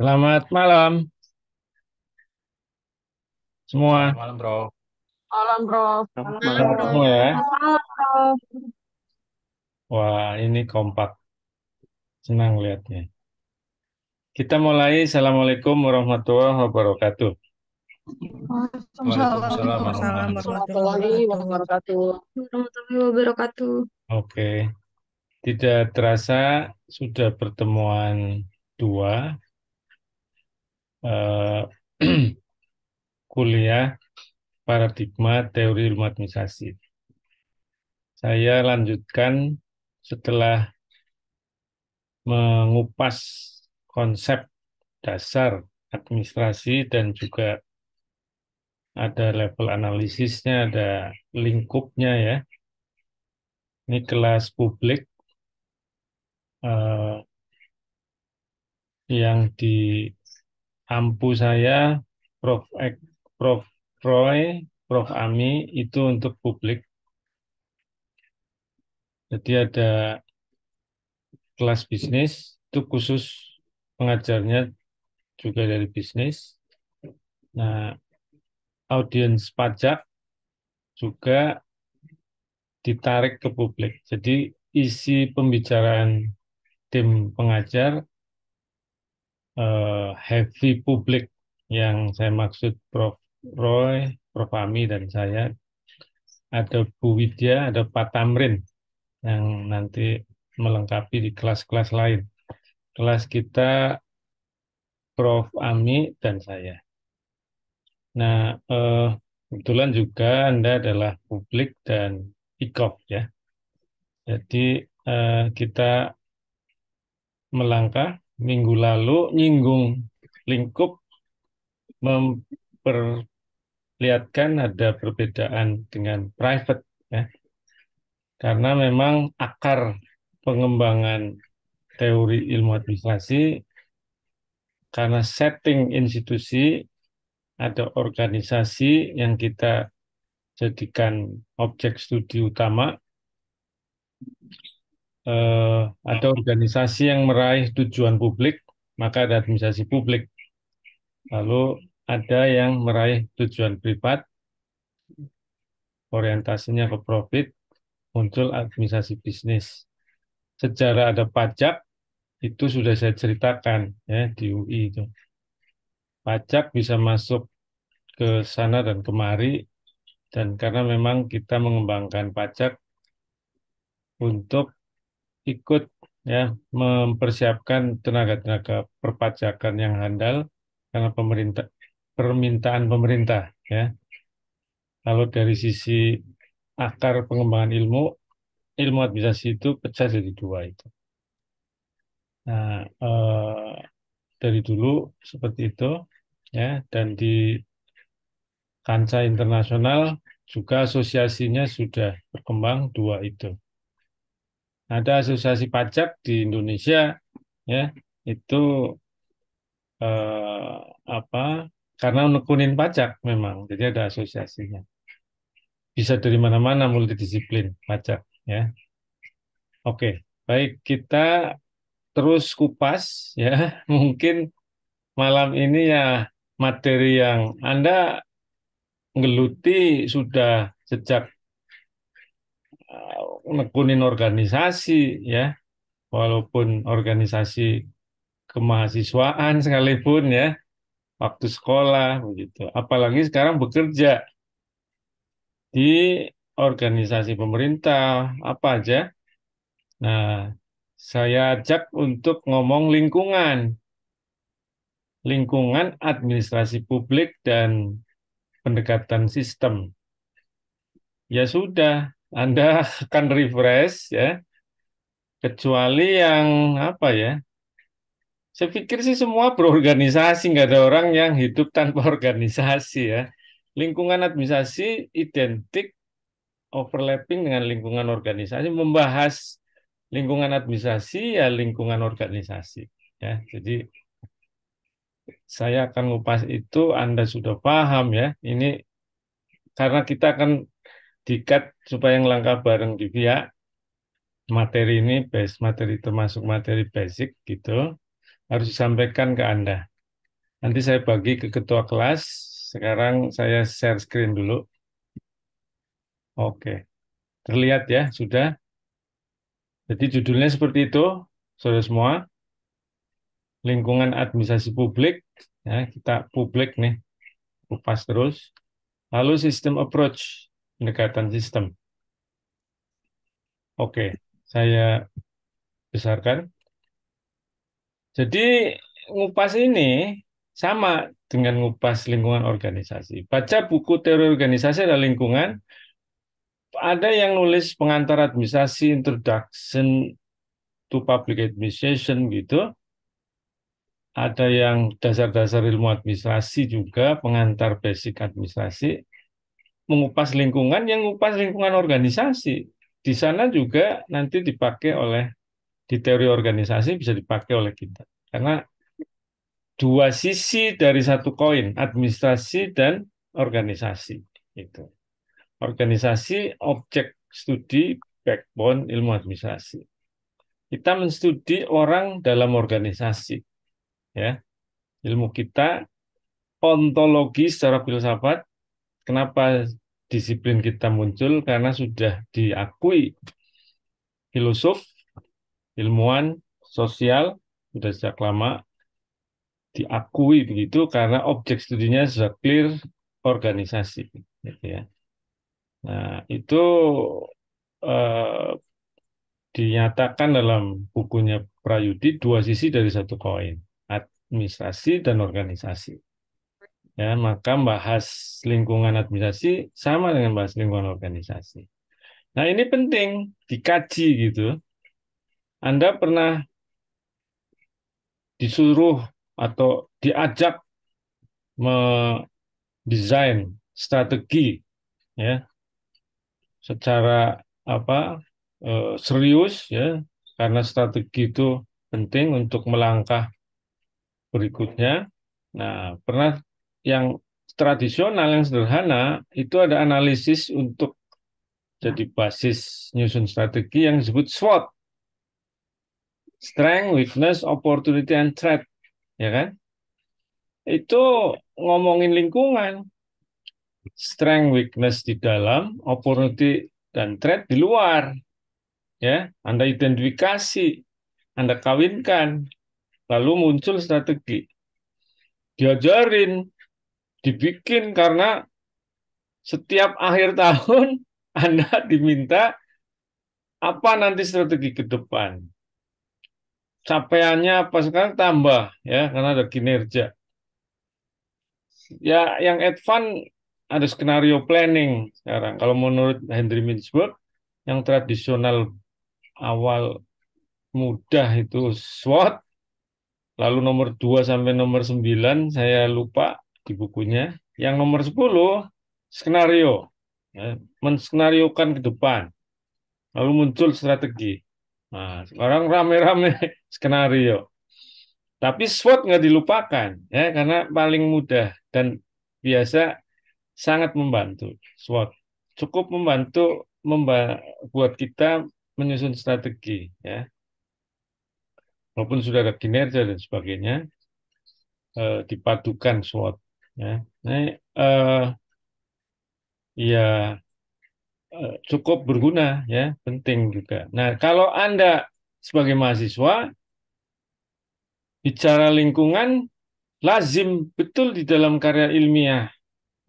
Selamat malam semua. Selamat malam, Bro. Malam, Bro. Selamat malam, Selamat Bro. Semua ya. Malam, Bro. Wah, ini kompak. Senang lihatnya. Kita mulai. Assalamualaikum warahmatullahi wabarakatuh. Waalaikumsalam warahmatullahi wabarakatuh. Warahmatullahi wabarakatuh. Oke. Tidak terasa sudah pertemuan dua uh, kuliah paradigma teori ilmu administrasi. Saya lanjutkan setelah mengupas konsep dasar administrasi dan juga ada level analisisnya, ada lingkupnya ya. Ini kelas publik eh, yang di ampu saya Prof Ek, Prof Roy, Prof Ami itu untuk publik. Jadi ada kelas bisnis itu khusus pengajarnya juga dari bisnis. Nah, audiens pajak juga ditarik ke publik. Jadi isi pembicaraan tim pengajar uh, heavy publik yang saya maksud Prof. Roy, Prof. Ami dan saya ada Bu Widya, ada Pak Tamrin yang nanti melengkapi di kelas-kelas lain. Kelas kita Prof. Ami dan saya. Nah, eh, kebetulan juga Anda adalah publik dan IKOP ya. Jadi eh, kita melangkah minggu lalu nyinggung lingkup memperlihatkan ada perbedaan dengan private ya. Karena memang akar pengembangan teori ilmu administrasi karena setting institusi ada organisasi yang kita jadikan objek studi utama eh, ada organisasi yang meraih tujuan publik, maka ada administrasi publik. Lalu ada yang meraih tujuan privat, orientasinya ke profit, muncul administrasi bisnis. Sejarah ada pajak, itu sudah saya ceritakan ya di UI itu. Pajak bisa masuk ke sana dan kemari, dan karena memang kita mengembangkan pajak untuk ikut ya mempersiapkan tenaga-tenaga perpajakan yang handal karena pemerintah permintaan pemerintah ya. Kalau dari sisi akar pengembangan ilmu, ilmu administrasi itu pecah jadi dua itu. Nah, eh, dari dulu seperti itu ya dan di kancah internasional juga asosiasinya sudah berkembang dua itu ada asosiasi pajak di Indonesia ya itu eh, apa karena menekunin pajak memang jadi ada asosiasinya bisa dari mana-mana multidisiplin pajak ya oke baik kita terus kupas ya mungkin malam ini ya materi yang Anda geluti sudah sejak nekunin organisasi ya walaupun organisasi kemahasiswaan sekalipun ya waktu sekolah begitu apalagi sekarang bekerja di organisasi pemerintah apa aja nah saya ajak untuk ngomong lingkungan lingkungan administrasi publik dan pendekatan sistem ya sudah anda akan refresh ya. Kecuali yang apa ya? Saya pikir sih semua berorganisasi, nggak ada orang yang hidup tanpa organisasi ya. Lingkungan administrasi identik overlapping dengan lingkungan organisasi, membahas lingkungan administrasi ya lingkungan organisasi ya. Jadi saya akan ngupas itu Anda sudah paham ya. Ini karena kita akan dikat supaya ngelangkah bareng di gitu via ya. materi ini base materi termasuk materi basic gitu harus disampaikan ke Anda. Nanti saya bagi ke ketua kelas. Sekarang saya share screen dulu. Oke. Terlihat ya, sudah. Jadi judulnya seperti itu, Saudara semua. Lingkungan administrasi publik, ya, kita publik nih. Kupas terus. Lalu sistem approach pendekatan sistem. Oke, saya besarkan. Jadi ngupas ini sama dengan ngupas lingkungan organisasi. Baca buku teori organisasi dan lingkungan. Ada yang nulis pengantar administrasi, introduction to public administration gitu. Ada yang dasar-dasar ilmu administrasi juga, pengantar basic administrasi mengupas lingkungan yang mengupas lingkungan organisasi. Di sana juga nanti dipakai oleh di teori organisasi bisa dipakai oleh kita. Karena dua sisi dari satu koin, administrasi dan organisasi itu. Organisasi objek studi backbone ilmu administrasi. Kita menstudi orang dalam organisasi. Ya. Ilmu kita ontologi secara filsafat kenapa disiplin kita muncul karena sudah diakui filosof, ilmuwan, sosial, sudah sejak lama diakui begitu karena objek studinya sudah clear organisasi gitu ya. Nah, itu eh, dinyatakan dalam bukunya Prayudi dua sisi dari satu koin, administrasi dan organisasi ya maka bahas lingkungan administrasi sama dengan bahas lingkungan organisasi. Nah ini penting dikaji gitu. Anda pernah disuruh atau diajak mendesain strategi ya secara apa eh, serius ya karena strategi itu penting untuk melangkah berikutnya. Nah, pernah yang tradisional yang sederhana itu ada analisis untuk jadi basis nyusun strategi yang disebut SWOT. Strength, weakness, opportunity, and threat. Ya kan? Itu ngomongin lingkungan. Strength, weakness di dalam, opportunity, dan threat di luar. Ya, Anda identifikasi, Anda kawinkan, lalu muncul strategi. Diajarin dibikin karena setiap akhir tahun Anda diminta apa nanti strategi ke depan. Capaiannya apa sekarang tambah ya karena ada kinerja. Ya yang advance ada skenario planning sekarang. Kalau menurut Henry Mintzberg yang tradisional awal mudah itu SWOT lalu nomor 2 sampai nomor 9 saya lupa di bukunya. Yang nomor 10, skenario. Ya, menskenariokan ke depan. Lalu muncul strategi. Nah, sekarang rame-rame skenario. Tapi SWOT nggak dilupakan, ya karena paling mudah dan biasa sangat membantu SWOT. Cukup membantu membuat kita menyusun strategi, ya. Walaupun sudah ada kinerja dan sebagainya, eh, dipadukan SWOT. Ya, ini uh, ya uh, cukup berguna ya, penting juga. Nah, kalau Anda sebagai mahasiswa bicara lingkungan lazim betul di dalam karya ilmiah.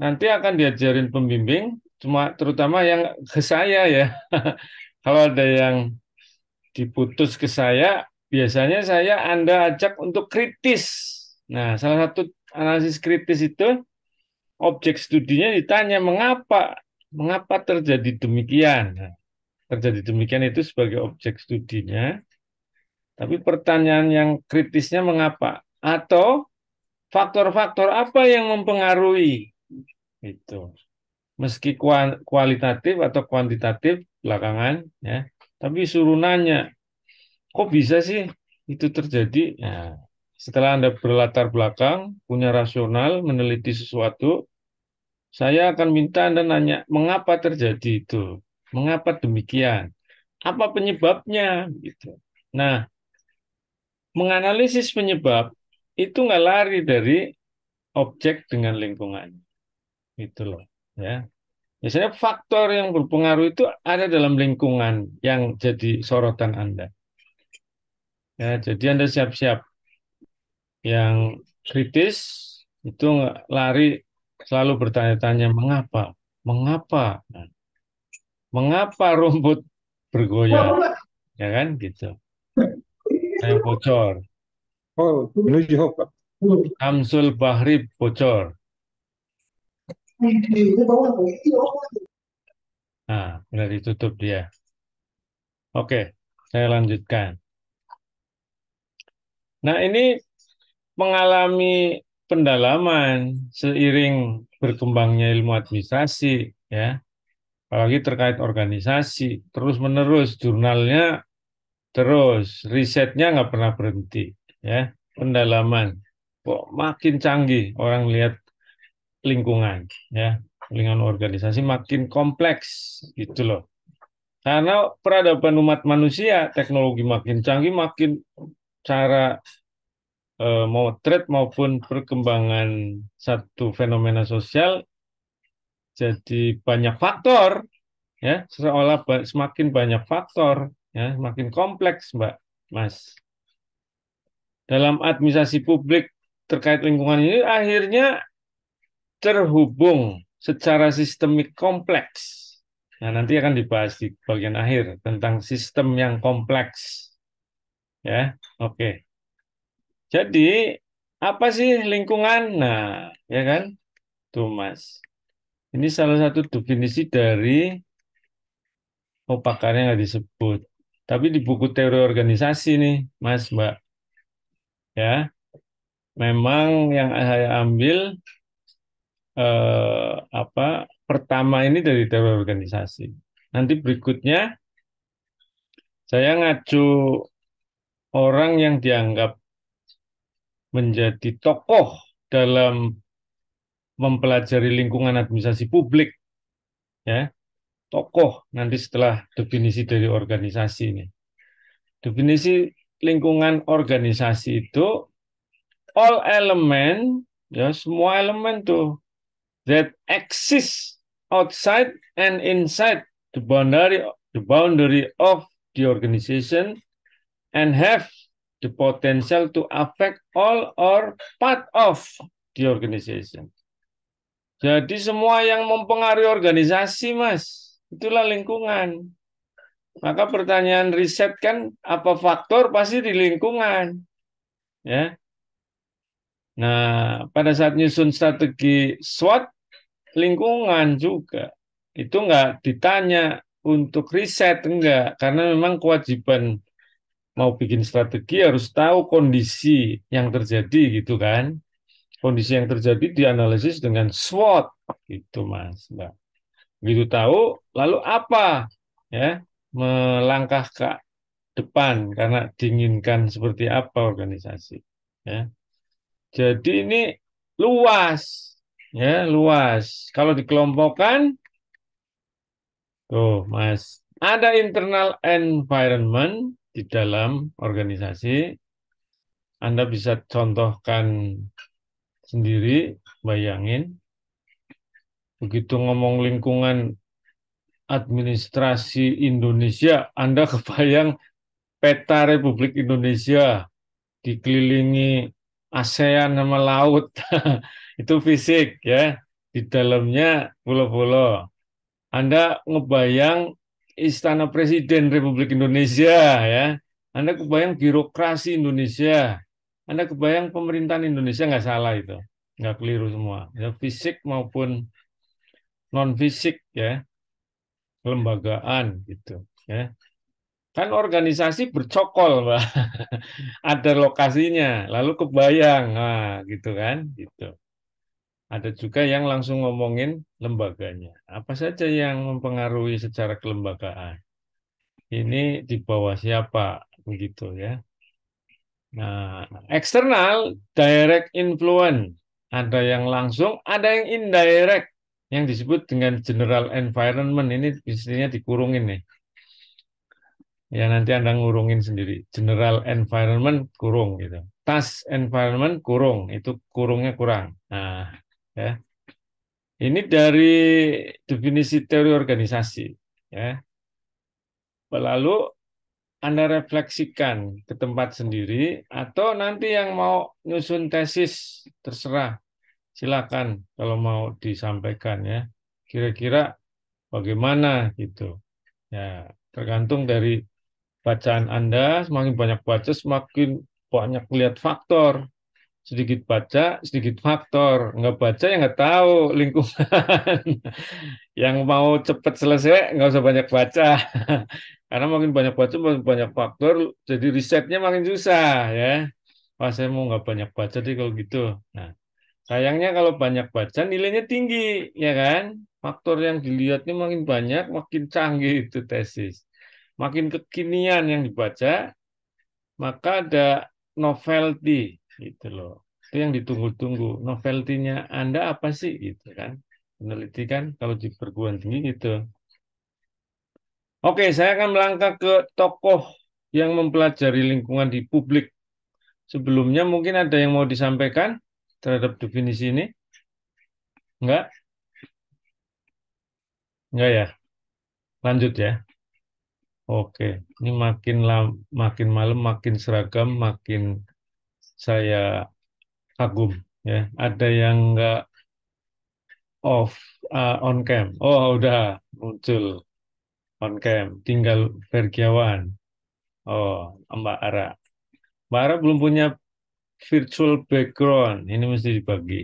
Nanti akan diajarin pembimbing cuma terutama yang ke saya ya. kalau ada yang diputus ke saya, biasanya saya Anda ajak untuk kritis. Nah, salah satu analisis kritis itu objek studinya ditanya mengapa mengapa terjadi demikian. Nah, terjadi demikian itu sebagai objek studinya. Tapi pertanyaan yang kritisnya mengapa atau faktor-faktor apa yang mempengaruhi itu meski kualitatif atau kuantitatif belakangan ya tapi suruh nanya kok bisa sih itu terjadi nah, setelah Anda berlatar belakang, punya rasional, meneliti sesuatu, saya akan minta Anda nanya, mengapa terjadi itu? Mengapa demikian? Apa penyebabnya? Gitu. Nah, menganalisis penyebab itu nggak lari dari objek dengan lingkungan. Itu loh, ya. Biasanya faktor yang berpengaruh itu ada dalam lingkungan yang jadi sorotan Anda. Ya, jadi Anda siap-siap yang kritis itu lari selalu bertanya-tanya mengapa, mengapa, nah, mengapa rumput bergoyang, ya kan gitu. Saya bocor. Oh, menuju Bahri bocor. Nah, sudah ditutup dia. Oke, saya lanjutkan. Nah, ini mengalami pendalaman seiring berkembangnya ilmu administrasi ya apalagi terkait organisasi terus menerus jurnalnya terus risetnya nggak pernah berhenti ya pendalaman kok makin canggih orang lihat lingkungan ya lingkungan organisasi makin kompleks gitu loh karena peradaban umat manusia teknologi makin canggih makin cara eh, trade maupun perkembangan satu fenomena sosial jadi banyak faktor ya seolah semakin banyak faktor ya semakin kompleks Mbak Mas dalam administrasi publik terkait lingkungan ini akhirnya terhubung secara sistemik kompleks Nah, nanti akan dibahas di bagian akhir tentang sistem yang kompleks. Ya, oke. Okay. Jadi, apa sih lingkungan? Nah, ya kan? Tuh, Ini salah satu definisi dari oh pakarnya nggak disebut. Tapi di buku teori organisasi nih, Mas, Mbak. Ya. Memang yang saya ambil eh, apa pertama ini dari teori organisasi. Nanti berikutnya saya ngacu orang yang dianggap menjadi tokoh dalam mempelajari lingkungan administrasi publik ya tokoh nanti setelah definisi dari organisasi ini definisi lingkungan organisasi itu all element ya semua elemen tuh that exist outside and inside the boundary the boundary of the organization and have the potential to affect all or part of the organization. Jadi semua yang mempengaruhi organisasi, Mas, itulah lingkungan. Maka pertanyaan riset kan apa faktor pasti di lingkungan. Ya. Nah, pada saat nyusun strategi SWOT lingkungan juga. Itu enggak ditanya untuk riset enggak karena memang kewajiban mau bikin strategi harus tahu kondisi yang terjadi gitu kan. Kondisi yang terjadi dianalisis dengan SWOT gitu Mas, Mbak. Begitu tahu lalu apa ya melangkah ke depan karena diinginkan seperti apa organisasi ya. Jadi ini luas ya, luas. Kalau dikelompokkan tuh Mas, ada internal environment di dalam organisasi, Anda bisa contohkan sendiri, bayangin, begitu ngomong lingkungan administrasi Indonesia, Anda kebayang peta Republik Indonesia dikelilingi ASEAN sama laut. itu fisik ya. Di dalamnya pulau-pulau. Anda ngebayang Istana Presiden Republik Indonesia ya. Anda kebayang birokrasi Indonesia. Anda kebayang pemerintahan Indonesia nggak salah itu. Nggak keliru semua. Ya, fisik maupun non fisik ya. Lembagaan gitu ya. Kan organisasi bercokol, Pak. Ada lokasinya, lalu kebayang. Nah, gitu kan, gitu ada juga yang langsung ngomongin lembaganya. Apa saja yang mempengaruhi secara kelembagaan? Ini di bawah siapa begitu ya? Nah, eksternal direct influence ada yang langsung, ada yang indirect yang disebut dengan general environment ini biasanya dikurungin nih. Ya nanti Anda ngurungin sendiri. General environment kurung gitu. Task environment kurung, itu kurungnya kurang. Nah, Ya. Ini dari definisi teori organisasi. Ya. Lalu Anda refleksikan ke tempat sendiri atau nanti yang mau nyusun tesis terserah. Silakan kalau mau disampaikan ya. Kira-kira bagaimana gitu. Ya, tergantung dari bacaan Anda, semakin banyak baca, semakin banyak lihat faktor sedikit baca, sedikit faktor. Nggak baca ya nggak tahu lingkungan. yang mau cepat selesai nggak usah banyak baca. Karena makin banyak baca, makin banyak faktor, jadi risetnya makin susah ya. Pas saya mau nggak banyak baca deh kalau gitu. Nah, sayangnya kalau banyak baca nilainya tinggi, ya kan? Faktor yang dilihatnya makin banyak, makin canggih itu tesis. Makin kekinian yang dibaca, maka ada novelty Gitu loh. Itu yang ditunggu-tunggu. novelty Anda apa sih gitu kan? Peneliti kan kalau di perguruan tinggi gitu. Oke, saya akan melangkah ke tokoh yang mempelajari lingkungan di publik. Sebelumnya mungkin ada yang mau disampaikan terhadap definisi ini? Enggak? Enggak ya? Lanjut ya. Oke, ini makin lam, makin malam makin seragam, makin saya kagum ya ada yang nggak off uh, on cam oh udah muncul on cam tinggal Vergiawan oh Mbak Ara Mbak Ara belum punya virtual background ini mesti dibagi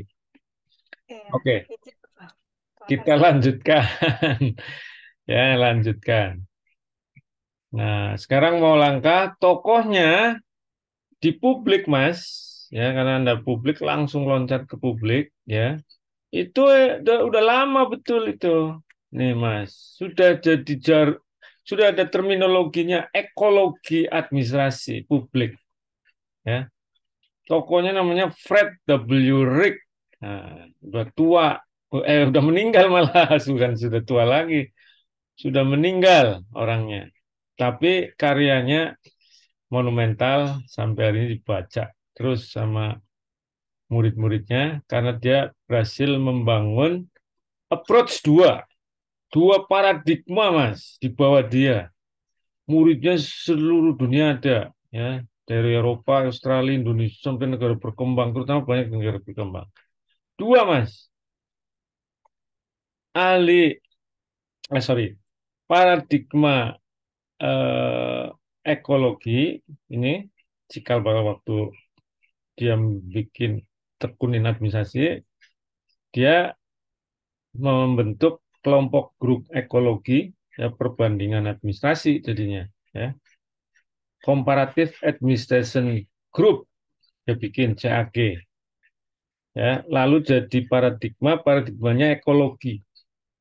iya, oke okay. kita lanjutkan ya lanjutkan nah sekarang mau langkah tokohnya di publik mas ya karena anda publik langsung loncat ke publik ya itu eh, udah, udah lama betul itu nih mas sudah jadi jar sudah ada terminologinya ekologi administrasi publik ya tokonya namanya Fred W. Rick nah, udah tua eh udah meninggal malah bukan sudah tua lagi sudah meninggal orangnya tapi karyanya monumental sampai hari ini dibaca terus sama murid-muridnya karena dia berhasil membangun approach dua dua paradigma mas di bawah dia muridnya seluruh dunia ada ya dari Eropa Australia Indonesia sampai negara berkembang terutama banyak negara berkembang dua mas ahli eh, sorry paradigma eh, ekologi ini cikal bakal waktu dia bikin tekunin administrasi, dia membentuk kelompok grup ekologi ya perbandingan administrasi jadinya ya. Comparative Administration Group dia bikin CAG. Ya, lalu jadi paradigma, paradigmanya ekologi.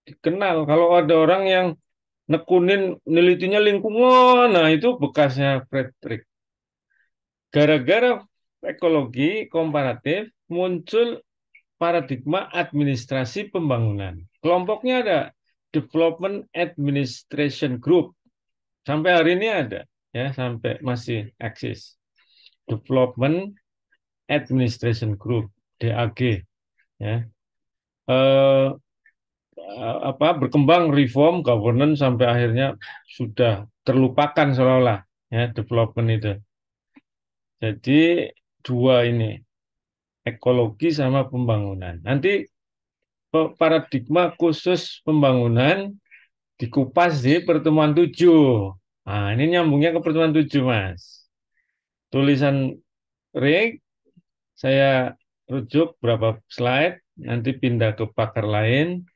Dikenal kalau ada orang yang nekunin nelitinya lingkungan. Nah, itu bekasnya Frederick. Gara-gara ekologi komparatif muncul paradigma administrasi pembangunan. Kelompoknya ada Development Administration Group. Sampai hari ini ada ya, sampai masih eksis. Development Administration Group (DAG) ya. Eh, Eh, apa berkembang reform governance sampai akhirnya sudah terlupakan seolah-olah ya development itu. Jadi dua ini ekologi sama pembangunan. Nanti paradigma khusus pembangunan dikupas di pertemuan tujuh. Nah, ini nyambungnya ke pertemuan tujuh, Mas. Tulisan Rick, saya rujuk berapa slide, nanti pindah ke pakar lain,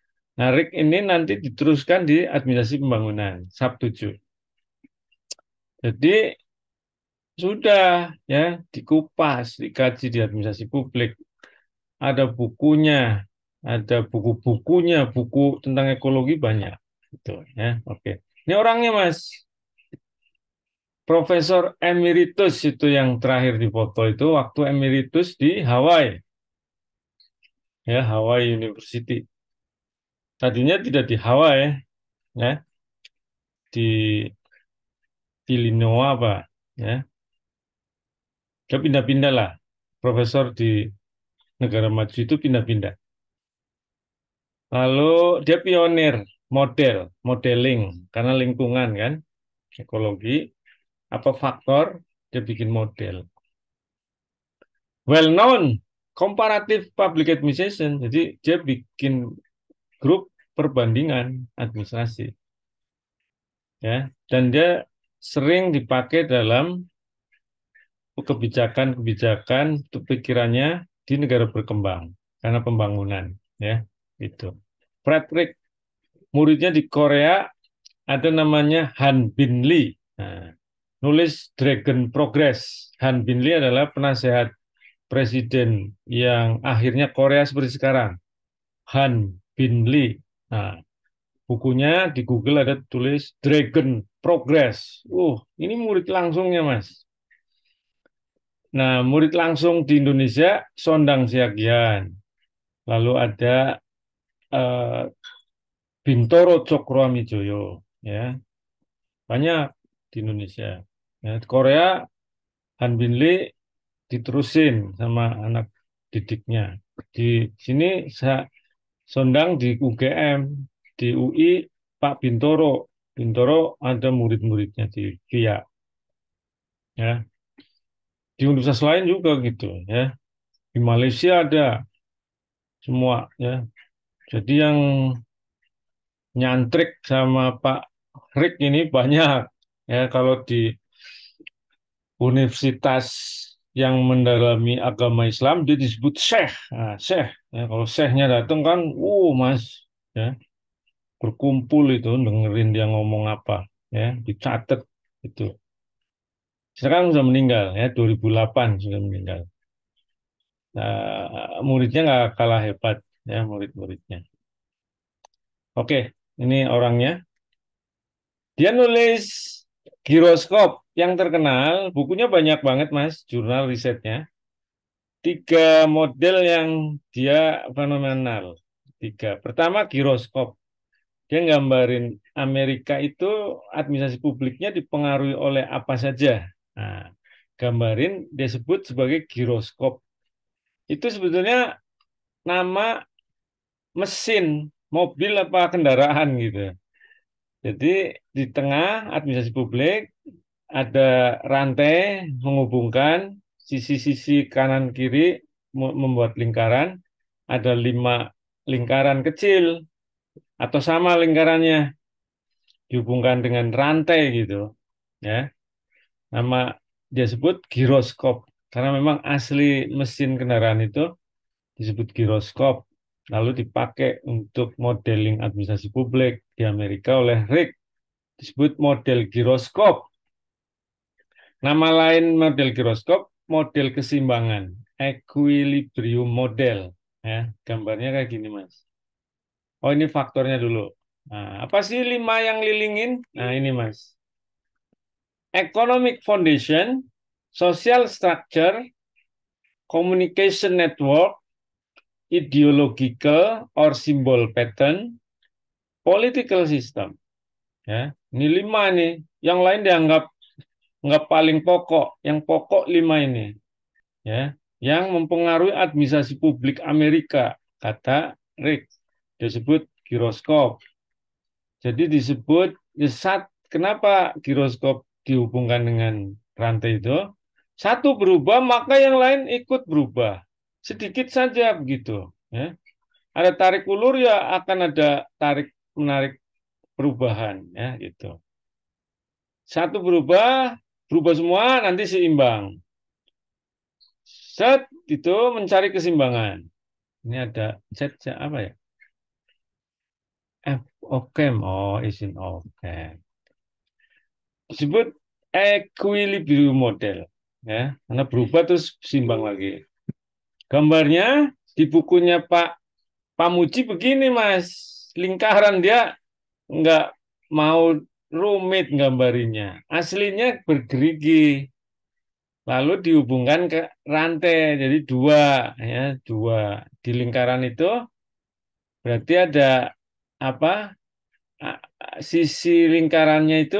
Narik ini nanti diteruskan di administrasi pembangunan, sub 7. Jadi, sudah ya dikupas, dikaji di administrasi publik. Ada bukunya, ada buku-bukunya, buku tentang ekologi banyak. itu. ya. Oke. Ini orangnya, Mas. Profesor Emeritus itu yang terakhir di foto itu waktu Emeritus di Hawaii. Ya, Hawaii University. Tadinya tidak di Hawaii, ya, di Illinois apa, ya. Dia pindah-pindah lah. Profesor di negara maju itu pindah-pindah. Lalu dia pionir model, modeling karena lingkungan kan, ekologi apa faktor dia bikin model. Well known comparative public administration. Jadi dia bikin grup perbandingan administrasi. Ya, dan dia sering dipakai dalam kebijakan-kebijakan pikirannya di negara berkembang karena pembangunan ya itu Frederick muridnya di Korea ada namanya Han Bin Lee nah, nulis Dragon Progress Han Bin Lee adalah penasehat presiden yang akhirnya Korea seperti sekarang Han bin Lee. Nah, bukunya di Google ada tulis Dragon Progress. Uh, ini murid langsungnya, Mas. Nah, murid langsung di Indonesia Sondang Siagian. Lalu ada uh, Bintoro Cokroamijoyo, ya. Banyak di Indonesia. Ya, di Korea Han Bin Lee diterusin sama anak didiknya. Di sini saya Sondang di UGM, di UI Pak Bintoro. Bintoro ada murid-muridnya di VIA. Ya. Di universitas lain juga gitu ya. Di Malaysia ada semua ya. Jadi yang nyantrik sama Pak Rick ini banyak ya kalau di universitas yang mendalami agama Islam dia disebut syekh. Nah, syekh. Ya, kalau syekhnya datang kan, wow mas, ya berkumpul itu dengerin dia ngomong apa, ya dicatat itu. Sekarang sudah meninggal ya 2008 sudah meninggal. Nah, muridnya nggak kalah hebat ya murid-muridnya. Oke, ini orangnya. Dia nulis giroskop yang terkenal, bukunya banyak banget Mas, jurnal risetnya. Tiga model yang dia fenomenal. Tiga. Pertama giroskop. Dia nggambarin Amerika itu administrasi publiknya dipengaruhi oleh apa saja. Nah, gambarin dia sebut sebagai giroskop. Itu sebetulnya nama mesin mobil apa kendaraan gitu. Jadi di tengah administrasi publik ada rantai menghubungkan sisi-sisi kanan kiri membuat lingkaran, ada lima lingkaran kecil atau sama lingkarannya dihubungkan dengan rantai gitu, ya. Nama dia sebut giroskop karena memang asli mesin kendaraan itu disebut giroskop lalu dipakai untuk modeling administrasi publik di Amerika oleh Rick disebut model giroskop Nama lain model giroskop, model kesimbangan, equilibrium model. Ya, gambarnya kayak gini, Mas. Oh, ini faktornya dulu. Nah, apa sih lima yang lilingin? Nah, ini, Mas. Economic foundation, social structure, communication network, ideological or symbol pattern, political system. Ya, ini lima nih. Yang lain dianggap nggak paling pokok, yang pokok lima ini, ya, yang mempengaruhi administrasi publik Amerika, kata Rick, disebut giroskop. Jadi disebut sesat. Kenapa giroskop dihubungkan dengan rantai itu? Satu berubah, maka yang lain ikut berubah. Sedikit saja begitu. Ya. Ada tarik ulur ya akan ada tarik menarik perubahan ya itu. Satu berubah, berubah semua nanti seimbang. Set itu mencari kesimbangan Ini ada set apa ya? F okem oh isin cam. Disebut equilibrium model ya karena berubah terus seimbang lagi. Gambarnya di bukunya Pak Pamuji begini Mas, lingkaran dia nggak mau rumit gambarinya. Aslinya bergerigi. Lalu dihubungkan ke rantai, jadi dua, ya dua di lingkaran itu berarti ada apa sisi lingkarannya itu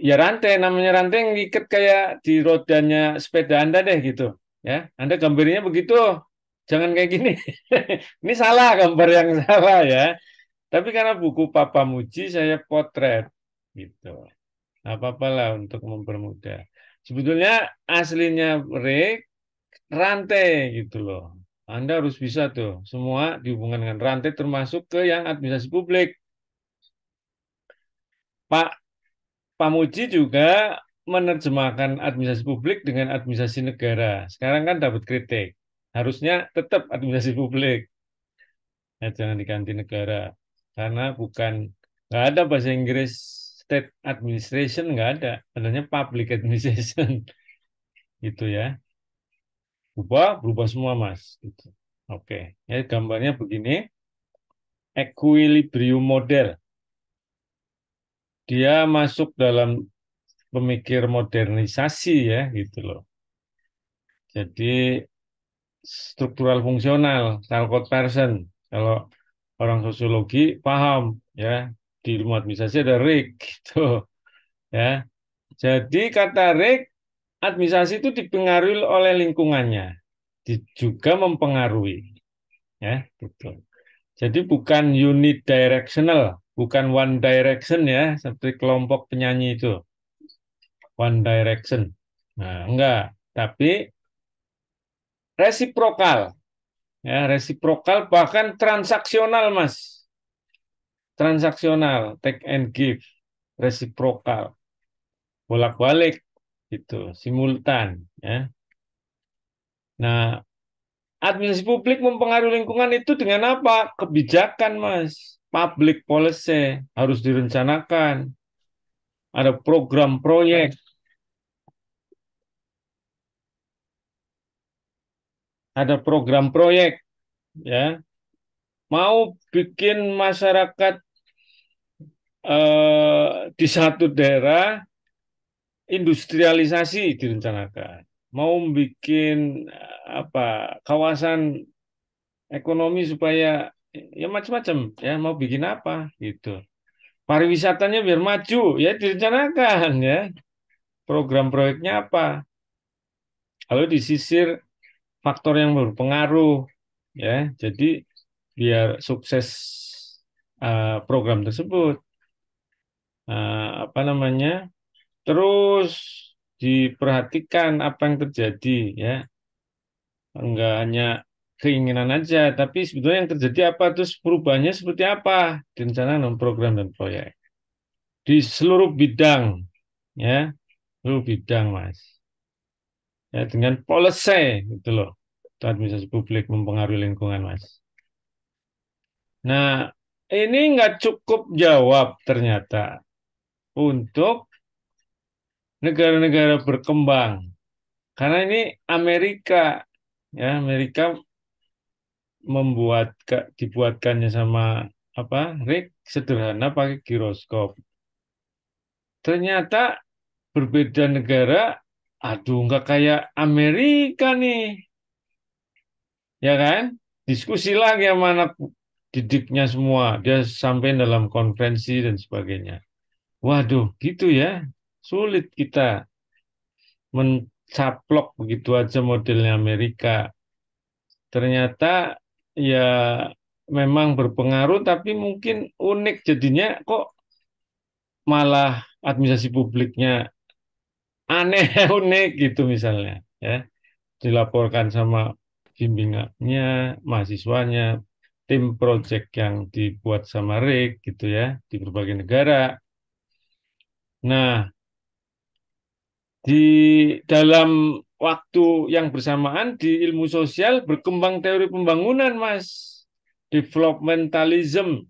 ya rantai namanya rantai yang ikat kayak di rodanya sepeda anda deh gitu ya anda gambarnya begitu jangan kayak gini ini salah gambar yang salah ya tapi karena buku Papa Muji saya potret gitu. Apa-apalah untuk mempermudah. Sebetulnya aslinya rek rantai gitu loh. Anda harus bisa tuh semua dihubungkan dengan rantai termasuk ke yang administrasi publik. Pak Pamuji juga menerjemahkan administrasi publik dengan administrasi negara. Sekarang kan dapat kritik. Harusnya tetap administrasi publik. Ya, jangan diganti negara karena bukan nggak ada bahasa Inggris state administration nggak ada adanya public administration gitu ya berubah berubah semua mas gitu. oke okay. ya gambarnya begini equilibrium model dia masuk dalam pemikir modernisasi ya gitu loh jadi struktural fungsional Talcott Person kalau orang sosiologi paham ya di rumah administrasi ada rig gitu ya jadi kata rig administrasi itu dipengaruhi oleh lingkungannya juga mempengaruhi ya gitu jadi bukan unit directional, bukan one direction ya seperti kelompok penyanyi itu one direction nah enggak tapi resiprokal ya resiprokal bahkan transaksional mas transaksional take and give resiprokal bolak-balik itu simultan ya nah administrasi publik mempengaruhi lingkungan itu dengan apa kebijakan mas public policy harus direncanakan ada program proyek ada program proyek ya mau bikin masyarakat eh, di satu daerah industrialisasi direncanakan mau bikin eh, apa kawasan ekonomi supaya ya macam-macam ya mau bikin apa gitu pariwisatanya biar maju ya direncanakan ya program proyeknya apa kalau disisir faktor yang berpengaruh ya. Jadi biar sukses uh, program tersebut uh, apa namanya terus diperhatikan apa yang terjadi ya enggak hanya keinginan aja tapi sebetulnya yang terjadi apa terus perubahannya seperti apa rencana non program dan proyek di seluruh bidang ya seluruh bidang mas ya dengan policy gitu loh administrasi publik mempengaruhi lingkungan, Mas. Nah, ini nggak cukup jawab ternyata untuk negara-negara berkembang. Karena ini Amerika, ya Amerika membuat dibuatkannya sama apa Rick sederhana pakai giroskop. Ternyata berbeda negara, aduh nggak kayak Amerika nih ya kan? Diskusi lagi sama anak didiknya semua, dia sampai dalam konferensi dan sebagainya. Waduh, gitu ya, sulit kita mencaplok begitu aja modelnya Amerika. Ternyata ya memang berpengaruh, tapi mungkin unik jadinya kok malah administrasi publiknya aneh unik gitu misalnya ya dilaporkan sama bimbingannya, mahasiswanya, tim proyek yang dibuat sama Rick gitu ya di berbagai negara. Nah, di dalam waktu yang bersamaan di ilmu sosial berkembang teori pembangunan, Mas. Developmentalism.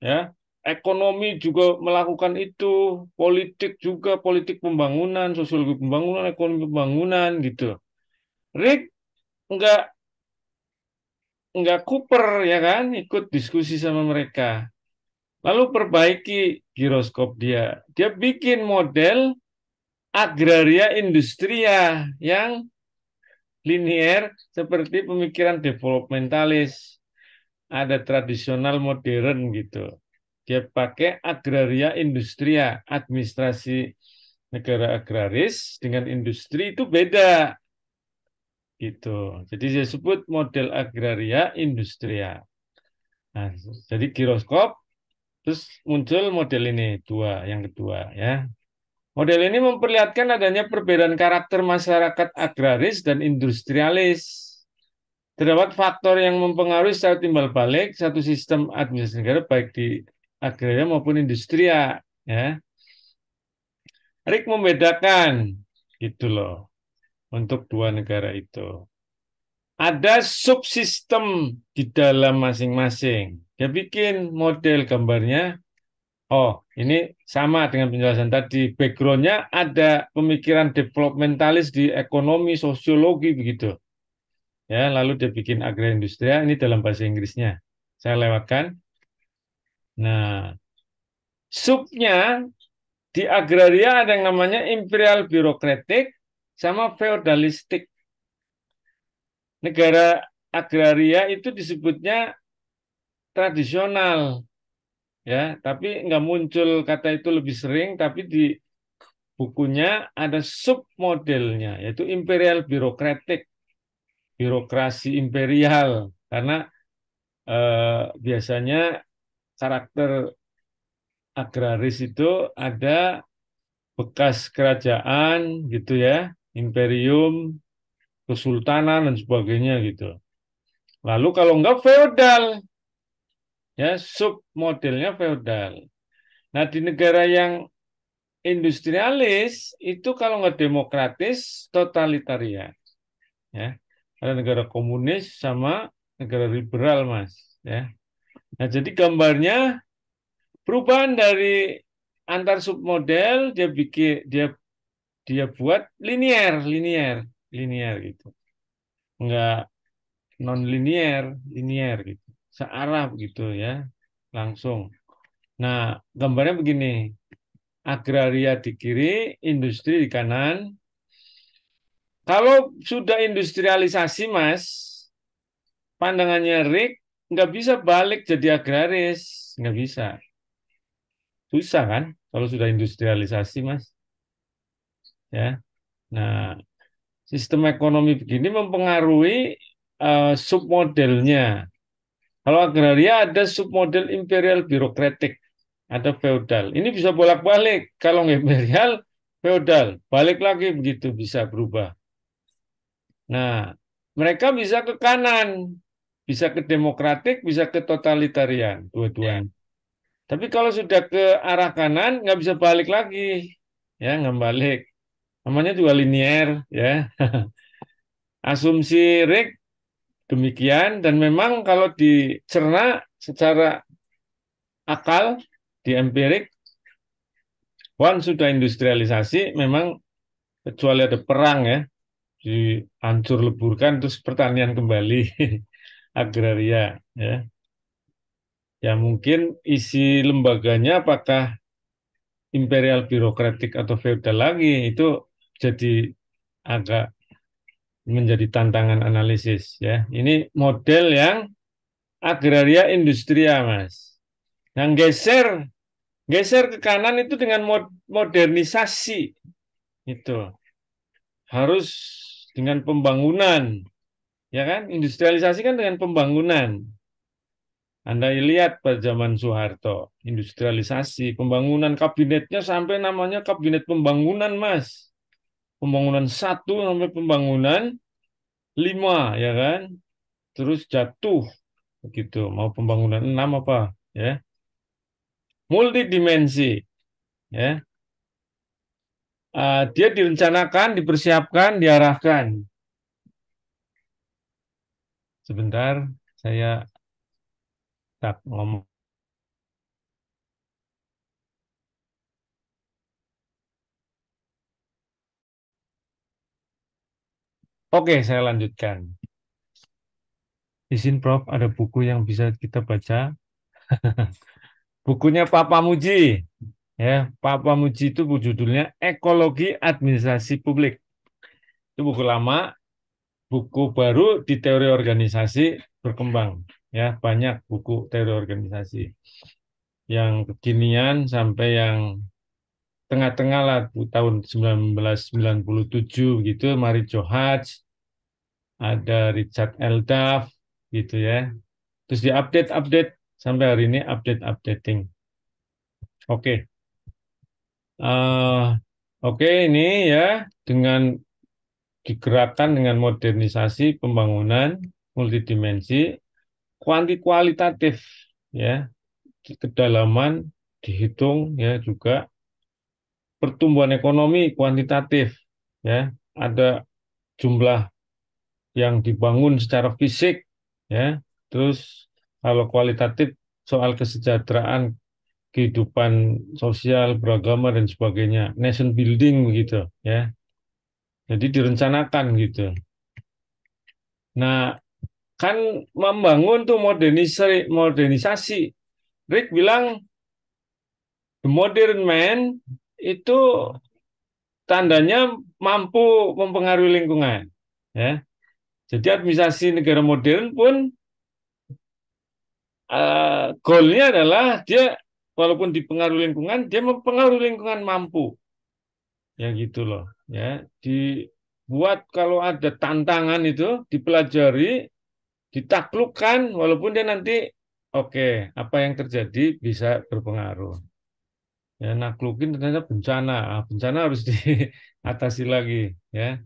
Ya, ekonomi juga melakukan itu, politik juga, politik pembangunan, sosiologi pembangunan, ekonomi pembangunan gitu. Rick nggak nggak kuper ya kan ikut diskusi sama mereka lalu perbaiki giroskop dia dia bikin model agraria industria yang linier seperti pemikiran developmentalis ada tradisional modern gitu dia pakai agraria industria administrasi negara agraris dengan industri itu beda Gitu. Jadi saya sebut model agraria industria. Nah, jadi giroskop terus muncul model ini dua yang kedua ya. Model ini memperlihatkan adanya perbedaan karakter masyarakat agraris dan industrialis. Terdapat faktor yang mempengaruhi secara timbal balik satu sistem administrasi negara baik di agraria maupun industria ya. Rick membedakan gitu loh untuk dua negara itu. Ada subsistem di dalam masing-masing. Dia bikin model gambarnya. Oh, ini sama dengan penjelasan tadi. Backgroundnya ada pemikiran developmentalis di ekonomi, sosiologi, begitu. Ya, lalu dia bikin agroindustria. Ini dalam bahasa Inggrisnya. Saya lewatkan. Nah, subnya di agraria ada yang namanya imperial birokratik, sama feodalistik. Negara agraria itu disebutnya tradisional. Ya, tapi nggak muncul kata itu lebih sering, tapi di bukunya ada submodelnya, yaitu imperial birokratik, birokrasi imperial, karena eh, biasanya karakter agraris itu ada bekas kerajaan gitu ya imperium, kesultanan dan sebagainya gitu. Lalu kalau enggak feodal, ya sub modelnya feodal. Nah di negara yang industrialis itu kalau enggak demokratis totalitarian, ya ada negara komunis sama negara liberal mas, ya. Nah jadi gambarnya perubahan dari antar submodel dia bikin dia dia buat linier, linier, linier gitu. Enggak non linier, linier gitu. Searah gitu ya, langsung. Nah, gambarnya begini. Agraria di kiri, industri di kanan. Kalau sudah industrialisasi, Mas, pandangannya Rick nggak bisa balik jadi agraris, nggak bisa. Susah kan kalau sudah industrialisasi, Mas? ya nah sistem ekonomi begini mempengaruhi uh, submodelnya kalau agraria ada submodel imperial birokratik ada feodal ini bisa bolak balik kalau imperial feodal balik lagi begitu bisa berubah nah mereka bisa ke kanan bisa ke demokratik bisa ke totalitarian dua-duanya tapi kalau sudah ke arah kanan, nggak bisa balik lagi, ya nggak balik namanya juga linier ya. Asumsi Rick demikian dan memang kalau dicerna secara akal di empirik one sudah industrialisasi memang kecuali ada perang ya dihancur leburkan terus pertanian kembali agraria ya ya mungkin isi lembaganya apakah imperial birokratik atau feudal lagi itu jadi agak menjadi tantangan analisis ya. Ini model yang agraria industria, Mas. Yang geser geser ke kanan itu dengan mod modernisasi itu. Harus dengan pembangunan. Ya kan? Industrialisasi kan dengan pembangunan. Anda lihat pada zaman Soeharto, industrialisasi, pembangunan kabinetnya sampai namanya kabinet pembangunan, Mas pembangunan satu sampai pembangunan lima ya kan terus jatuh begitu mau pembangunan enam apa ya multidimensi ya uh, dia direncanakan dipersiapkan diarahkan sebentar saya tak ngomong Oke, saya lanjutkan. Izin Prof, ada buku yang bisa kita baca. Bukunya Papa Muji. Ya, Papa Muji itu judulnya Ekologi Administrasi Publik. Itu buku lama, buku baru di teori organisasi berkembang. Ya, banyak buku teori organisasi. Yang kekinian sampai yang tengah-tengah lah tahun 1997 gitu Mari Johaj ada Richard Eldaf gitu ya. Terus diupdate-update sampai hari ini update-updating. Oke. Okay. Uh, eh, Oke, okay, ini ya dengan digerakkan dengan modernisasi pembangunan multidimensi kuanti kualitatif ya kedalaman dihitung ya juga pertumbuhan ekonomi kuantitatif ya ada jumlah yang dibangun secara fisik ya terus kalau kualitatif soal kesejahteraan kehidupan sosial beragama dan sebagainya nation building begitu ya jadi direncanakan gitu nah kan membangun tuh modernisasi modernisasi Rick bilang the modern man itu tandanya mampu mempengaruhi lingkungan ya jadi administrasi negara modern pun uh, goalnya adalah dia walaupun dipengaruhi lingkungan, dia mempengaruhi lingkungan mampu. Ya gitu loh. Ya dibuat kalau ada tantangan itu dipelajari, ditaklukkan walaupun dia nanti oke okay, apa yang terjadi bisa berpengaruh. Ya naklukin ternyata bencana, ah, bencana harus diatasi lagi. Ya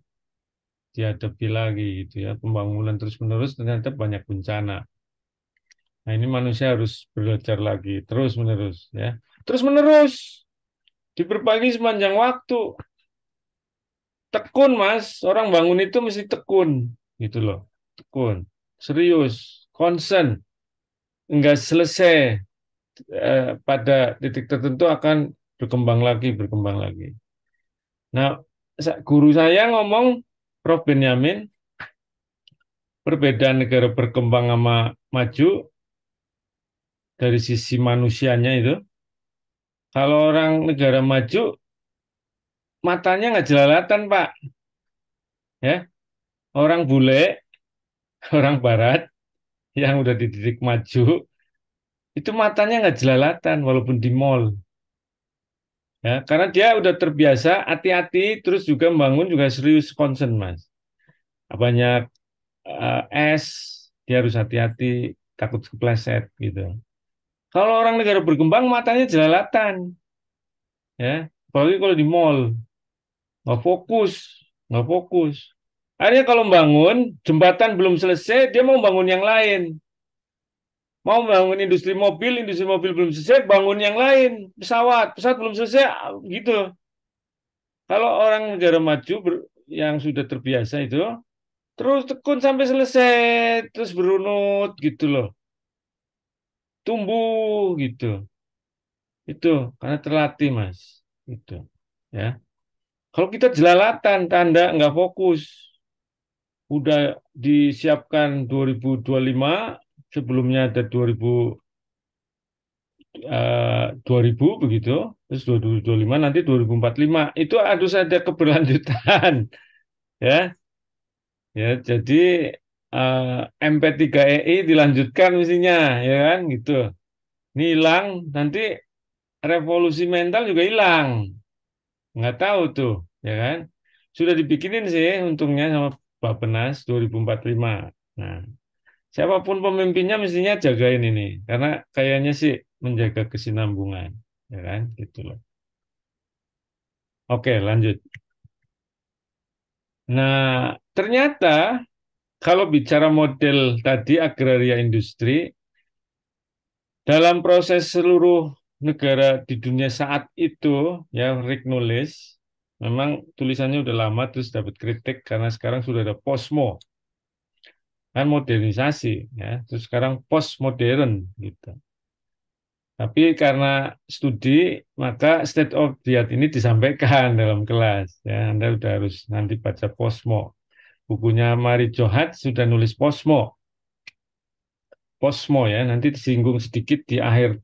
dihadapi lagi gitu ya pembangunan terus menerus ternyata banyak bencana nah ini manusia harus belajar lagi terus menerus ya terus menerus diperbaiki sepanjang waktu tekun mas orang bangun itu mesti tekun gitu loh tekun serius konsen enggak selesai eh, pada titik tertentu akan berkembang lagi berkembang lagi nah guru saya ngomong Prof. Benyamin, perbedaan negara berkembang sama maju dari sisi manusianya itu, kalau orang negara maju, matanya nggak jelalatan, Pak. Ya, orang bule, orang barat, yang udah dididik maju, itu matanya nggak jelalatan walaupun di mall. Ya, karena dia udah terbiasa hati-hati terus juga membangun juga serius concern mas. Banyak uh, es dia harus hati-hati takut kepleset gitu. Kalau orang negara berkembang matanya jelalatan, ya apalagi kalau di mall nggak fokus, nggak fokus. Akhirnya kalau bangun jembatan belum selesai dia mau bangun yang lain, Mau bangun industri mobil, industri mobil belum selesai, bangun yang lain, pesawat, pesawat belum selesai, gitu. Kalau orang negara maju yang sudah terbiasa itu, terus tekun sampai selesai, terus berunut gitu loh. Tumbuh gitu. Itu karena terlatih, Mas. Gitu. Ya. Kalau kita jelalatan, tanda nggak fokus, udah disiapkan 2025, sebelumnya ada 2000 uh, 2000 begitu, terus 2025 nanti 2045 itu harus ada keberlanjutan. ya. Ya, jadi uh, eh, MP3EI dilanjutkan mestinya, ya kan gitu. Ini hilang, nanti revolusi mental juga hilang. Nggak tahu tuh, ya kan? Sudah dibikinin sih untungnya sama Bapenas 2045. Nah, siapapun pemimpinnya mestinya jagain ini karena kayaknya sih menjaga kesinambungan ya kan gitu loh oke lanjut nah ternyata kalau bicara model tadi agraria industri dalam proses seluruh negara di dunia saat itu ya Rick nulis memang tulisannya udah lama terus dapat kritik karena sekarang sudah ada posmo kan modernisasi ya terus sekarang postmodern gitu tapi karena studi maka state of the art ini disampaikan dalam kelas ya anda sudah harus nanti baca posmo bukunya Mari Johat sudah nulis posmo posmo ya nanti disinggung sedikit di akhir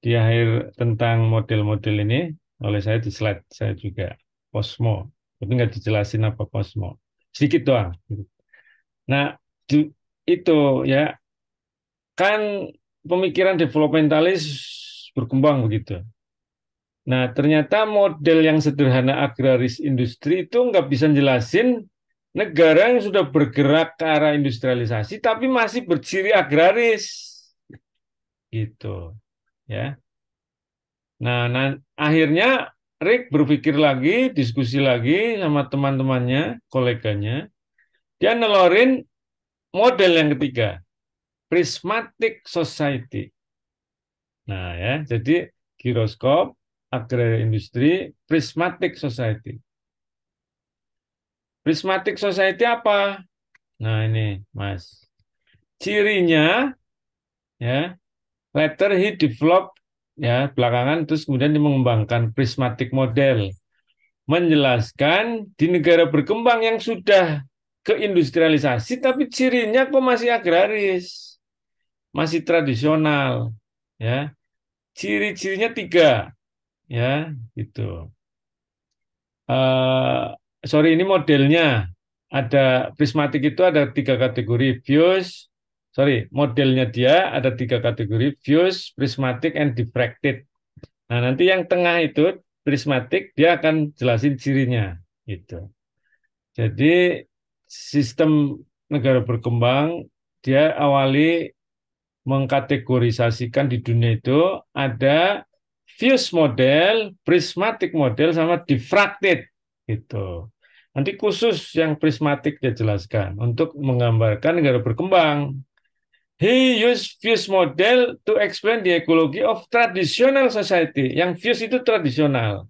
di akhir tentang model-model ini oleh saya di slide saya juga posmo tapi nggak dijelasin apa posmo sedikit doang gitu. nah itu ya kan pemikiran developmentalis berkembang begitu. Nah, ternyata model yang sederhana agraris industri itu nggak bisa jelasin negara yang sudah bergerak ke arah industrialisasi tapi masih berciri agraris. Gitu. Ya. Nah, nah akhirnya Rick berpikir lagi, diskusi lagi sama teman-temannya, koleganya. Dia nelorin model yang ketiga, prismatic society. Nah ya, jadi giroskop, agraria industri, prismatic society. Prismatic society apa? Nah ini, Mas. Cirinya, ya, letter he develop, ya, belakangan terus kemudian mengembangkan prismatic model. Menjelaskan di negara berkembang yang sudah keindustrialisasi tapi cirinya kok masih agraris, masih tradisional, ya. Ciri-cirinya tiga, ya, gitu. Uh, sorry ini modelnya ada prismatik itu ada tiga kategori views, sorry modelnya dia ada tiga kategori views, prismatik, and diffracted. Nah nanti yang tengah itu prismatik dia akan jelasin cirinya, gitu. Jadi sistem negara berkembang dia awali mengkategorisasikan di dunia itu ada fuse model, prismatic model sama diffracted gitu. Nanti khusus yang prismatik dia jelaskan untuk menggambarkan negara berkembang. He use fuse model to explain the ecology of traditional society. Yang fuse itu tradisional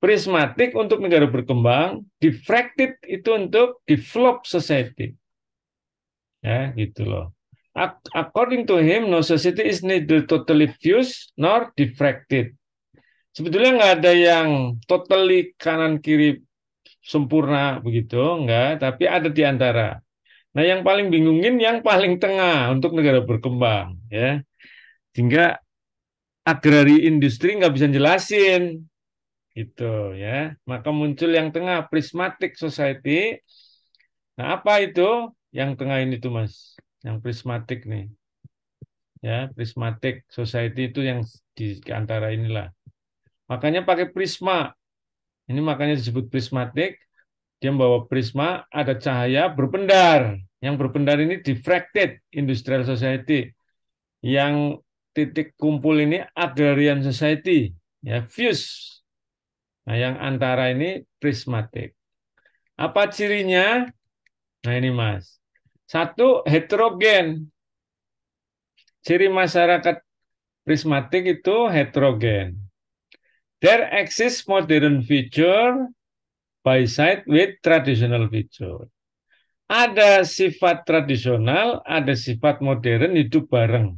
prismatik untuk negara berkembang, diffracted itu untuk develop society. Ya, gitu loh. According to him, no society is neither totally fused nor diffracted. Sebetulnya nggak ada yang totally kanan kiri sempurna begitu, enggak, tapi ada di antara. Nah, yang paling bingungin yang paling tengah untuk negara berkembang, ya. Sehingga agrari industri nggak bisa jelasin itu ya. Maka muncul yang tengah prismatic society. Nah, apa itu yang tengah ini tuh, Mas? Yang prismatic nih. Ya, prismatic society itu yang di antara inilah. Makanya pakai prisma. Ini makanya disebut prismatic. Dia membawa prisma, ada cahaya berpendar. Yang berpendar ini diffracted industrial society. Yang titik kumpul ini agrarian society, ya fuse Nah, yang antara ini prismatik. Apa cirinya? Nah, ini Mas. Satu, heterogen. Ciri masyarakat prismatik itu heterogen. There exists modern feature by side with traditional feature. Ada sifat tradisional, ada sifat modern hidup bareng.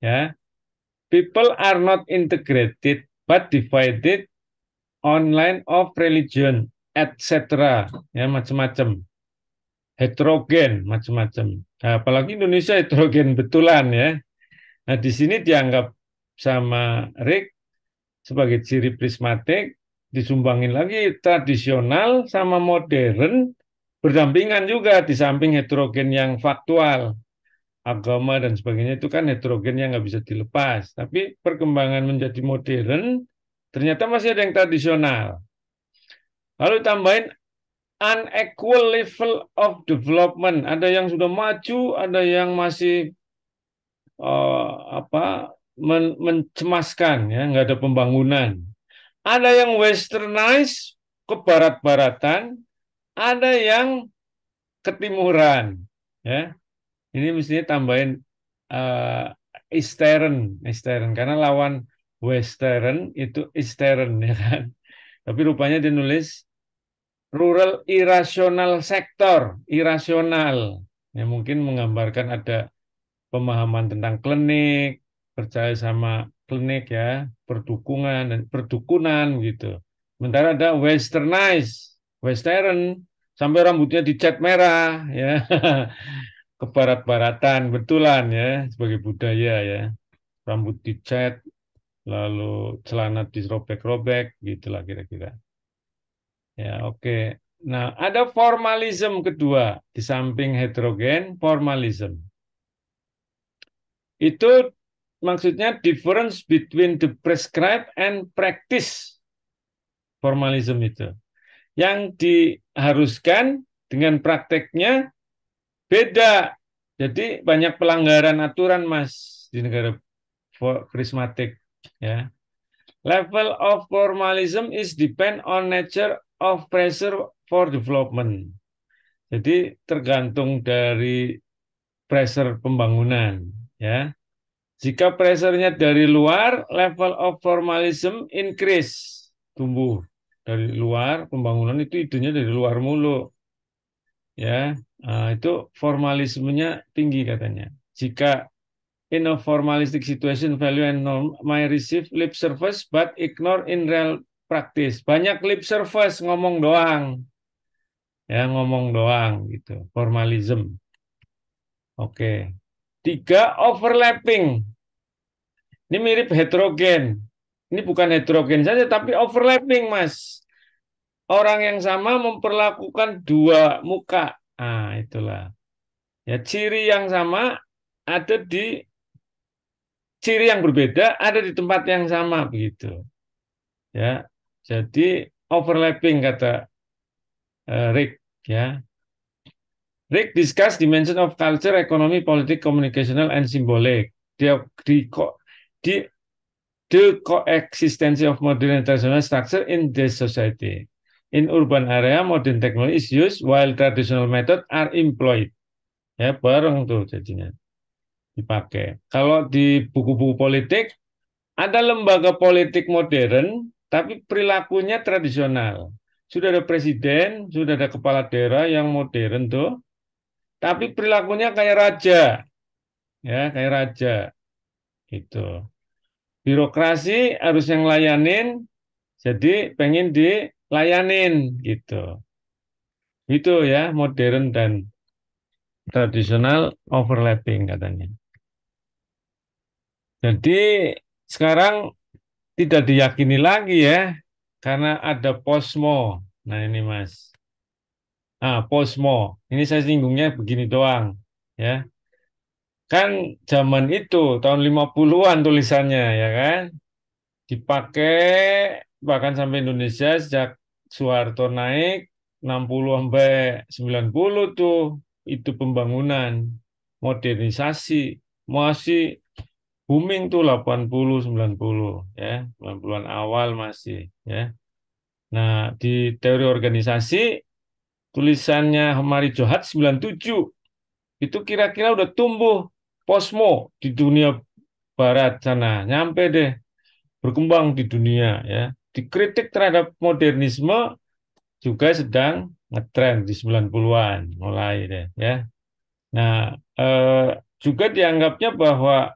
Ya. People are not integrated but divided online of religion, etc. Ya macam-macam. Heterogen macam-macam. Nah, apalagi Indonesia heterogen betulan ya. Nah di sini dianggap sama Rick sebagai ciri prismatik, disumbangin lagi tradisional sama modern berdampingan juga di samping heterogen yang faktual agama dan sebagainya itu kan heterogen yang nggak bisa dilepas. Tapi perkembangan menjadi modern, ternyata masih ada yang tradisional. Lalu tambahin unequal level of development. Ada yang sudah maju, ada yang masih uh, apa men mencemaskan ya, nggak ada pembangunan. Ada yang westernized ke barat-baratan, ada yang ketimuran, ya ini mestinya tambahin uh, eh, Eastern, Eastern karena lawan Western itu Eastern ya kan. Tapi rupanya dia nulis rural irasional sektor, irasional. Ya mungkin menggambarkan ada pemahaman tentang klinik, percaya sama klinik ya, perdukungan dan perdukunan gitu. Sementara ada westernized, western sampai rambutnya dicat merah ya. kebarat-baratan betulan ya sebagai budaya ya rambut dicat lalu celana disrobek robek gitulah kira-kira ya oke okay. nah ada formalisme kedua di samping heterogen formalisme itu maksudnya difference between the prescribed and practice formalisme itu yang diharuskan dengan prakteknya Beda. Jadi banyak pelanggaran aturan Mas di negara krismatik ya. Level of formalism is depend on nature of pressure for development. Jadi tergantung dari pressure pembangunan ya. Jika pressure-nya dari luar, level of formalism increase, tumbuh dari luar, pembangunan itu idenya dari luar mulu. Ya, uh, itu formalismenya tinggi katanya. Jika in a formalistic situation, value and norm may receive lip service but ignore in real practice. Banyak lip service ngomong doang, ya ngomong doang gitu. Formalism. Oke. Okay. Tiga overlapping. Ini mirip heterogen. Ini bukan heterogen saja, tapi overlapping, Mas. Orang yang sama memperlakukan dua muka Ah, itulah. Ya, ciri yang sama ada di ciri yang berbeda ada di tempat yang sama begitu. Ya. Jadi overlapping kata uh, Rick ya. Rick discuss dimension of culture, economy, politik, communicational, and symbolic. Dia di, di the coexistence of modern international structure in this society. In urban area, modern technology is used while traditional method are employed. Ya, bareng tuh jadinya dipakai. Kalau di buku-buku politik, ada lembaga politik modern, tapi perilakunya tradisional. Sudah ada presiden, sudah ada kepala daerah yang modern tuh, tapi perilakunya kayak raja. Ya, kayak raja. Gitu. Birokrasi harus yang layanin, jadi pengen di layanin gitu. Itu ya modern dan tradisional overlapping katanya. Jadi sekarang tidak diyakini lagi ya karena ada posmo. Nah ini mas, ah posmo. Ini saya singgungnya begini doang ya. Kan zaman itu tahun 50-an tulisannya ya kan dipakai bahkan sampai Indonesia sejak Soeharto naik 60 sampai 90 tuh itu pembangunan modernisasi masih booming tuh 80 90 ya 90-an awal masih ya nah di teori organisasi tulisannya Hamari Johat 97 itu kira-kira udah tumbuh posmo di dunia barat sana nyampe deh berkembang di dunia ya dikritik terhadap modernisme juga sedang ngetrend di 90-an mulai deh ya. Nah, eh, juga dianggapnya bahwa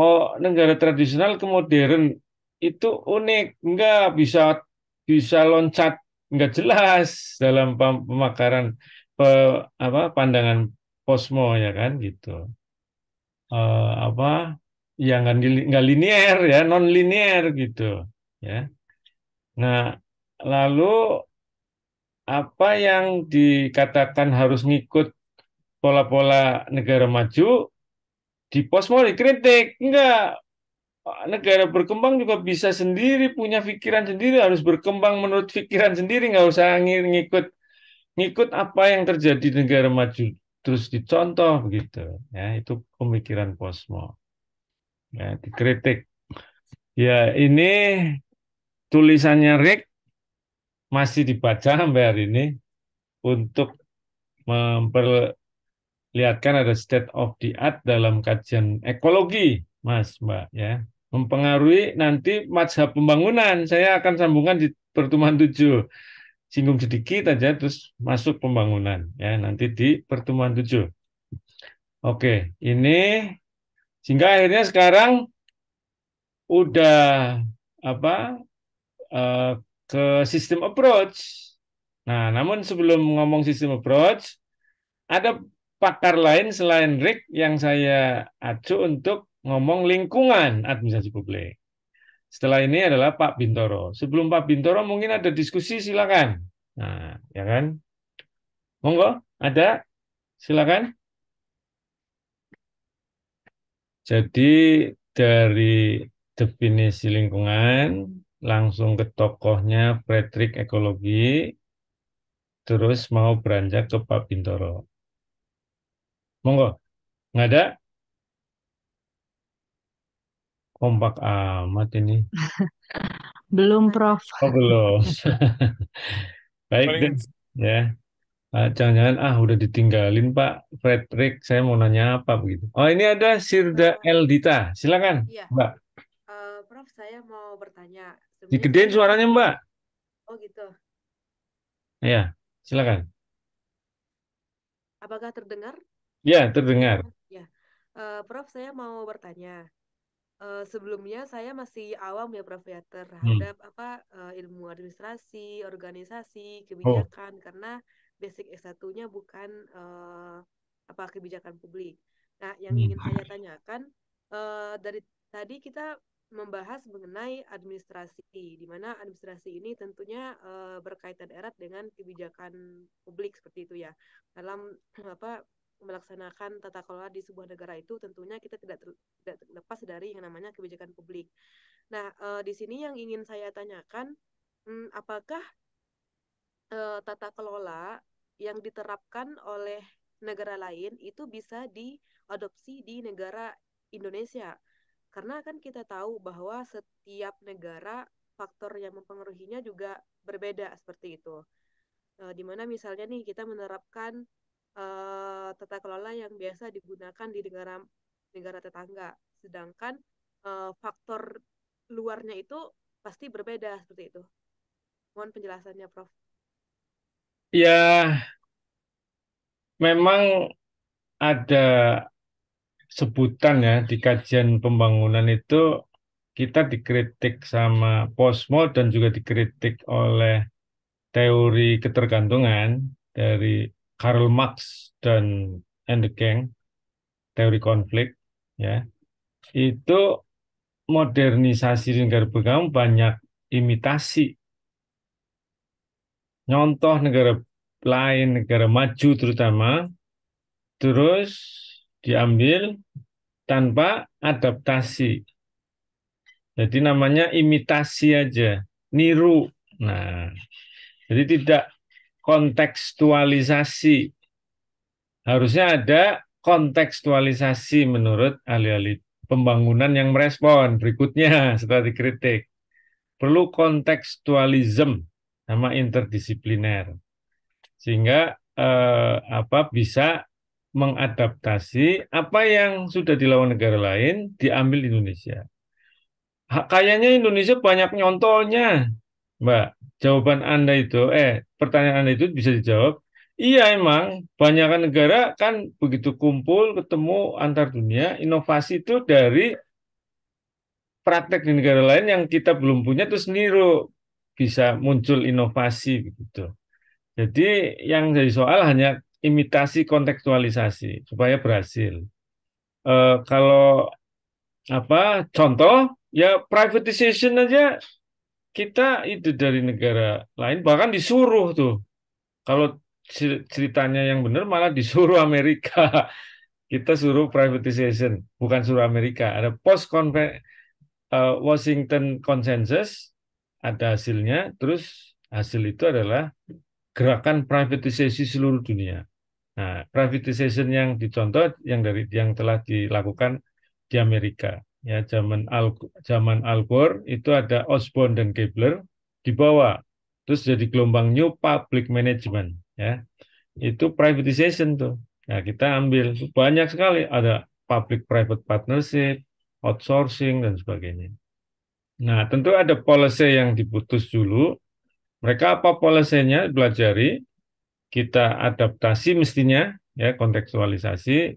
oh negara tradisional ke modern itu unik, enggak bisa bisa loncat enggak jelas dalam pemakaran pe, apa pandangan posmo ya kan gitu. Eh, apa yang nggak linier ya non linier gitu ya. Nah, lalu apa yang dikatakan harus ngikut pola-pola negara maju di pos mau dikritik enggak negara berkembang juga bisa sendiri punya pikiran sendiri harus berkembang menurut pikiran sendiri nggak usah ngikut ngikut apa yang terjadi di negara maju terus dicontoh begitu ya itu pemikiran posmo ya dikritik ya ini tulisannya Rick masih dibaca sampai hari ini untuk memperlihatkan ada state of the art dalam kajian ekologi, Mas Mbak ya. Mempengaruhi nanti mazhab pembangunan. Saya akan sambungkan di pertemuan 7. Singgung sedikit aja terus masuk pembangunan ya nanti di pertemuan 7. Oke, ini sehingga akhirnya sekarang udah apa Eh, ke sistem approach. Nah, namun sebelum ngomong sistem approach, ada pakar lain selain Rick yang saya acu untuk ngomong lingkungan administrasi publik. Setelah ini adalah Pak Bintoro. Sebelum Pak Bintoro mungkin ada diskusi silakan. Nah, ya kan? Monggo, ada? Silakan. Jadi dari definisi lingkungan langsung ke tokohnya Frederick Ekologi, terus mau beranjak ke Pak Bintoro. Monggo, nggak ada? Kompak amat ini. belum, Prof. Oh, belum. Baik, Paling... ya. Ah, jangan-jangan, ah udah ditinggalin Pak Frederick, saya mau nanya apa begitu. Oh ini ada Sirda eh, Eldita, silakan iya. Mbak. Eh, Prof, saya mau bertanya. Digedein suaranya Mbak. Oh gitu. Ya, silakan. Apakah terdengar? Ya, terdengar. Ya, uh, Prof, saya mau bertanya. Uh, sebelumnya saya masih awam ya Prof ya terhadap hmm. apa uh, ilmu administrasi, organisasi, oh. kebijakan oh. karena basic S1-nya bukan uh, apa kebijakan publik. Nah, yang ingin hmm. saya tanyakan uh, dari tadi kita membahas mengenai administrasi, di mana administrasi ini tentunya e, berkaitan erat dengan kebijakan publik seperti itu ya. Dalam apa melaksanakan tata kelola di sebuah negara itu tentunya kita tidak ter, tidak terlepas dari yang namanya kebijakan publik. Nah, e, di sini yang ingin saya tanyakan, hmm, apakah e, tata kelola yang diterapkan oleh negara lain itu bisa diadopsi di negara Indonesia? Karena kan kita tahu bahwa setiap negara faktor yang mempengaruhinya juga berbeda seperti itu. E, eh, dimana misalnya nih kita menerapkan e, tata kelola yang biasa digunakan di negara negara tetangga, sedangkan e, faktor luarnya itu pasti berbeda seperti itu. Mohon penjelasannya, Prof. Ya, memang ada sebutan ya di kajian pembangunan itu kita dikritik sama posmo dan juga dikritik oleh teori ketergantungan dari Karl Marx dan Endekeng, teori konflik ya. Itu modernisasi negara berkembang banyak imitasi nyontoh negara lain, negara maju terutama, terus diambil tanpa adaptasi. Jadi namanya imitasi aja, niru. Nah, jadi tidak kontekstualisasi. Harusnya ada kontekstualisasi menurut ahli-ahli pembangunan yang merespon berikutnya setelah dikritik. Perlu kontekstualisme sama interdisipliner. Sehingga eh, apa bisa mengadaptasi apa yang sudah dilawan negara lain diambil di Indonesia. Kayaknya Indonesia banyak nyontolnya, Mbak. Jawaban Anda itu, eh pertanyaan Anda itu bisa dijawab. Iya emang, banyak negara kan begitu kumpul, ketemu antar dunia, inovasi itu dari praktek di negara lain yang kita belum punya terus niru bisa muncul inovasi begitu. Jadi yang jadi soal hanya imitasi kontekstualisasi supaya berhasil. E, kalau apa contoh ya privatization aja kita itu dari negara lain bahkan disuruh tuh kalau ceritanya yang benar malah disuruh Amerika kita suruh privatization bukan suruh Amerika ada post uh, Washington consensus ada hasilnya terus hasil itu adalah gerakan privatisasi seluruh dunia. Nah, privatization yang dicontoh yang dari yang telah dilakukan di Amerika. Ya, zaman Al zaman Al Gore itu ada Osborne dan Gabler bawah terus jadi gelombang new public management ya. Itu privatization tuh. Nah, kita ambil banyak sekali ada public private partnership, outsourcing dan sebagainya. Nah, tentu ada policy yang diputus dulu mereka apa polisinya belajari kita adaptasi mestinya ya kontekstualisasi.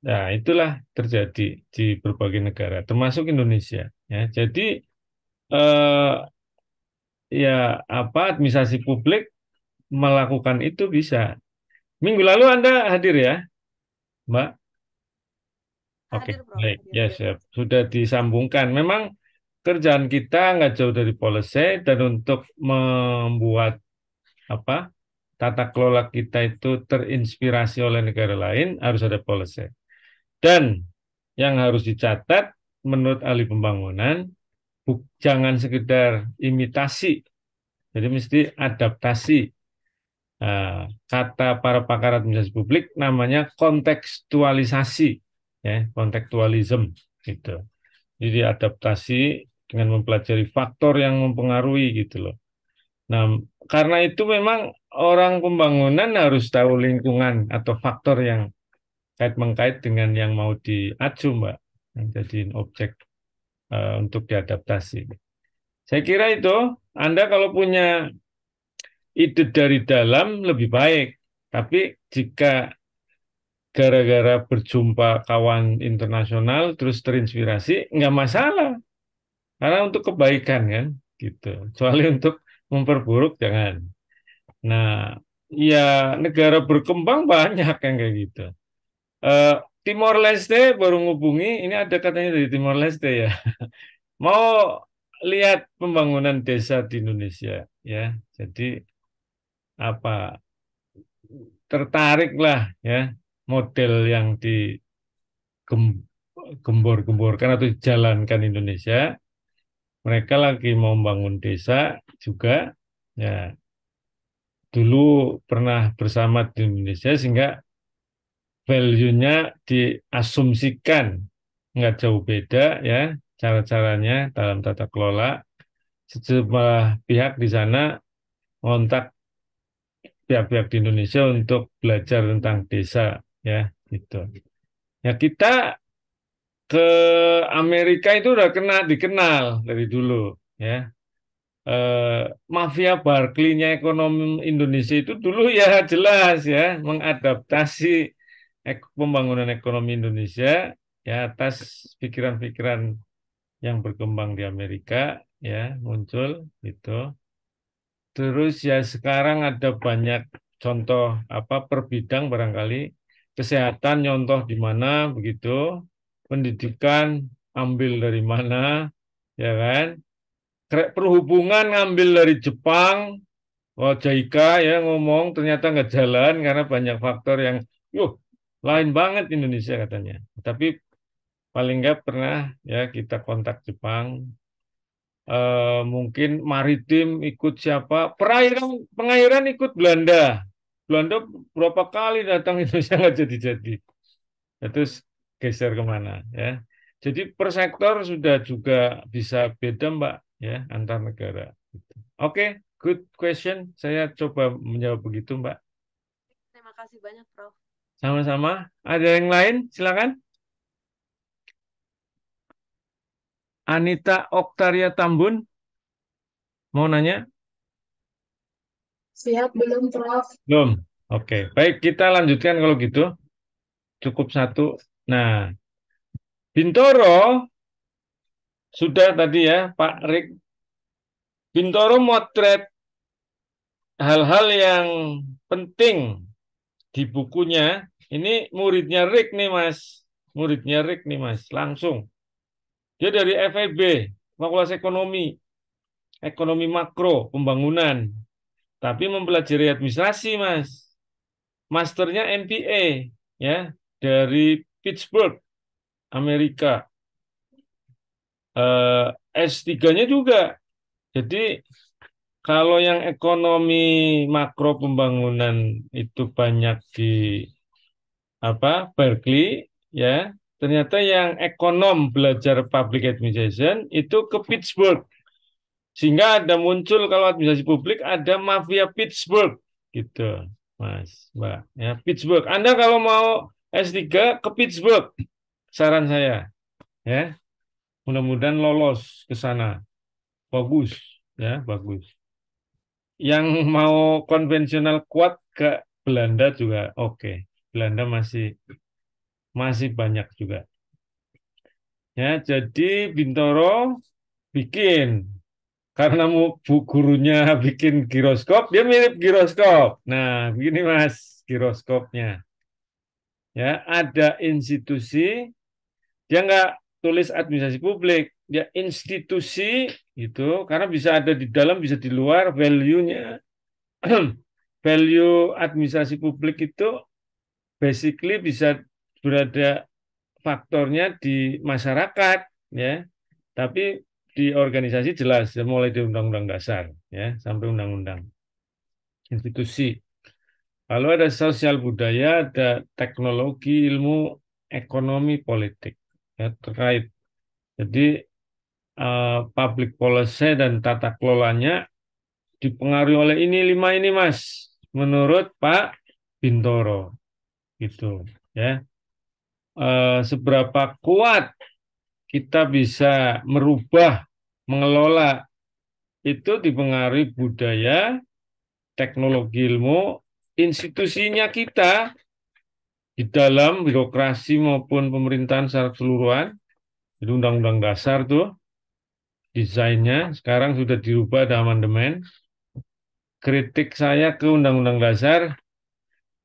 Nah, itulah terjadi di berbagai negara termasuk Indonesia ya. Jadi eh, ya apa administrasi publik melakukan itu bisa. Minggu lalu Anda hadir ya, Mbak? Oke, okay. baik. Ya, siap. Sudah disambungkan. Memang kerjaan kita nggak jauh dari policy dan untuk membuat apa tata kelola kita itu terinspirasi oleh negara lain harus ada policy. Dan yang harus dicatat menurut ahli pembangunan jangan sekedar imitasi. Jadi mesti adaptasi. Nah, kata para pakar administrasi publik namanya kontekstualisasi ya, kontekstualisme gitu. Jadi adaptasi dengan mempelajari faktor yang mempengaruhi gitu loh. Nah, karena itu memang orang pembangunan harus tahu lingkungan atau faktor yang kait mengkait dengan yang mau diacu, Mbak, yang jadi objek uh, untuk diadaptasi. Saya kira itu Anda kalau punya ide dari dalam lebih baik, tapi jika gara-gara berjumpa kawan internasional terus terinspirasi, nggak masalah. Karena untuk kebaikan kan, gitu. Kecuali untuk memperburuk jangan. Nah, ya negara berkembang banyak yang kayak gitu. Uh, Timor Leste baru ngubungi, ini ada katanya dari Timor Leste ya. Mau lihat pembangunan desa di Indonesia ya. Jadi apa tertarik lah ya model yang di gembor-gemborkan atau dijalankan Indonesia mereka lagi mau membangun desa juga ya dulu pernah bersama di Indonesia sehingga value-nya diasumsikan nggak jauh beda ya cara-caranya dalam tata kelola sejumlah pihak di sana kontak pihak-pihak di Indonesia untuk belajar tentang desa ya gitu ya kita ke Amerika itu udah kena dikenal dari dulu ya eh, mafia Barclaynya ekonom ekonomi Indonesia itu dulu ya jelas ya mengadaptasi ek pembangunan ekonomi Indonesia ya atas pikiran-pikiran yang berkembang di Amerika ya muncul itu terus ya sekarang ada banyak contoh apa per bidang barangkali kesehatan nyontoh di mana begitu pendidikan ambil dari mana, ya kan? Perhubungan ngambil dari Jepang, oh Jaika ya ngomong ternyata nggak jalan karena banyak faktor yang, yuh lain banget Indonesia katanya. Tapi paling nggak pernah ya kita kontak Jepang. E, mungkin maritim ikut siapa? Perairan pengairan ikut Belanda. Belanda berapa kali datang Indonesia nggak jadi-jadi. Nah, terus geser kemana ya. Jadi per sektor sudah juga bisa beda Mbak ya antar negara. Gitu. Oke, okay, good question. Saya coba menjawab begitu Mbak. Terima kasih banyak Prof. Sama-sama. Ada yang lain? Silakan. Anita Oktaria Tambun mau nanya? Siap belum Prof? Belum. Oke, okay. baik kita lanjutkan kalau gitu. Cukup satu Nah, Bintoro sudah tadi ya Pak Rick. Bintoro motret hal-hal yang penting di bukunya. Ini muridnya Rick nih Mas. Muridnya Rick nih Mas, langsung. Dia dari FEB, Fakultas Ekonomi. Ekonomi makro, pembangunan. Tapi mempelajari administrasi Mas. Masternya MBA ya dari Pittsburgh, Amerika. Uh, eh, S3-nya juga. Jadi kalau yang ekonomi makro pembangunan itu banyak di apa Berkeley ya, ternyata yang ekonom belajar public administration itu ke Pittsburgh. Sehingga ada muncul kalau administrasi publik ada mafia Pittsburgh gitu. Mas, Mbak, ya Pittsburgh. Anda kalau mau S3 ke Pittsburgh saran saya ya mudah-mudahan lolos ke sana bagus ya bagus yang mau konvensional kuat ke Belanda juga oke okay. Belanda masih masih banyak juga ya jadi Bintoro bikin karena bu gurunya bikin giroskop dia mirip giroskop nah begini mas giroskopnya ya ada institusi dia nggak tulis administrasi publik ya institusi itu karena bisa ada di dalam bisa di luar value-nya value administrasi publik itu basically bisa berada faktornya di masyarakat ya tapi di organisasi jelas mulai di undang-undang dasar ya sampai undang-undang institusi Lalu ada sosial budaya, ada teknologi, ilmu, ekonomi, politik ya, terkait. Jadi uh, public policy dan tata kelolanya dipengaruhi oleh ini lima ini mas, menurut Pak Bintoro, gitu ya. Uh, seberapa kuat kita bisa merubah, mengelola itu dipengaruhi budaya, teknologi ilmu, institusinya kita di dalam birokrasi maupun pemerintahan secara keseluruhan itu undang-undang dasar tuh desainnya sekarang sudah dirubah ada amandemen kritik saya ke undang-undang dasar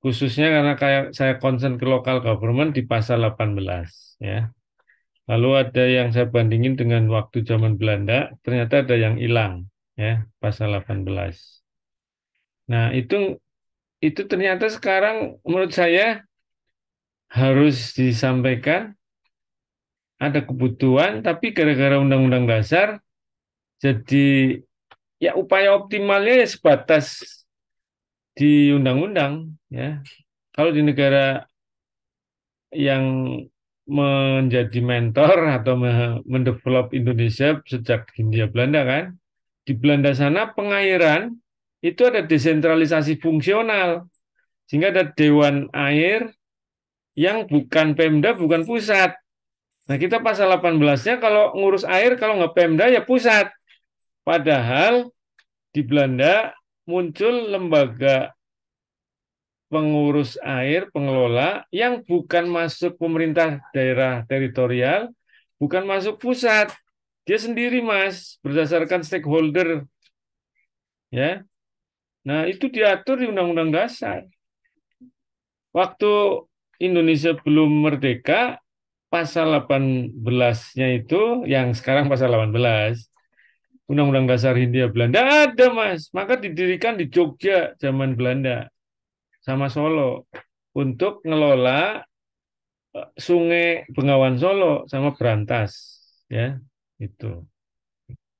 khususnya karena kayak saya concern ke lokal government di pasal 18 ya. Lalu ada yang saya bandingin dengan waktu zaman Belanda, ternyata ada yang hilang ya pasal 18. Nah, itu itu ternyata sekarang menurut saya harus disampaikan ada kebutuhan tapi gara-gara undang-undang dasar jadi ya upaya optimalnya ya sebatas di undang-undang ya kalau di negara yang menjadi mentor atau mendevelop Indonesia sejak Hindia Belanda kan di Belanda sana pengairan itu ada desentralisasi fungsional. Sehingga ada Dewan Air yang bukan Pemda, bukan pusat. Nah, kita pasal 18-nya kalau ngurus air, kalau nggak Pemda ya pusat. Padahal di Belanda muncul lembaga pengurus air, pengelola yang bukan masuk pemerintah daerah teritorial, bukan masuk pusat. Dia sendiri, Mas, berdasarkan stakeholder. Ya. Nah, itu diatur di Undang-Undang Dasar. Waktu Indonesia belum merdeka, pasal 18-nya itu, yang sekarang pasal 18, Undang-Undang Dasar Hindia Belanda ada, Mas. Maka didirikan di Jogja zaman Belanda sama Solo untuk ngelola eh, Sungai Bengawan Solo sama Berantas, ya, itu.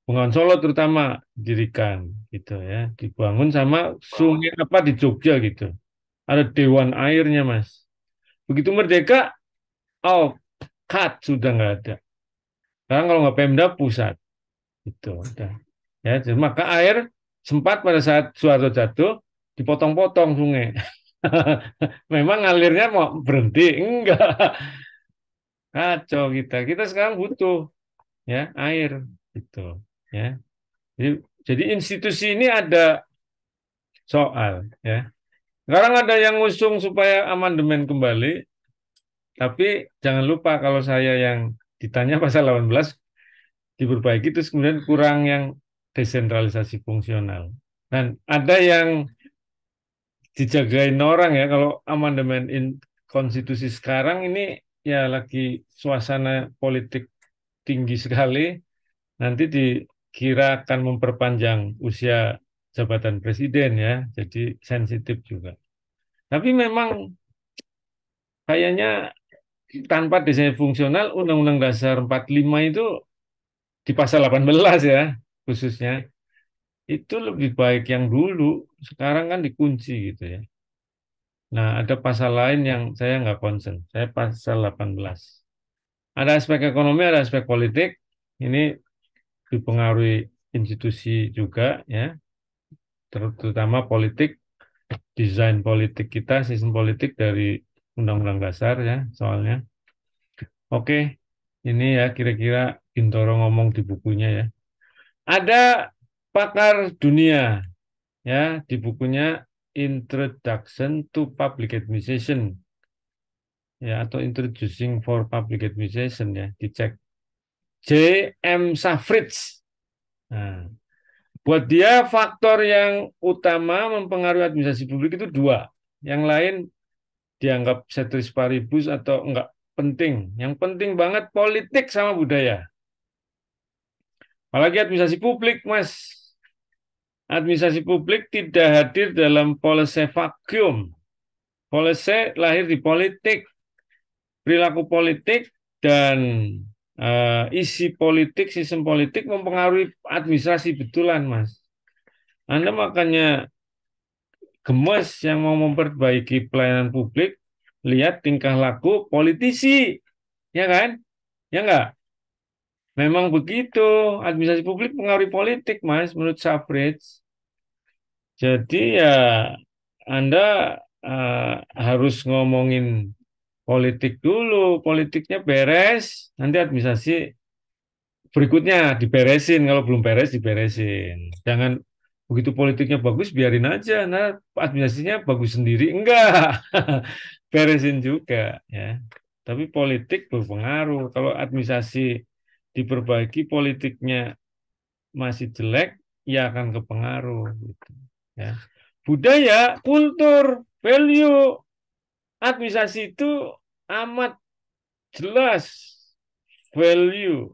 Bengawan Solo terutama dirikan, gitu ya, dibangun sama sungai apa di Jogja gitu. Ada dewan airnya mas. Begitu merdeka, oh cut sudah nggak ada. Sekarang kalau nggak Pemda pusat gitu. Udah. Ya, jadi maka air sempat pada saat suara jatuh dipotong-potong sungai. Memang alirnya mau berhenti enggak. Kacau kita. Kita sekarang butuh ya air gitu. Ya. Jadi, jadi institusi ini ada soal. Ya. Sekarang ada yang ngusung supaya amandemen kembali, tapi jangan lupa kalau saya yang ditanya pasal 18 diperbaiki terus kemudian kurang yang desentralisasi fungsional. Dan ada yang dijagain orang ya kalau amandemen in konstitusi sekarang ini ya lagi suasana politik tinggi sekali nanti di kira akan memperpanjang usia jabatan presiden ya, jadi sensitif juga. Tapi memang kayaknya tanpa desain fungsional Undang-Undang Dasar 45 itu di pasal 18 ya khususnya itu lebih baik yang dulu sekarang kan dikunci gitu ya. Nah, ada pasal lain yang saya nggak concern. Saya pasal 18. Ada aspek ekonomi, ada aspek politik. Ini dipengaruhi institusi juga ya terutama politik desain politik kita sistem politik dari undang-undang dasar ya soalnya oke ini ya kira-kira Bintoro ngomong di bukunya ya ada pakar dunia ya di bukunya Introduction to Public Administration ya atau Introducing for Public Administration ya dicek J. M. Nah, buat dia faktor yang utama mempengaruhi administrasi publik itu dua. Yang lain dianggap setris paribus atau enggak penting. Yang penting banget politik sama budaya. Apalagi administrasi publik, Mas. Administrasi publik tidak hadir dalam policy vacuum. Policy lahir di politik. Perilaku politik dan uh, isi politik, sistem politik mempengaruhi administrasi betulan, Mas. Anda makanya gemes yang mau memperbaiki pelayanan publik, lihat tingkah laku politisi, ya kan? Ya enggak? Memang begitu, administrasi publik mengaruhi politik, Mas, menurut Safrij. Jadi ya Anda uh, harus ngomongin politik dulu, politiknya beres, nanti administrasi berikutnya diberesin. Kalau belum beres, diberesin. Jangan begitu politiknya bagus, biarin aja. Nah, administrasinya bagus sendiri. Enggak, beresin juga. ya. Tapi politik berpengaruh. Kalau administrasi diperbaiki, politiknya masih jelek, ya akan kepengaruh. Gitu. Ya. Budaya, kultur, value, administrasi itu amat jelas value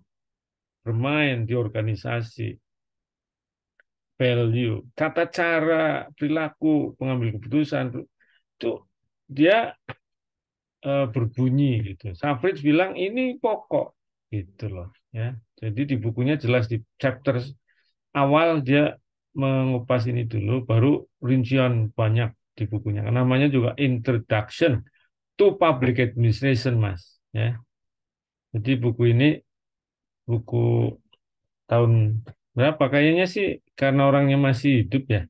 bermain di organisasi value tata cara perilaku pengambil keputusan itu dia eh, berbunyi gitu Savage bilang ini pokok gitu loh ya jadi di bukunya jelas di chapter awal dia mengupas ini dulu baru rincian banyak di bukunya. Namanya juga Introduction to Public Administration, Mas. Ya. Jadi buku ini buku tahun berapa? Kayaknya sih karena orangnya masih hidup ya,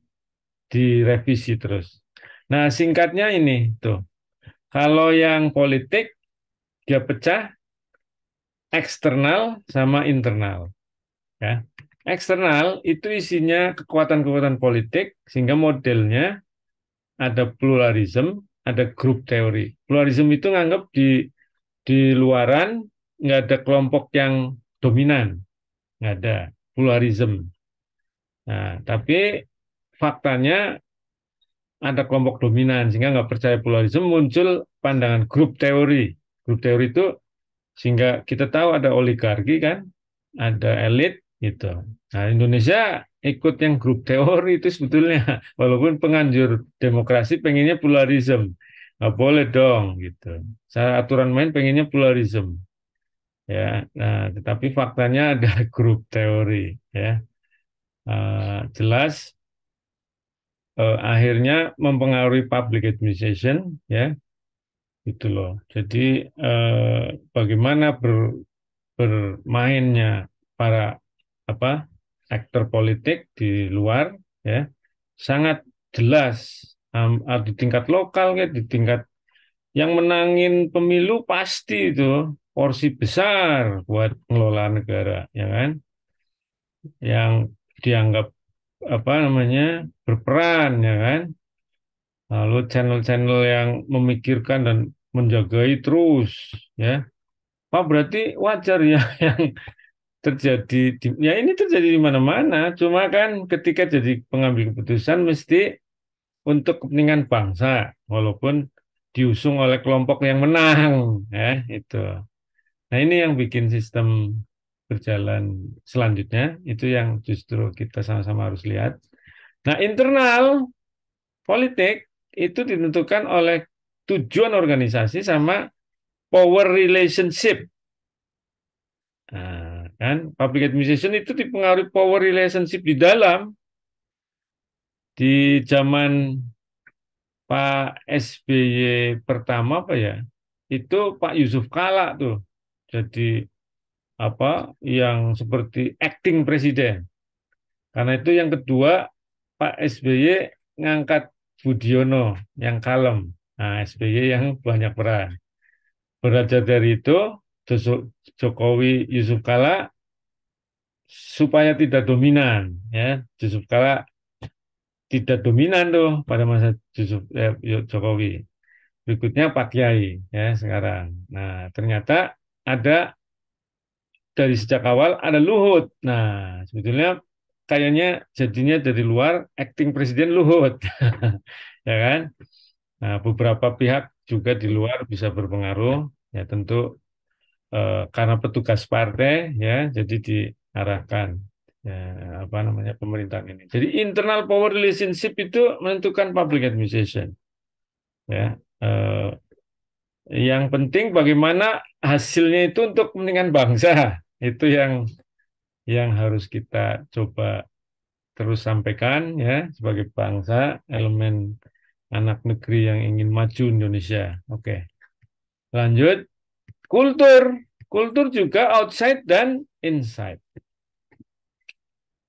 direvisi terus. Nah singkatnya ini tuh, kalau yang politik dia pecah eksternal sama internal. Ya. Eksternal itu isinya kekuatan-kekuatan politik sehingga modelnya ada pluralism, ada grup teori. Pluralism itu nganggap di di luaran nggak ada kelompok yang dominan, nggak ada pluralism. Nah, tapi faktanya ada kelompok dominan sehingga nggak percaya pluralism muncul pandangan grup teori. Grup teori itu sehingga kita tahu ada oligarki kan, ada elit gitu. Nah, Indonesia ikut yang grup teori itu sebetulnya walaupun penganjur demokrasi pengennya pluralism nggak boleh dong gitu saya aturan main pengennya pluralism ya nah tetapi faktanya ada grup teori ya uh, jelas uh, akhirnya mempengaruhi public administration ya itu loh jadi uh, bagaimana ber, bermainnya para apa aktor politik di luar ya sangat jelas um, ah, di tingkat lokal ya di tingkat yang menangin pemilu pasti itu porsi besar buat pengelolaan negara ya kan yang dianggap apa namanya berperan ya kan lalu channel-channel yang memikirkan dan menjagai terus ya Pak berarti wajar ya yang terjadi di, ya ini terjadi di mana-mana cuma kan ketika jadi pengambil keputusan mesti untuk kepentingan bangsa walaupun diusung oleh kelompok yang menang ya itu nah ini yang bikin sistem berjalan selanjutnya itu yang justru kita sama-sama harus lihat nah internal politik itu ditentukan oleh tujuan organisasi sama power relationship nah, Kan? Public administration itu dipengaruhi power relationship di dalam. Di zaman Pak SBY pertama apa ya? Itu Pak Yusuf Kala tuh. Jadi apa yang seperti acting presiden. Karena itu yang kedua Pak SBY ngangkat Budiono yang kalem. Nah, SBY yang banyak peran. Belajar dari itu Jokowi Yusuf Kala supaya tidak dominan ya Yusuf Kala tidak dominan tuh pada masa Yusuf eh, Jokowi berikutnya Pak Kiai ya sekarang nah ternyata ada dari sejak awal ada Luhut nah sebetulnya kayaknya jadinya dari luar acting presiden Luhut ya kan nah, beberapa pihak juga di luar bisa berpengaruh ya tentu eh, karena petugas partai ya jadi di arahkan ya, apa namanya pemerintahan ini. Jadi internal power relationship itu menentukan public administration. Ya, eh, yang penting bagaimana hasilnya itu untuk kepentingan bangsa itu yang yang harus kita coba terus sampaikan ya sebagai bangsa elemen anak negeri yang ingin maju Indonesia. Oke. Lanjut kultur Kultur juga outside dan inside.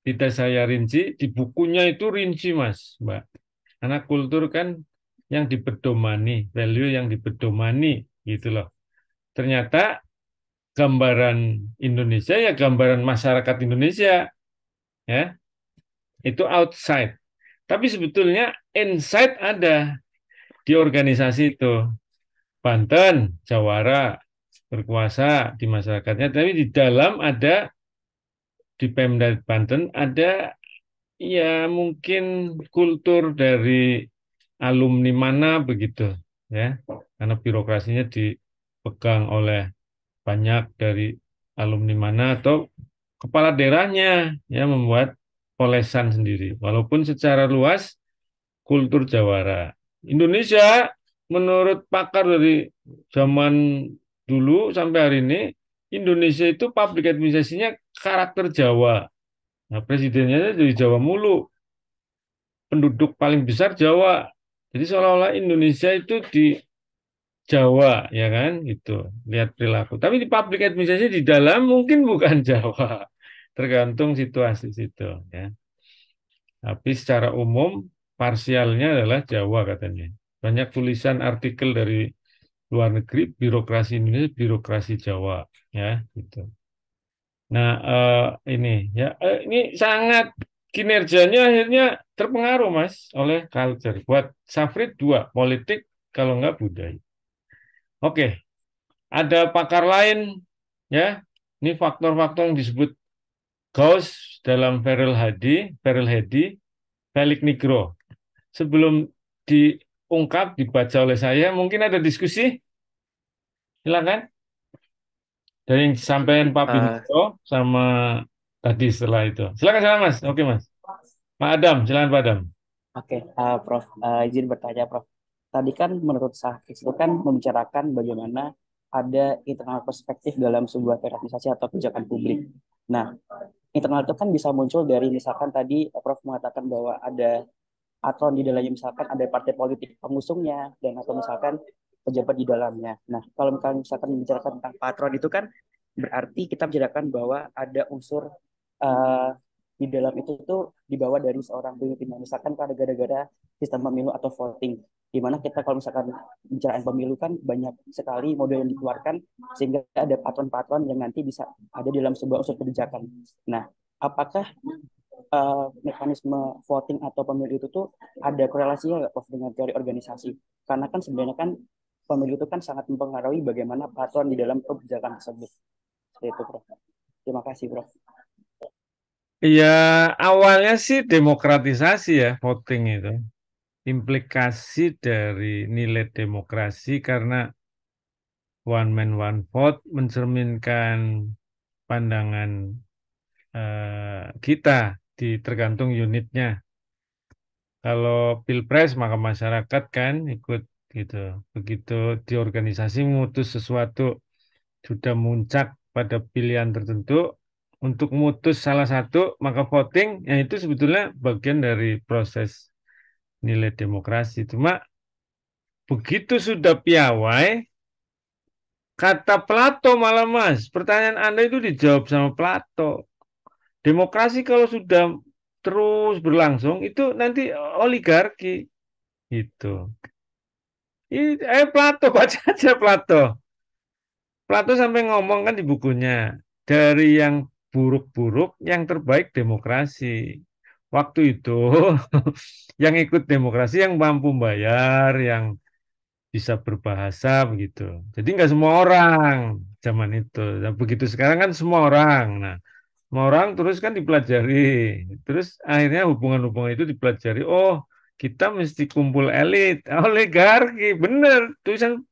Tidak saya rinci, di bukunya itu rinci mas, mbak. Karena kultur kan yang dipedomani, value yang dipedomani gitu loh. Ternyata gambaran Indonesia ya gambaran masyarakat Indonesia ya itu outside. Tapi sebetulnya inside ada di organisasi itu. Banten, Jawara, berkuasa di masyarakatnya, tapi di dalam ada di Pemda Banten ada ya mungkin kultur dari alumni mana begitu ya karena birokrasinya dipegang oleh banyak dari alumni mana atau kepala daerahnya ya membuat polesan sendiri walaupun secara luas kultur Jawara Indonesia menurut pakar dari zaman dulu sampai hari ini Indonesia itu public administrasinya karakter Jawa. Nah, presidennya dari Jawa mulu. Penduduk paling besar Jawa. Jadi seolah-olah Indonesia itu di Jawa, ya kan? Gitu. Lihat perilaku. Tapi di public administrasi di dalam mungkin bukan Jawa. Tergantung situasi situ, ya. Tapi secara umum parsialnya adalah Jawa katanya. Banyak tulisan artikel dari luar negeri birokrasi Indonesia birokrasi Jawa ya gitu nah uh, ini ya uh, ini sangat kinerjanya akhirnya terpengaruh mas oleh culture buat safrid dua politik kalau nggak budaya oke ada pakar lain ya ini faktor-faktor yang disebut Gauss dalam Feral Hadi Feral Hadi Felix Negro sebelum diungkap dibaca oleh saya mungkin ada diskusi silakan kan? Dari yang disampaikan iya. Pak Pinto uh, sama tadi setelah itu. Silakan silakan Mas. Oke Mas. Pak Adam, silakan Pak Adam. Oke, uh, Prof. Uh, izin bertanya, Prof. Tadi kan menurut saya itu kan membicarakan bagaimana ada internal perspektif dalam sebuah verifikasi atau kebijakan publik. Nah, internal itu kan bisa muncul dari misalkan tadi eh, Prof mengatakan bahwa ada atau di dalamnya misalkan ada partai politik pengusungnya dan atau misalkan pejabat di dalamnya. Nah, kalau misalkan, misalkan membicarakan tentang patron itu kan berarti kita bicarakan bahwa ada unsur uh, di dalam itu tuh dibawa dari seorang pemimpin. Nah, misalkan pada gara-gara sistem pemilu atau voting, di mana kita kalau misalkan bicara pemilu kan banyak sekali model yang dikeluarkan sehingga ada patron-patron yang nanti bisa ada di dalam sebuah unsur kebijakan. Nah, apakah uh, mekanisme voting atau pemilu itu tuh ada korelasinya nggak dengan teori organisasi? Karena kan sebenarnya kan pemilu itu kan sangat mempengaruhi bagaimana peraturan di dalam kebijakan tersebut. itu, Prof. Terima kasih, Prof. Iya, awalnya sih demokratisasi ya voting itu. Implikasi dari nilai demokrasi karena one man one vote mencerminkan pandangan uh, kita di tergantung unitnya. Kalau pilpres maka masyarakat kan ikut gitu. Begitu di organisasi mutus sesuatu sudah muncak pada pilihan tertentu untuk mutus salah satu maka voting yang itu sebetulnya bagian dari proses nilai demokrasi. Cuma begitu sudah piawai kata Plato malah Mas, pertanyaan Anda itu dijawab sama Plato. Demokrasi kalau sudah terus berlangsung itu nanti oligarki itu eh Plato baca aja Plato Plato sampai ngomong kan di bukunya dari yang buruk-buruk yang terbaik demokrasi waktu itu yang ikut demokrasi yang mampu bayar yang bisa berbahasa begitu jadi nggak semua orang zaman itu nah, begitu sekarang kan semua orang nah semua orang terus kan dipelajari terus akhirnya hubungan-hubungan itu dipelajari oh kita mesti kumpul elit, oligarki, bener tulisan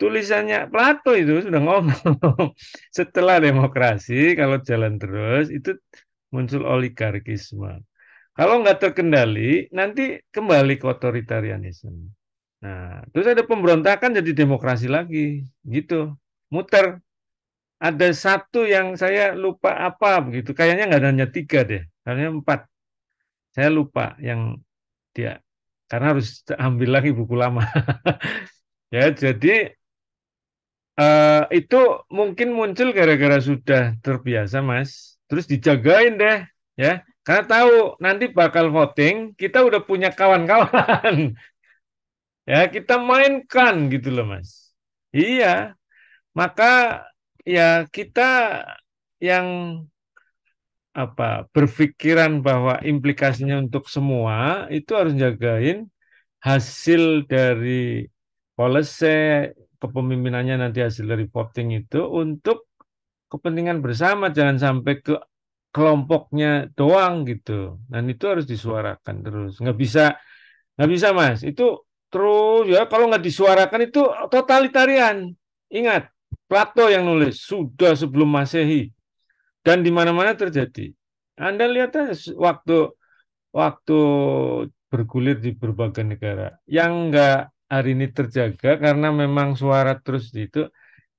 tulisannya Plato itu sudah ngomong setelah demokrasi kalau jalan terus itu muncul oligarkisme. Kalau nggak terkendali nanti kembali ke otoritarianisme. Nah, terus ada pemberontakan jadi demokrasi lagi, gitu. Muter. Ada satu yang saya lupa apa begitu. Kayaknya nggak hanya tiga deh, hanya empat. Saya lupa yang dia karena harus ambil lagi buku lama ya jadi uh, itu mungkin muncul gara-gara sudah terbiasa mas terus dijagain deh ya karena tahu nanti bakal voting kita udah punya kawan-kawan ya kita mainkan gitu loh mas iya maka ya kita yang apa berpikiran bahwa implikasinya untuk semua itu harus jagain hasil dari policy kepemimpinannya nanti hasil dari voting itu untuk kepentingan bersama jangan sampai ke kelompoknya doang gitu dan itu harus disuarakan terus nggak bisa nggak bisa mas itu terus ya kalau nggak disuarakan itu totalitarian ingat Plato yang nulis sudah sebelum masehi dan di mana-mana terjadi. Anda lihat waktu waktu bergulir di berbagai negara. Yang enggak hari ini terjaga karena memang suara terus itu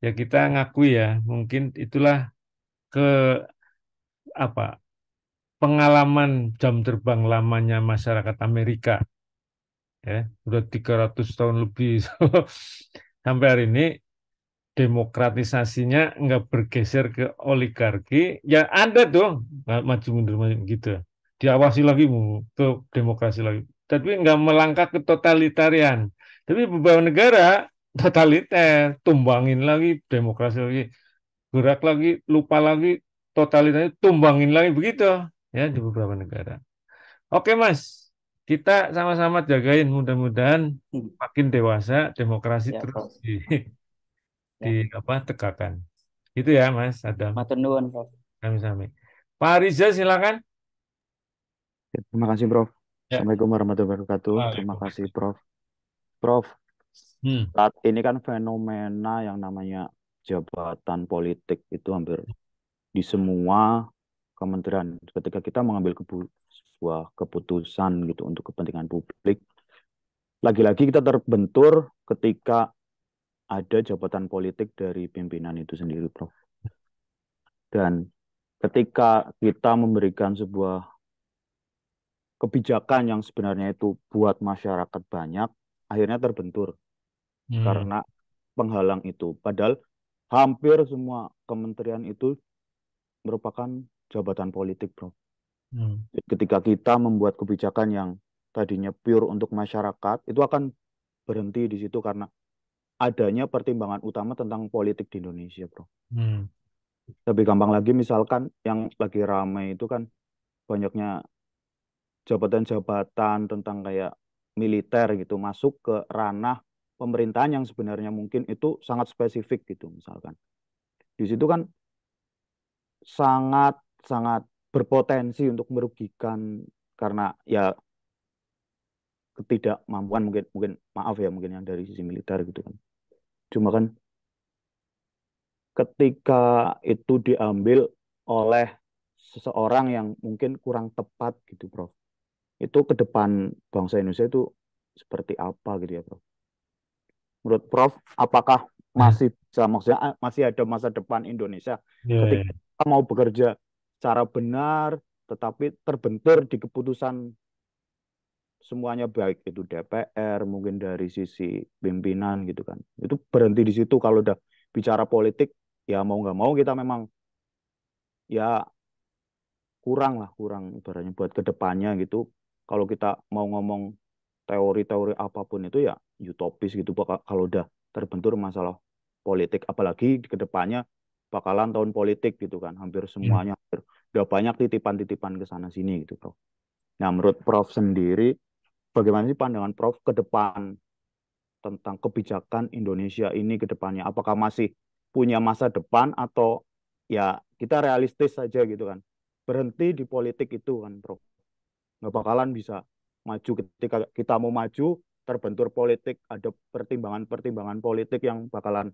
ya kita ngakui ya, mungkin itulah ke apa? pengalaman jam terbang lamanya masyarakat Amerika. Ya, udah 300 tahun lebih sampai hari ini demokratisasinya nggak bergeser ke oligarki ya ada dong maju mundur maju gitu diawasi lagi ke demokrasi lagi tapi nggak melangkah ke totalitarian tapi beberapa negara totaliter tumbangin lagi demokrasi lagi gerak lagi lupa lagi totalitarian tumbangin lagi begitu ya di beberapa negara oke mas kita sama-sama jagain mudah-mudahan hmm. makin dewasa demokrasi ya, terus di ya. apa tegakkan. Itu ya Mas ada Matur nuwun, Prof. Sami-sami. Pak Riza silakan. Ya, terima kasih, Prof. Ya. Assalamualaikum warahmatullahi wabarakatuh. Terima kasih, Prof. Prof, hmm. saat ini kan fenomena yang namanya jabatan politik itu hampir di semua kementerian. Ketika kita mengambil sebuah keputusan gitu untuk kepentingan publik, lagi-lagi kita terbentur ketika ada jabatan politik dari pimpinan itu sendiri, Prof. Dan ketika kita memberikan sebuah kebijakan yang sebenarnya itu buat masyarakat banyak, akhirnya terbentur hmm. karena penghalang itu. Padahal hampir semua kementerian itu merupakan jabatan politik, prof. Hmm. Ketika kita membuat kebijakan yang tadinya pure untuk masyarakat, itu akan berhenti di situ karena adanya pertimbangan utama tentang politik di Indonesia, bro. Hmm. Lebih gampang lagi misalkan yang lagi ramai itu kan banyaknya jabatan-jabatan tentang kayak militer gitu masuk ke ranah pemerintahan yang sebenarnya mungkin itu sangat spesifik gitu misalkan. Di situ kan sangat sangat berpotensi untuk merugikan karena ya ketidakmampuan mungkin mungkin maaf ya mungkin yang dari sisi militer gitu kan Cuma kan ketika itu diambil oleh seseorang yang mungkin kurang tepat gitu, Prof. Itu ke depan bangsa Indonesia itu seperti apa gitu ya, Prof. Menurut Prof, apakah hmm. masih bisa maksudnya eh, masih ada masa depan Indonesia yeah, ketika yeah. kita mau bekerja cara benar tetapi terbentur di keputusan semuanya baik itu DPR mungkin dari sisi pimpinan gitu kan itu berhenti di situ kalau udah bicara politik ya mau nggak mau kita memang ya kurang lah kurang ibaratnya buat kedepannya gitu kalau kita mau ngomong teori-teori apapun itu ya utopis gitu bakal kalau udah terbentur masalah politik apalagi kedepannya bakalan tahun politik gitu kan hampir hmm. semuanya hampir, udah banyak titipan-titipan ke sana sini gitu bro. Nah menurut Prof sendiri bagaimana sih pandangan Prof ke depan tentang kebijakan Indonesia ini ke depannya? Apakah masih punya masa depan atau ya kita realistis saja gitu kan? Berhenti di politik itu kan, Prof. Nggak bakalan bisa maju ketika kita mau maju terbentur politik, ada pertimbangan-pertimbangan politik yang bakalan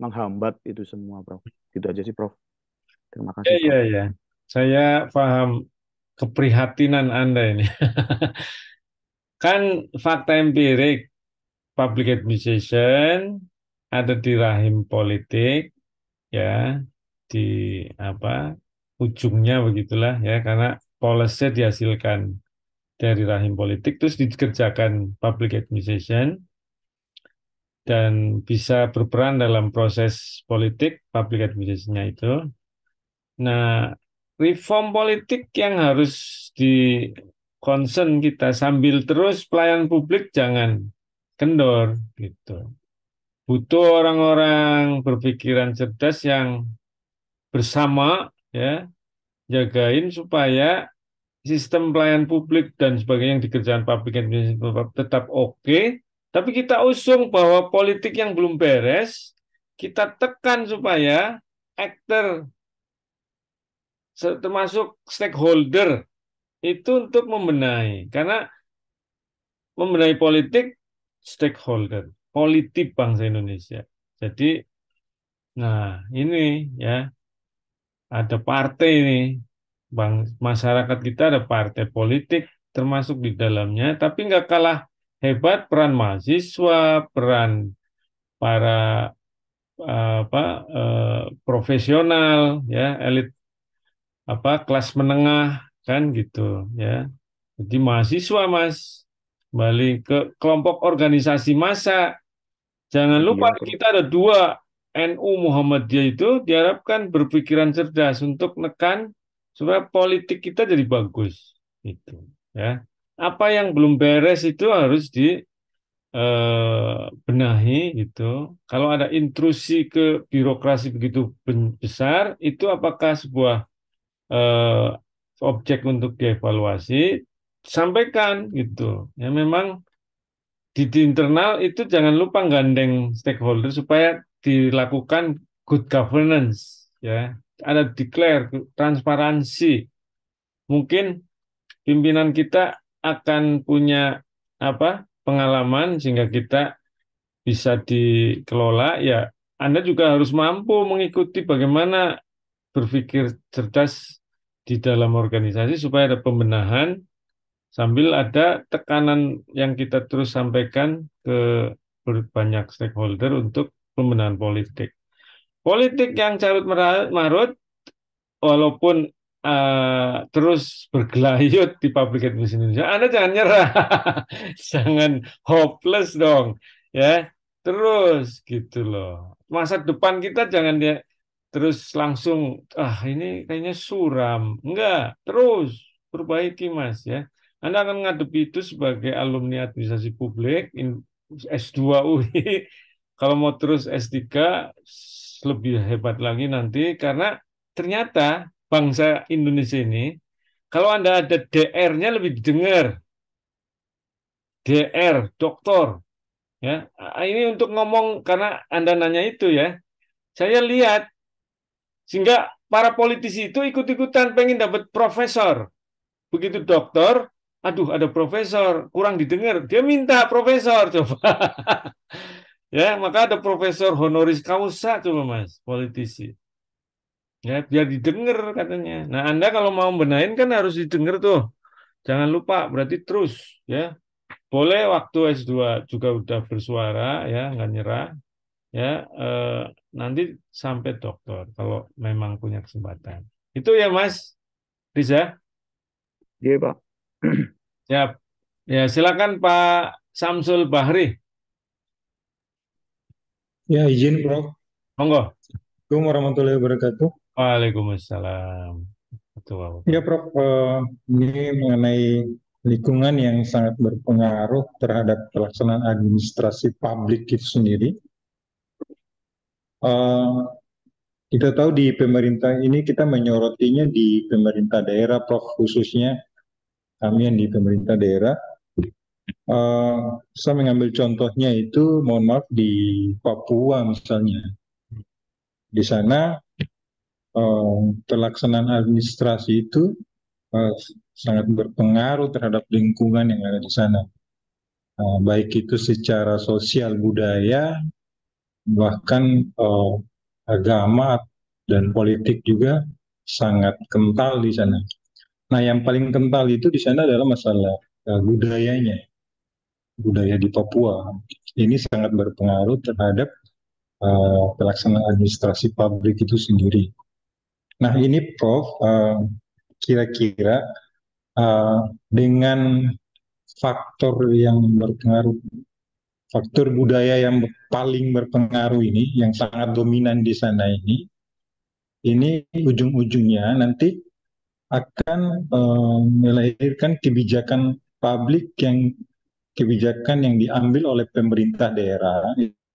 menghambat itu semua, Prof. Gitu aja sih, Prof. Terima kasih. Iya, iya, ya. Saya paham keprihatinan Anda ini. Kan fakta empirik public administration ada di rahim politik ya di apa ujungnya begitulah ya karena policy dihasilkan dari rahim politik terus dikerjakan public administration dan bisa berperan dalam proses politik public administration itu. Nah, reform politik yang harus di concern kita sambil terus pelayan publik jangan kendor gitu. Butuh orang-orang berpikiran cerdas yang bersama ya jagain supaya sistem pelayan publik dan sebagainya yang dikerjakan publik tetap oke, okay, tapi kita usung bahwa politik yang belum beres kita tekan supaya aktor termasuk stakeholder itu untuk membenahi karena membenahi politik stakeholder politik bangsa Indonesia jadi nah ini ya ada partai ini bang masyarakat kita ada partai politik termasuk di dalamnya tapi nggak kalah hebat peran mahasiswa peran para eh, apa eh, profesional ya elit apa kelas menengah kan gitu ya jadi mahasiswa mas balik ke kelompok organisasi massa jangan lupa ya. kita ada dua NU Muhammadiyah itu diharapkan berpikiran cerdas untuk nekan supaya politik kita jadi bagus itu ya apa yang belum beres itu harus di eh, benahi gitu kalau ada intrusi ke birokrasi begitu besar itu apakah sebuah eh, objek untuk dievaluasi sampaikan gitu ya memang di, di internal itu jangan lupa gandeng stakeholder supaya dilakukan good governance ya ada declare transparansi mungkin pimpinan kita akan punya apa pengalaman sehingga kita bisa dikelola ya Anda juga harus mampu mengikuti bagaimana berpikir cerdas di dalam organisasi supaya ada pembenahan sambil ada tekanan yang kita terus sampaikan ke banyak stakeholder untuk pembenahan politik. Politik yang carut marut walaupun uh, terus bergelayut di public administration Indonesia, Anda jangan nyerah. jangan hopeless dong, ya. Terus gitu loh. Masa depan kita jangan dia terus langsung ah ini kayaknya suram. Enggak, terus perbaiki Mas ya. Anda akan ngadep itu sebagai alumni administrasi publik S2 UI. Kalau mau terus S3 lebih hebat lagi nanti karena ternyata bangsa Indonesia ini kalau Anda ada DR-nya lebih didengar. DR, doktor. Ya, ini untuk ngomong karena Anda nanya itu ya. Saya lihat sehingga para politisi itu ikut-ikutan pengen dapat profesor. Begitu dokter, aduh ada profesor, kurang didengar. Dia minta profesor coba. ya, maka ada profesor honoris causa coba Mas, politisi. Ya, biar didengar katanya. Nah, Anda kalau mau benain kan harus didengar tuh. Jangan lupa berarti terus ya. Boleh waktu S2 juga udah bersuara ya, nggak nyerah ya eh, nanti sampai dokter kalau memang punya kesempatan. Itu ya Mas Riza. Iya Pak. Ya Ya silakan Pak Samsul Bahri. Ya izin Bro. Monggo. Assalamualaikum warahmatullahi wabarakatuh. Waalaikumsalam. Betul. Ya Prof, eh, ini mengenai lingkungan yang sangat berpengaruh terhadap pelaksanaan administrasi publik itu sendiri. Eh, kita tahu di pemerintah ini kita menyorotinya di pemerintah daerah, Prof. khususnya kami yang di pemerintah daerah. Uh, saya mengambil contohnya itu, mohon maaf, di Papua misalnya. Di sana uh, pelaksanaan administrasi itu uh, sangat berpengaruh terhadap lingkungan yang ada di sana. Uh, baik itu secara sosial budaya, bahkan uh, agama dan politik juga sangat kental di sana. Nah, yang paling kental itu di sana adalah masalah uh, budayanya, budaya di Papua. Ini sangat berpengaruh terhadap uh, pelaksanaan administrasi pabrik itu sendiri. Nah, ini Prof, kira-kira uh, uh, dengan faktor yang berpengaruh, faktor budaya yang paling berpengaruh ini, yang sangat dominan di sana ini, ini ujung-ujungnya nanti akan eh, melahirkan kebijakan publik yang kebijakan yang diambil oleh pemerintah daerah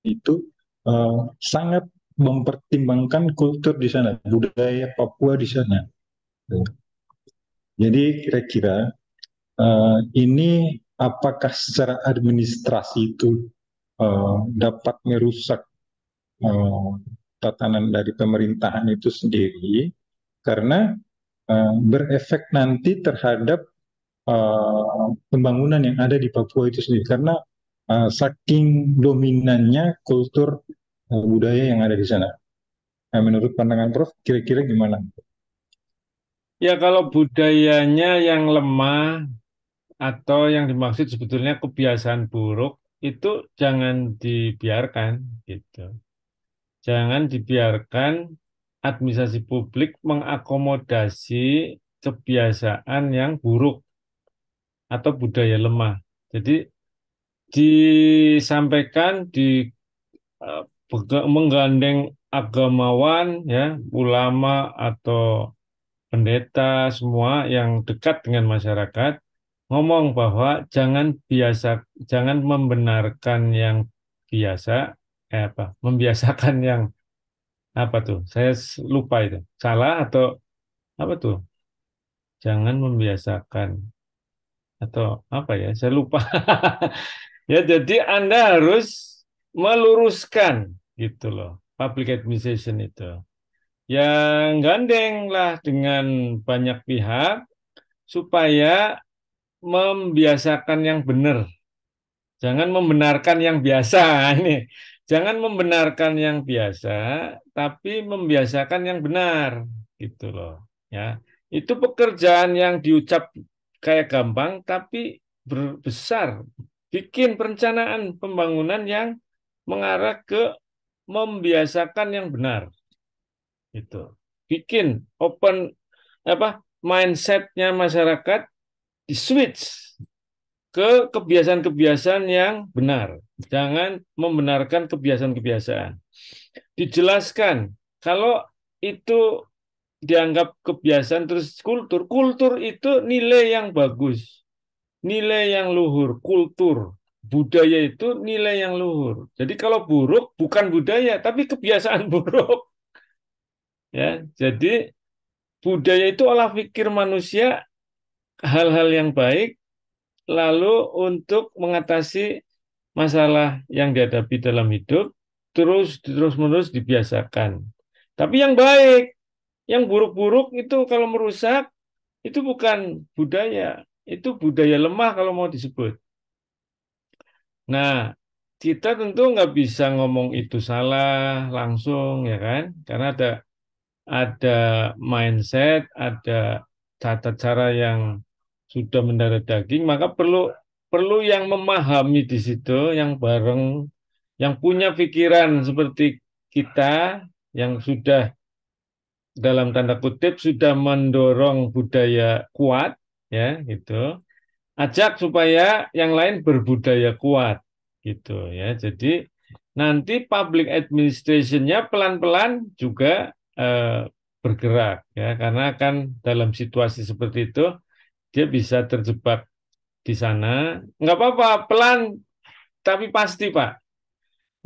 itu uh, sangat mempertimbangkan kultur di sana, budaya Papua di sana. Jadi kira-kira uh, ini apakah secara administrasi itu Eh, dapat merusak uh, eh, tatanan dari pemerintahan itu sendiri karena uh, berefek nanti terhadap uh, pembangunan yang ada di Papua itu sendiri karena uh, saking dominannya kultur uh, budaya yang ada di sana. Nah, menurut pandangan Prof, kira-kira gimana? Ya kalau budayanya yang lemah atau yang dimaksud sebetulnya kebiasaan buruk itu jangan dibiarkan gitu. Jangan dibiarkan administrasi publik mengakomodasi kebiasaan yang buruk atau budaya lemah. Jadi disampaikan di e, menggandeng agamawan ya, ulama atau pendeta semua yang dekat dengan masyarakat ngomong bahwa jangan biasa jangan membenarkan yang biasa eh apa membiasakan yang apa tuh saya lupa itu salah atau apa tuh jangan membiasakan atau apa ya saya lupa ya jadi anda harus meluruskan gitu loh public administration itu yang gandeng lah dengan banyak pihak supaya membiasakan yang benar. Jangan membenarkan yang biasa ini. Jangan membenarkan yang biasa, tapi membiasakan yang benar gitu loh. Ya, itu pekerjaan yang diucap kayak gampang, tapi besar. Bikin perencanaan pembangunan yang mengarah ke membiasakan yang benar. Itu bikin open apa mindsetnya masyarakat di switch ke kebiasaan-kebiasaan yang benar. Jangan membenarkan kebiasaan-kebiasaan. Dijelaskan kalau itu dianggap kebiasaan terus kultur. Kultur itu nilai yang bagus. Nilai yang luhur, kultur. Budaya itu nilai yang luhur. Jadi kalau buruk bukan budaya tapi kebiasaan buruk. Ya, jadi budaya itu olah pikir manusia hal-hal yang baik lalu untuk mengatasi masalah yang dihadapi dalam hidup terus terus-menerus dibiasakan. Tapi yang baik, yang buruk-buruk itu kalau merusak itu bukan budaya, itu budaya lemah kalau mau disebut. Nah, kita tentu nggak bisa ngomong itu salah langsung ya kan, karena ada ada mindset, ada tata cara yang sudah mendarat daging, maka perlu perlu yang memahami di situ, yang bareng, yang punya pikiran seperti kita, yang sudah dalam tanda kutip sudah mendorong budaya kuat, ya gitu. Ajak supaya yang lain berbudaya kuat, gitu ya. Jadi nanti public administrationnya pelan-pelan juga eh, bergerak ya karena kan dalam situasi seperti itu dia bisa terjebak di sana. Nggak apa-apa, pelan tapi pasti Pak.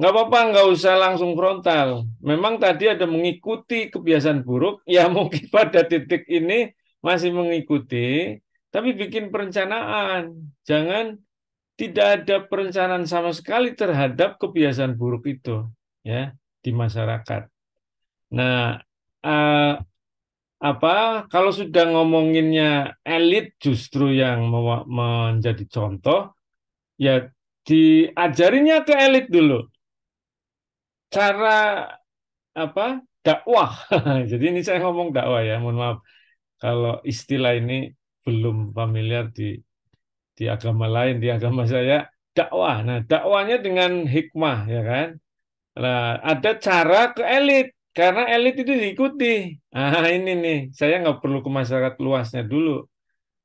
Nggak apa-apa, nggak usah langsung frontal. Memang tadi ada mengikuti kebiasaan buruk, ya mungkin pada titik ini masih mengikuti, tapi bikin perencanaan. Jangan tidak ada perencanaan sama sekali terhadap kebiasaan buruk itu ya di masyarakat. Nah, uh, apa kalau sudah ngomonginnya elit justru yang menjadi contoh ya diajarinya ke elit dulu cara apa dakwah jadi ini saya ngomong dakwah ya mohon maaf kalau istilah ini belum familiar di di agama lain di agama saya dakwah nah dakwahnya dengan hikmah ya kan nah, ada cara ke elit karena elit itu diikuti. Ah ini nih, saya nggak perlu ke masyarakat luasnya dulu.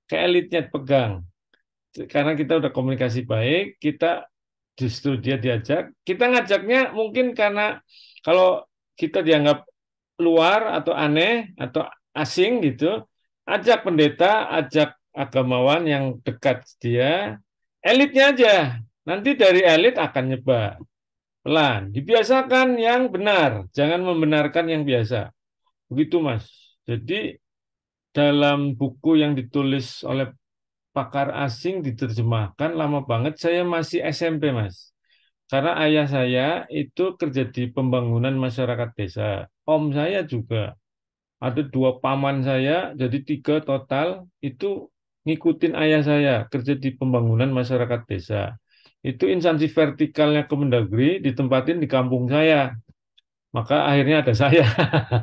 Ke elitnya pegang. Karena kita udah komunikasi baik, kita justru dia diajak. Kita ngajaknya mungkin karena kalau kita dianggap luar atau aneh atau asing gitu, ajak pendeta, ajak agamawan yang dekat dia, elitnya aja. Nanti dari elit akan nyebak. Pelan. Dibiasakan yang benar. Jangan membenarkan yang biasa. Begitu, Mas. Jadi, dalam buku yang ditulis oleh pakar asing diterjemahkan lama banget. Saya masih SMP, Mas. Karena ayah saya itu kerja di pembangunan masyarakat desa. Om saya juga. Ada dua paman saya, jadi tiga total, itu ngikutin ayah saya kerja di pembangunan masyarakat desa itu instansi vertikalnya Kemendagri ditempatin di kampung saya. Maka akhirnya ada saya.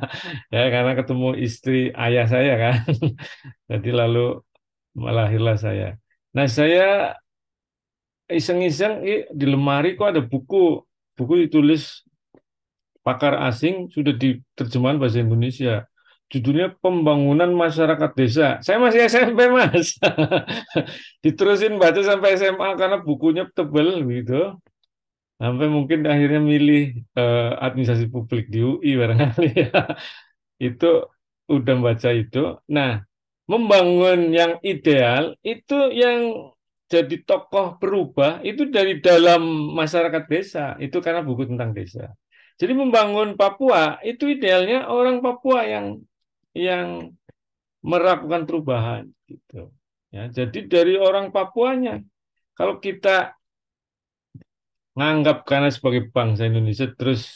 ya karena ketemu istri ayah saya kan. Jadi lalu lahirlah saya. Nah, saya iseng-iseng di lemari kok ada buku. Buku ditulis pakar asing sudah diterjemahkan bahasa Indonesia judulnya pembangunan masyarakat desa. Saya masih SMP mas, diterusin baca sampai SMA karena bukunya tebel gitu. Sampai mungkin akhirnya milih eh, administrasi publik di UI barangkali ya. itu udah baca itu. Nah, membangun yang ideal itu yang jadi tokoh berubah itu dari dalam masyarakat desa. Itu karena buku tentang desa. Jadi membangun Papua itu idealnya orang Papua yang yang melakukan perubahan gitu. Ya, jadi dari orang Papuanya, kalau kita nganggap karena sebagai bangsa Indonesia terus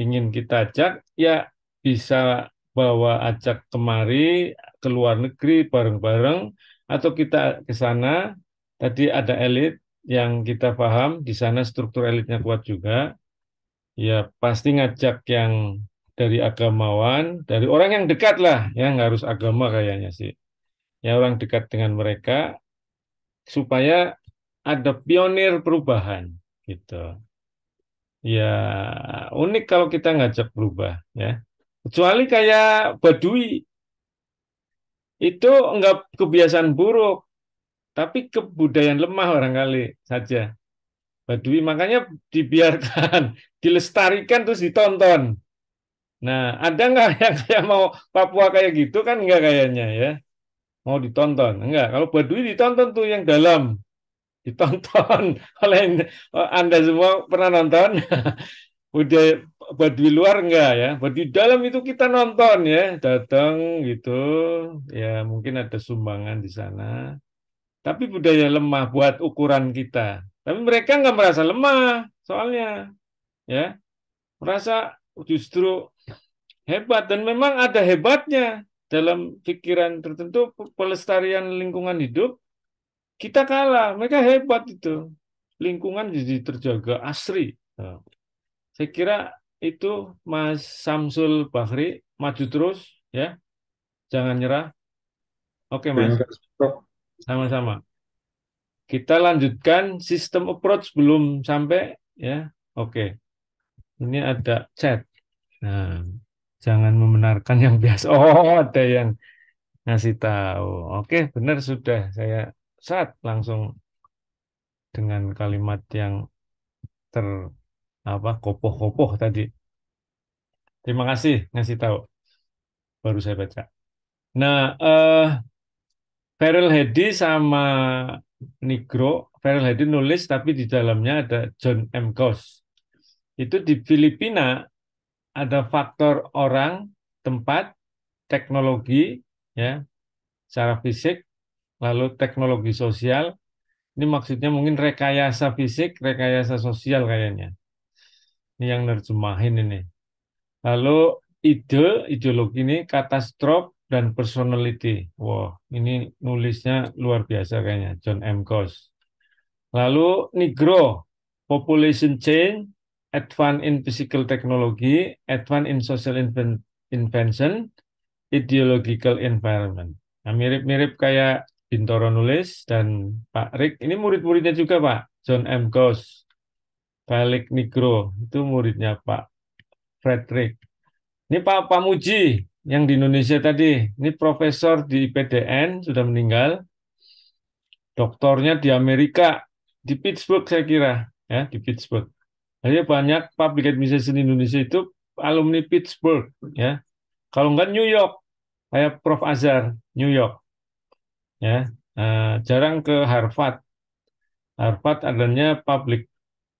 ingin kita ajak, ya bisa bawa ajak kemari ke luar negeri bareng-bareng atau kita ke sana. Tadi ada elit yang kita paham di sana struktur elitnya kuat juga. Ya pasti ngajak yang dari agamawan, dari orang yang dekat lah, ya nggak harus agama kayaknya sih. Ya orang dekat dengan mereka supaya ada pionir perubahan gitu. Ya unik kalau kita ngajak berubah ya. Kecuali kayak Badui itu enggak kebiasaan buruk, tapi kebudayaan lemah orang kali saja. Badui makanya dibiarkan, dilestarikan terus ditonton Nah, ada nggak yang kayak mau Papua kayak gitu kan nggak kayaknya ya? Mau ditonton nggak Kalau Baduy ditonton tuh yang dalam ditonton oleh oh, Anda semua pernah nonton udah badui luar enggak ya badui dalam itu kita nonton ya datang gitu ya mungkin ada sumbangan di sana tapi budaya lemah buat ukuran kita tapi mereka nggak merasa lemah soalnya ya merasa justru hebat dan memang ada hebatnya dalam pikiran tertentu pelestarian lingkungan hidup kita kalah mereka hebat itu lingkungan jadi terjaga asri nah, saya kira itu Mas Samsul Bahri maju terus ya jangan nyerah oke Mas sama-sama kita lanjutkan sistem approach belum sampai ya oke ini ada chat nah jangan membenarkan yang biasa. Oh, ada yang ngasih tahu. Oke, benar sudah. Saya saat langsung dengan kalimat yang ter apa kopoh-kopoh tadi. Terima kasih ngasih tahu. Baru saya baca. Nah, eh Feral Hedi sama Negro, Feral Hedy nulis tapi di dalamnya ada John M. Goss. Itu di Filipina ada faktor orang, tempat, teknologi, ya, secara fisik, lalu teknologi sosial. Ini maksudnya mungkin rekayasa fisik, rekayasa sosial kayaknya. Ini yang nerjemahin ini. Lalu ide, ideologi ini katastrof dan personality. Wow, ini nulisnya luar biasa kayaknya, John M. Goss. Lalu Negro, population change, advance in physical technology, advance in social inven invention, ideological environment. Nah, mirip-mirip kayak Bintoro nulis dan Pak Rick. ini murid-muridnya juga Pak, John M. Goss, Balik Nigro, itu muridnya Pak Frederick. Ini Pak Pamuji yang di Indonesia tadi, ini profesor di IPDN, sudah meninggal. Doktornya di Amerika, di Pittsburgh saya kira, ya di Pittsburgh. Hanya banyak public administration Indonesia itu alumni Pittsburgh ya. Kalau enggak New York, kayak Prof Azhar New York. Ya, nah, jarang ke Harvard. Harvard adanya public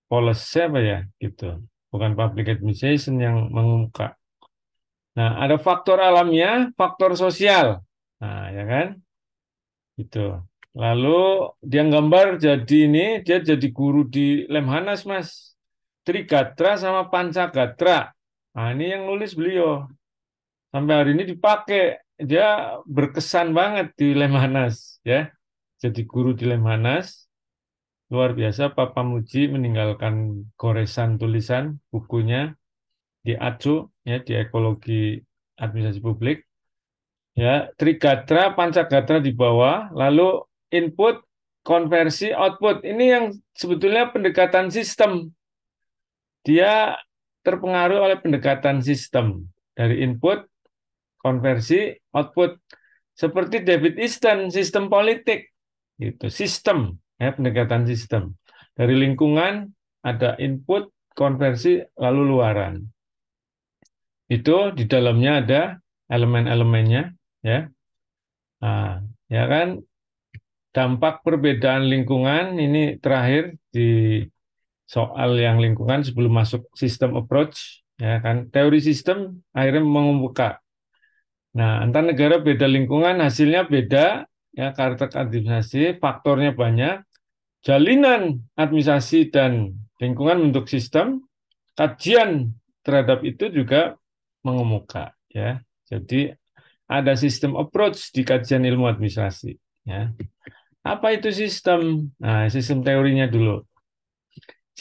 policy apa ya gitu. Bukan public administration yang mengungkap. Nah, ada faktor alamnya, faktor sosial. Nah, ya kan? gitu. Lalu dia gambar jadi ini, dia jadi guru di Lemhanas, Mas. Trigatra sama Pancagatra. Nah, ini yang nulis beliau. Sampai hari ini dipakai. Dia berkesan banget di Lemhanas. ya Jadi guru di Lemhanas. Luar biasa, Papa Muji meninggalkan goresan tulisan bukunya di ACU, ya, di Ekologi Administrasi Publik. Ya, Trigatra, Pancagatra di bawah, lalu input, konversi, output. Ini yang sebetulnya pendekatan sistem dia terpengaruh oleh pendekatan sistem dari input, konversi, output. Seperti David Easton, sistem politik. Gitu, sistem, ya, pendekatan sistem. Dari lingkungan ada input, konversi, lalu luaran. Itu di dalamnya ada elemen-elemennya, ya. Nah, ya kan dampak perbedaan lingkungan ini terakhir di soal yang lingkungan sebelum masuk sistem approach ya kan teori sistem akhirnya mengemuka nah antar negara beda lingkungan hasilnya beda ya karakter administrasi faktornya banyak jalinan administrasi dan lingkungan untuk sistem kajian terhadap itu juga mengemuka ya jadi ada sistem approach di kajian ilmu administrasi ya apa itu sistem nah sistem teorinya dulu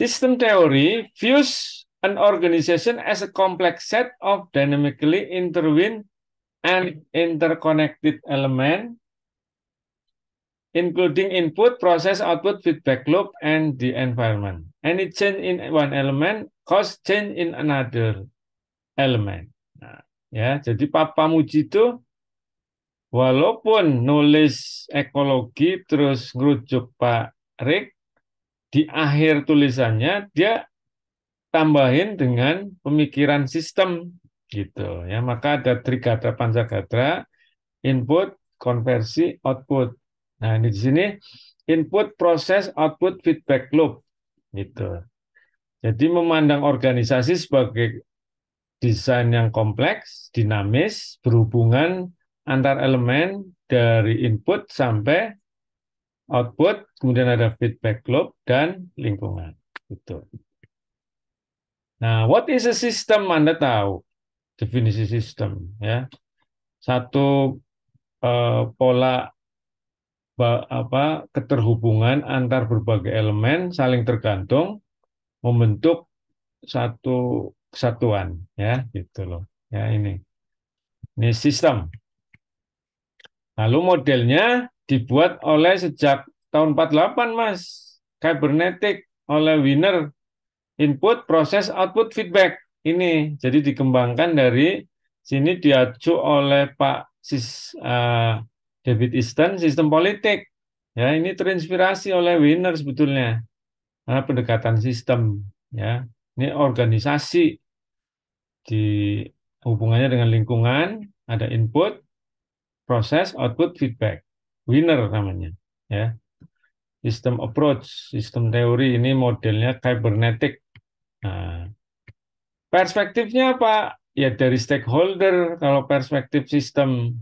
Sistem teori views an organization as a complex set of dynamically intertwined and interconnected element, including input, process, output, feedback loop, and the environment. Any change in one element cause change in another element. Nah, ya, jadi Papa Muji itu walaupun nulis ekologi terus ngerujuk Pak Rick, di akhir tulisannya dia tambahin dengan pemikiran sistem gitu ya maka ada trigatra pancagatra input konversi output nah ini di sini input proses output feedback loop gitu jadi memandang organisasi sebagai desain yang kompleks dinamis berhubungan antar elemen dari input sampai output, kemudian ada feedback loop dan lingkungan. Itu. Nah, what is a system? Anda tahu definisi sistem ya. Satu uh, pola apa keterhubungan antar berbagai elemen saling tergantung membentuk satu kesatuan ya gitu loh. Ya ini. Ini sistem. Lalu modelnya dibuat oleh sejak tahun 48 mas kibernetik oleh winner input proses output feedback ini jadi dikembangkan dari sini diacu oleh Pak Sis, uh, David Easton sistem politik ya ini terinspirasi oleh winner sebetulnya nah, pendekatan sistem ya ini organisasi di hubungannya dengan lingkungan ada input proses output feedback winner namanya ya sistem approach sistem teori ini modelnya cybernetic nah, perspektifnya apa ya dari stakeholder kalau perspektif sistem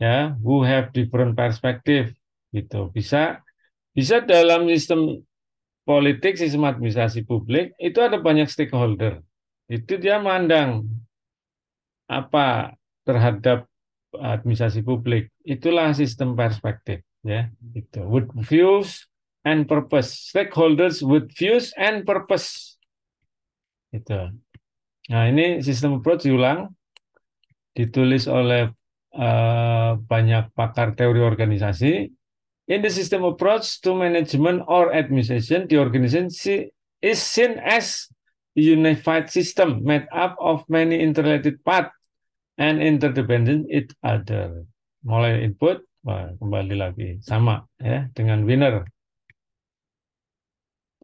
ya who have different perspective gitu bisa bisa dalam sistem politik sistem administrasi publik itu ada banyak stakeholder itu dia mandang apa terhadap administrasi publik. Itulah sistem perspektif ya itu would views and purpose stakeholders would views and purpose itu nah ini sistem approach diulang ditulis oleh uh, banyak pakar teori organisasi in the system approach to management or administration the organization is seen as a unified system made up of many interrelated parts and interdependent each other. Mulai input, wah, kembali lagi sama ya dengan winner.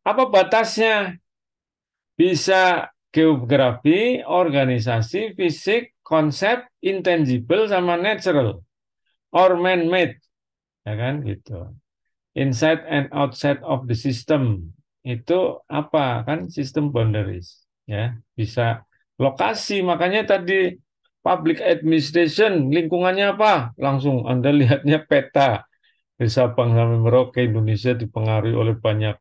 Apa batasnya? Bisa geografi, organisasi, fisik, konsep, intangible sama natural or man-made. Ya kan gitu. Inside and outside of the system itu apa kan sistem boundaries ya bisa lokasi makanya tadi public administration lingkungannya apa? Langsung Anda lihatnya peta. Dari Sabang sampai Merauke Indonesia dipengaruhi oleh banyak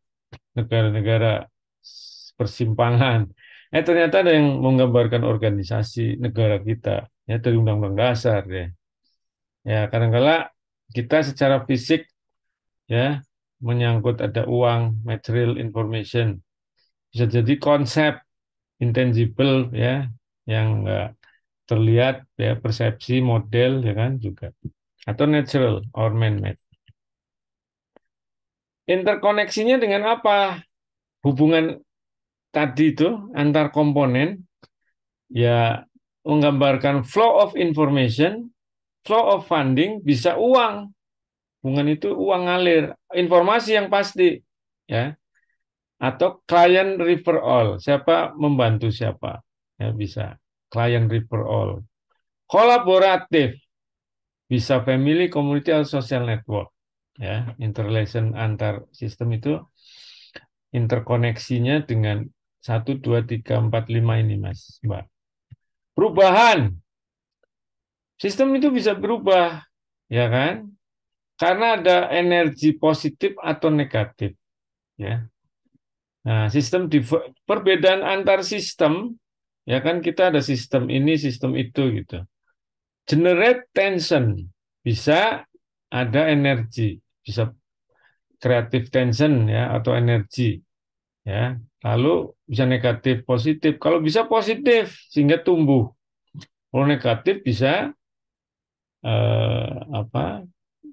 negara-negara persimpangan. Eh ternyata ada yang menggambarkan organisasi negara kita ya dari Undang-Undang Dasar ya. Ya kadang kadangkala kita secara fisik ya menyangkut ada uang, material information. Bisa jadi konsep intangible ya yang enggak terlihat ya persepsi model ya kan juga atau natural or man-made. Interkoneksinya dengan apa? Hubungan tadi itu antar komponen ya menggambarkan flow of information, flow of funding bisa uang. Hubungan itu uang ngalir, informasi yang pasti ya. Atau client referral, siapa membantu siapa ya bisa client refer all. Kolaboratif bisa family, community atau social network. Ya, interrelation antar sistem itu interkoneksinya dengan 1 2 3 4 5 ini, Mas, Mbak. Perubahan. Sistem itu bisa berubah, ya kan? Karena ada energi positif atau negatif, ya. Nah, sistem perbedaan antar sistem Ya kan kita ada sistem ini, sistem itu gitu. Generate tension. Bisa ada energi, bisa kreatif tension ya atau energi. Ya. Lalu bisa negatif, positif. Kalau bisa positif sehingga tumbuh. Kalau negatif bisa eh, apa?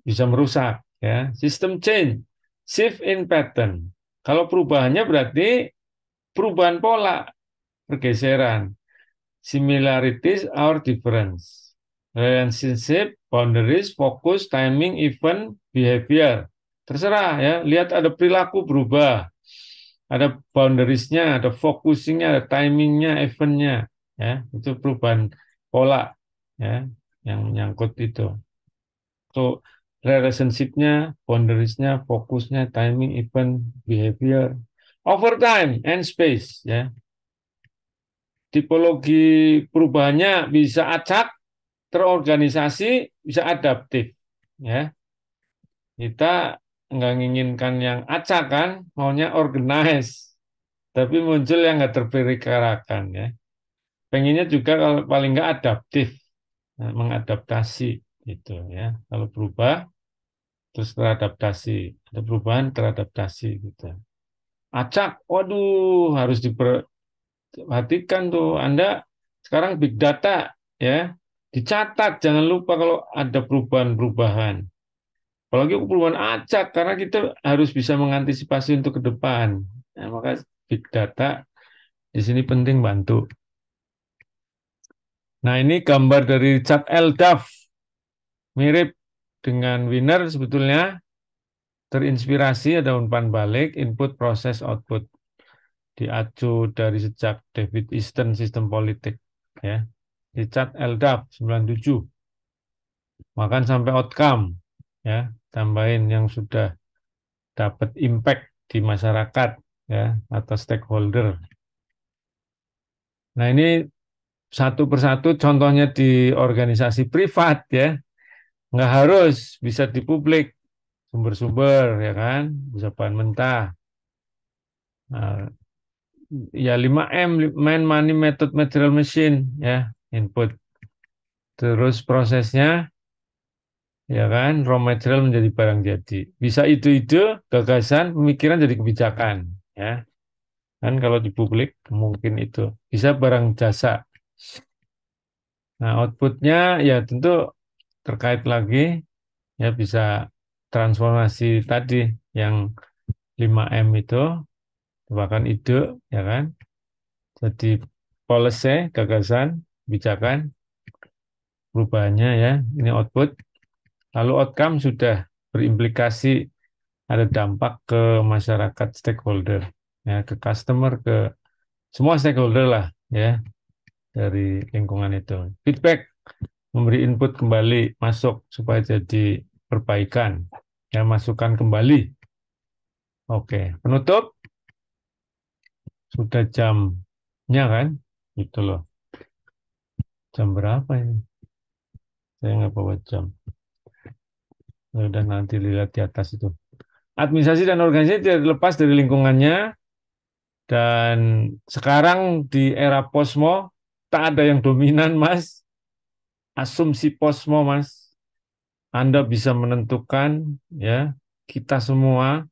bisa merusak ya. Sistem change, shift in pattern. Kalau perubahannya berarti perubahan pola pergeseran, similarities or difference, relationship, boundaries, focus, timing, event, behavior. Terserah ya, lihat ada perilaku berubah, ada boundariesnya, ada focusingnya, ada timingnya, eventnya, ya itu perubahan pola ya yang menyangkut itu. So relationship-nya, boundaries-nya, fokusnya, timing, event, behavior, overtime, and space ya tipologi perubahannya bisa acak, terorganisasi, bisa adaptif. Ya, kita nggak menginginkan yang acak kan, maunya organize, tapi muncul yang nggak terperikarakan ya. Pengennya juga kalau paling nggak adaptif, ya, mengadaptasi gitu ya. Kalau berubah terus teradaptasi, ada perubahan teradaptasi gitu. Acak, waduh harus diper, perhatikan tuh Anda sekarang big data ya dicatat jangan lupa kalau ada perubahan-perubahan apalagi perubahan acak karena kita harus bisa mengantisipasi untuk ke depan nah, maka big data di sini penting bantu nah ini gambar dari Chad Eldaf mirip dengan winner sebetulnya terinspirasi ada umpan balik input proses output diacu dari sejak David Easton sistem politik ya Richard Eldap 97 makan sampai outcome ya tambahin yang sudah dapat impact di masyarakat ya atau stakeholder nah ini satu persatu contohnya di organisasi privat ya nggak harus bisa di publik sumber-sumber ya kan bisa bahan mentah nah, ya 5M main money method material machine ya input terus prosesnya ya kan raw material menjadi barang jadi bisa itu itu gagasan pemikiran jadi kebijakan ya kan kalau di publik mungkin itu bisa barang jasa nah outputnya ya tentu terkait lagi ya bisa transformasi tadi yang 5M itu merupakan ide, ya kan? Jadi policy, gagasan, kebijakan, perubahannya ya, ini output. Lalu outcome sudah berimplikasi ada dampak ke masyarakat stakeholder, ya, ke customer, ke semua stakeholder lah, ya, dari lingkungan itu. Feedback memberi input kembali masuk supaya jadi perbaikan, ya masukan kembali. Oke, penutup sudah jamnya kan gitu loh jam berapa ini saya nggak bawa jam sudah ya nanti lihat di atas itu administrasi dan organisasi tidak lepas dari lingkungannya dan sekarang di era posmo tak ada yang dominan mas asumsi posmo mas anda bisa menentukan ya kita semua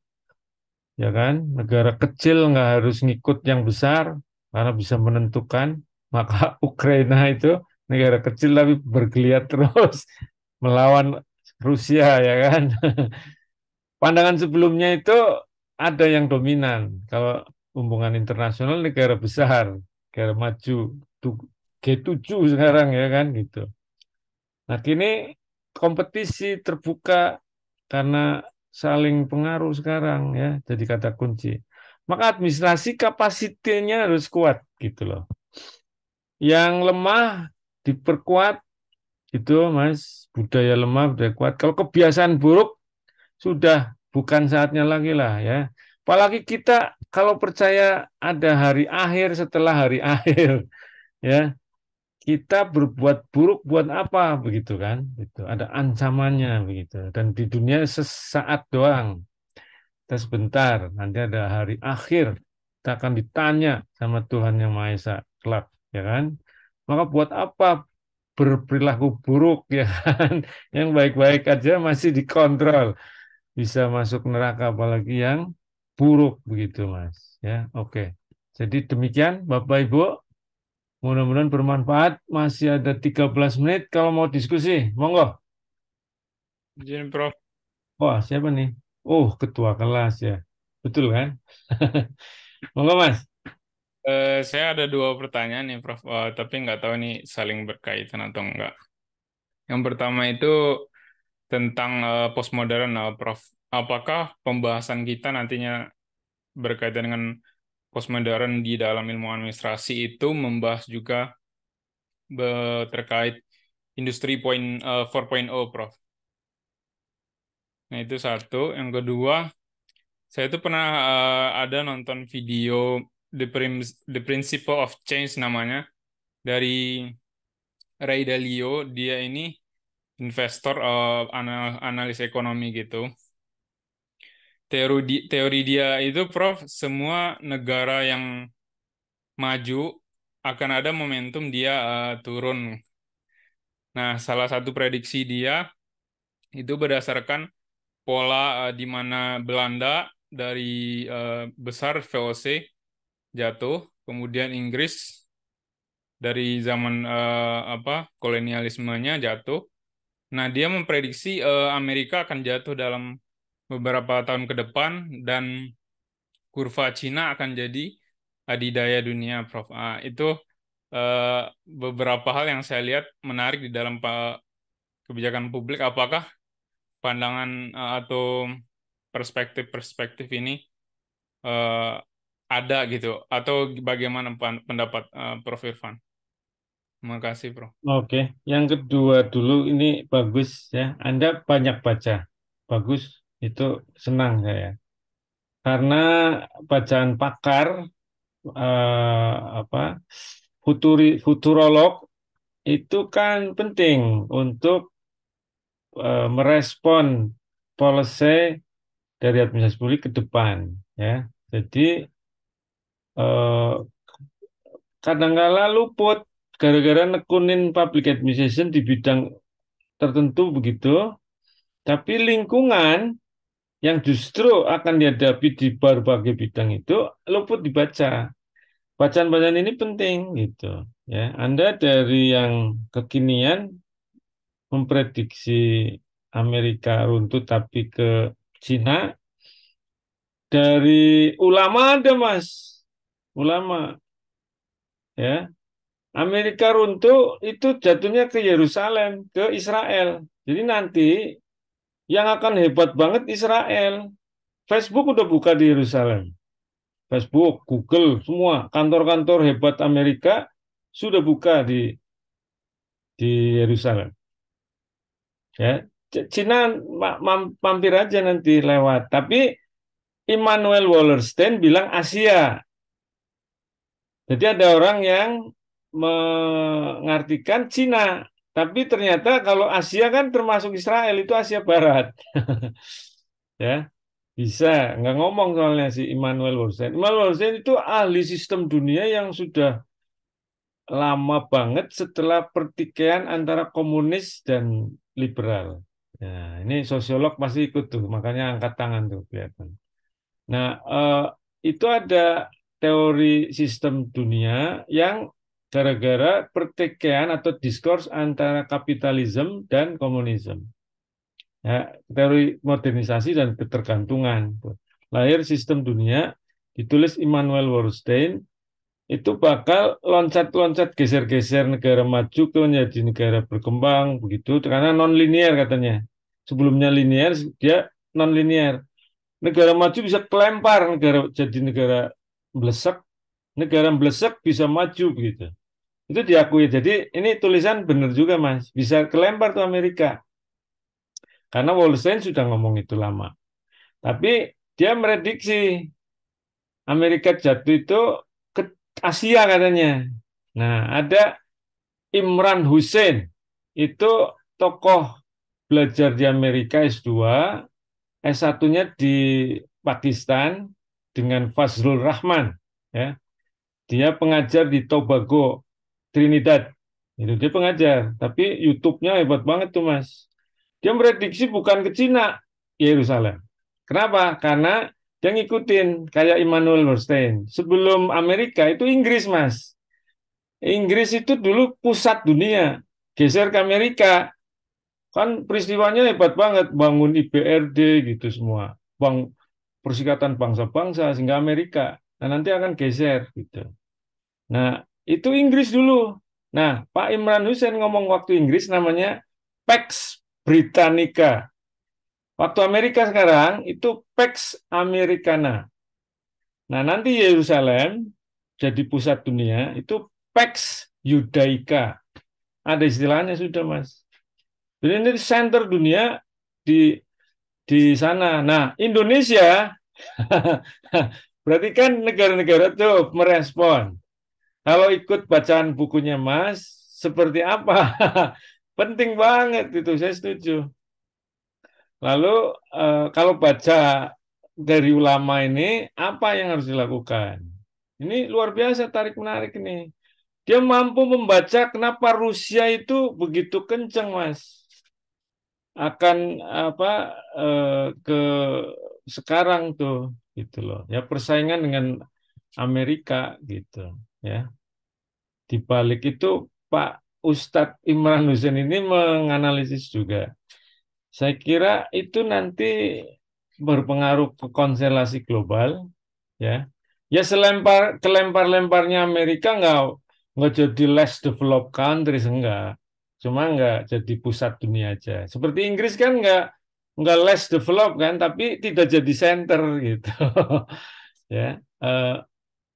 ya kan? Negara kecil nggak harus ngikut yang besar karena bisa menentukan. Maka Ukraina itu negara kecil tapi bergeliat terus melawan Rusia, ya kan? Pandangan sebelumnya itu ada yang dominan. Kalau hubungan internasional negara besar, negara maju, G7 sekarang ya kan gitu. Nah kini kompetisi terbuka karena saling pengaruh sekarang ya jadi kata kunci maka administrasi kapasitinya harus kuat gitu loh yang lemah diperkuat gitu mas budaya lemah budaya kuat kalau kebiasaan buruk sudah bukan saatnya lagi lah ya apalagi kita kalau percaya ada hari akhir setelah hari akhir ya kita berbuat buruk buat apa begitu kan itu ada ancamannya begitu dan di dunia sesaat doang kita sebentar nanti ada hari akhir kita akan ditanya sama Tuhan yang Maha Esa kelak ya kan maka buat apa berperilaku buruk ya kan yang baik-baik aja masih dikontrol bisa masuk neraka apalagi yang buruk begitu mas ya oke jadi demikian Bapak Ibu Mudah-mudahan bermanfaat. Masih ada 13 menit kalau mau diskusi. Monggo. Izin, Prof. Wah, siapa nih? Oh, ketua kelas ya. Betul kan? Monggo, Mas. Uh, saya ada dua pertanyaan nih, Prof. Uh, tapi nggak tahu nih saling berkaitan atau enggak. Yang pertama itu tentang uh, postmodern, uh, Prof. Apakah pembahasan kita nantinya berkaitan dengan postmodern di dalam ilmu administrasi itu membahas juga terkait industri point uh, eh, 4.0 Prof. Nah, itu satu. Yang kedua, saya itu pernah uh, ada nonton video The, Prim The Principle of Change namanya dari Ray Dalio. Dia ini investor uh, anal analis ekonomi gitu teori teori dia itu Prof semua negara yang maju akan ada momentum dia uh, turun. Nah, salah satu prediksi dia itu berdasarkan pola uh, di mana Belanda dari uh, besar VOC jatuh, kemudian Inggris dari zaman uh, apa kolonialismenya jatuh. Nah, dia memprediksi uh, Amerika akan jatuh dalam beberapa tahun ke depan dan kurva Cina akan jadi adidaya dunia Prof. Nah, Itu uh, beberapa hal yang saya lihat menarik di dalam eh, kebijakan publik apakah pandangan eh, atau perspektif-perspektif ini uh, ada gitu atau bagaimana pendapat uh, Prof Irfan? Terima kasih, Prof. Oke, yang kedua dulu ini bagus ya. Anda banyak baca. Bagus itu senang saya karena bacaan pakar eh, apa futuri, futurolog itu kan penting untuk eh, merespon policy dari administrasi publik ke depan ya jadi eh, kala luput gara-gara nekunin public administration di bidang tertentu begitu tapi lingkungan yang justru akan dihadapi di berbagai bidang itu luput dibaca. Bacaan-bacaan ini penting gitu ya. Anda dari yang kekinian memprediksi Amerika runtuh tapi ke Cina dari ulama ada Mas. Ulama ya. Amerika runtuh itu jatuhnya ke Yerusalem, ke Israel. Jadi nanti yang akan hebat banget Israel. Facebook udah buka di Yerusalem. Facebook, Google, semua kantor-kantor hebat Amerika sudah buka di di Yerusalem. Ya, Cina mampir aja nanti lewat. Tapi Immanuel Wallerstein bilang Asia. Jadi ada orang yang mengartikan Cina tapi ternyata kalau Asia kan termasuk Israel itu Asia Barat. ya, bisa. Nggak ngomong soalnya si Immanuel Wolstein. Immanuel Wolstein itu ahli sistem dunia yang sudah lama banget setelah pertikaian antara komunis dan liberal. Nah, ini sosiolog pasti ikut tuh, makanya angkat tangan tuh kelihatan. Nah, eh, itu ada teori sistem dunia yang gara-gara pertikaian atau diskurs antara kapitalisme dan komunisme. Ya, teori modernisasi dan ketergantungan. Lahir sistem dunia, ditulis Immanuel Wallerstein, itu bakal loncat-loncat geser-geser negara maju ke menjadi negara berkembang begitu karena non linear katanya sebelumnya linear dia non linear negara maju bisa kelempar negara jadi negara blesek negara blesek bisa maju begitu itu diakui. Jadi ini tulisan benar juga Mas. Bisa kelempar tuh Amerika. Karena Wallenstein sudah ngomong itu lama. Tapi dia merediksi Amerika jatuh itu ke Asia katanya. Nah, ada Imran Hussein. Itu tokoh belajar di Amerika S2, S1-nya di Pakistan dengan Fazlul Rahman. Ya. Dia pengajar di Tobago Trinidad. Itu dia pengajar, tapi YouTube-nya hebat banget tuh mas. Dia prediksi bukan ke Cina, Yerusalem. Kenapa? Karena dia ngikutin kayak Immanuel Bernstein. Sebelum Amerika itu Inggris mas. Inggris itu dulu pusat dunia, geser ke Amerika. Kan peristiwanya hebat banget, bangun IBRD gitu semua. Bang, Persikatan Bangsa-Bangsa sehingga Amerika. Nah nanti akan geser gitu. Nah itu Inggris dulu. Nah, Pak Imran Hussein ngomong waktu Inggris namanya Pax Britannica. Waktu Amerika sekarang itu Pax Americana. Nah, nanti Yerusalem jadi pusat dunia itu Pax Yudaika. Ada istilahnya sudah, Mas. Jadi ini center dunia di di sana. Nah, Indonesia berarti kan negara-negara itu merespon. Kalau ikut bacaan bukunya Mas, seperti apa? Penting banget itu, saya setuju. Lalu eh, kalau baca dari ulama ini, apa yang harus dilakukan? Ini luar biasa tarik menarik nih. Dia mampu membaca kenapa Rusia itu begitu kenceng Mas. Akan apa eh, ke sekarang tuh gitu loh. Ya persaingan dengan Amerika gitu, ya di balik itu Pak Ustadz Imran Hussein ini menganalisis juga. Saya kira itu nanti berpengaruh ke konstelasi global, ya. Ya selempar kelempar-lemparnya Amerika nggak nggak jadi less developed country, enggak, cuma nggak jadi pusat dunia aja. Seperti Inggris kan nggak nggak less developed kan, tapi tidak jadi center gitu, ya. Uh,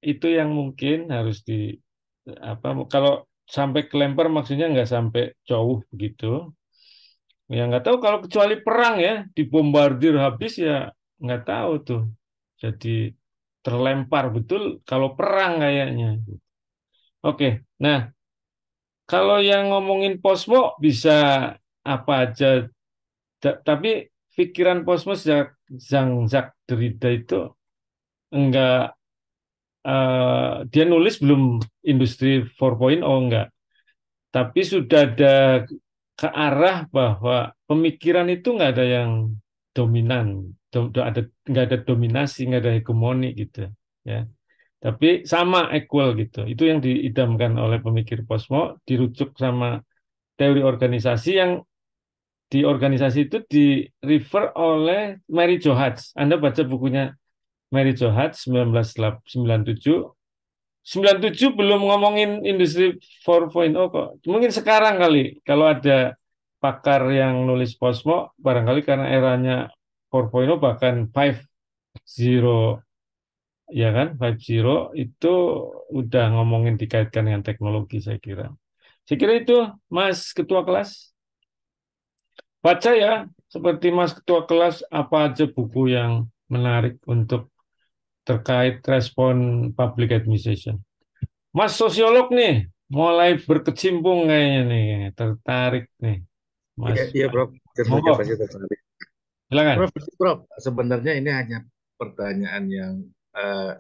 itu yang mungkin harus di apa kalau sampai kelempar maksudnya nggak sampai jauh begitu. Ya nggak tahu kalau kecuali perang ya dibombardir habis ya nggak tahu tuh. Jadi terlempar betul kalau perang kayaknya. Oke, nah kalau yang ngomongin posmo bisa apa aja, tapi pikiran posmo sejak Zhang zak derida itu enggak uh, dia nulis belum industri 4.0 oh enggak. Tapi sudah ada ke arah bahwa pemikiran itu nggak ada yang dominan, do, ada nggak ada dominasi, nggak ada hegemoni gitu, ya. Tapi sama equal gitu. Itu yang diidamkan oleh pemikir posmo, dirujuk sama teori organisasi yang di organisasi itu di refer oleh Mary Jo Anda baca bukunya Mary Johat 1997. 97 belum ngomongin industri 4.0 kok. Mungkin sekarang kali kalau ada pakar yang nulis Posmo barangkali karena eranya 4.0 bahkan 5.0 ya kan 5.0 itu udah ngomongin dikaitkan dengan teknologi saya kira. Saya kira itu Mas Ketua Kelas. Baca ya seperti Mas Ketua Kelas apa aja buku yang menarik untuk terkait respon public administration. Mas sosiolog nih, mulai berkecimpung kayaknya nih, tertarik nih. Mas. Iya, iya Prof. Monggo. Pasti tertarik. Silakan. Prof, Prof, sebenarnya ini hanya pertanyaan yang uh,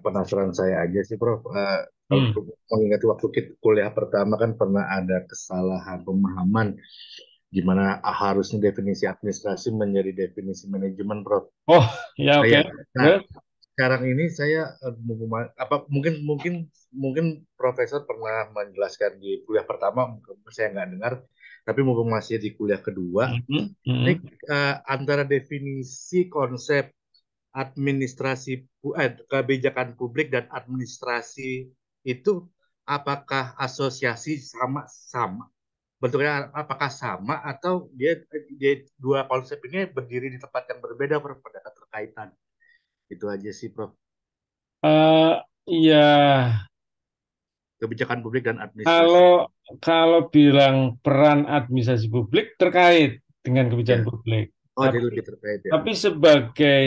penasaran saya aja sih Prof. Uh, hmm. mengingat waktu kuliah pertama kan pernah ada kesalahan pemahaman gimana ah, harusnya definisi administrasi menjadi definisi manajemen, Prof. Oh, ya oke. Okay. Nah, sekarang ini saya eh, apa mungkin mungkin mungkin profesor pernah menjelaskan di kuliah pertama saya nggak dengar tapi mungkin masih di kuliah kedua mm-hmm. mm-hmm. ini uh, antara definisi konsep administrasi eh, kebijakan publik dan administrasi itu apakah asosiasi sama sama bentuknya apakah sama atau dia, dia dua konsep ini berdiri di tempat yang berbeda Prof pada keterkaitan itu aja sih Prof. Uh, ya kebijakan publik dan administrasi. Kalau kalau bilang peran administrasi publik terkait dengan kebijakan ya. publik. Oh, tapi, jadi lebih terkait ya. Tapi sebagai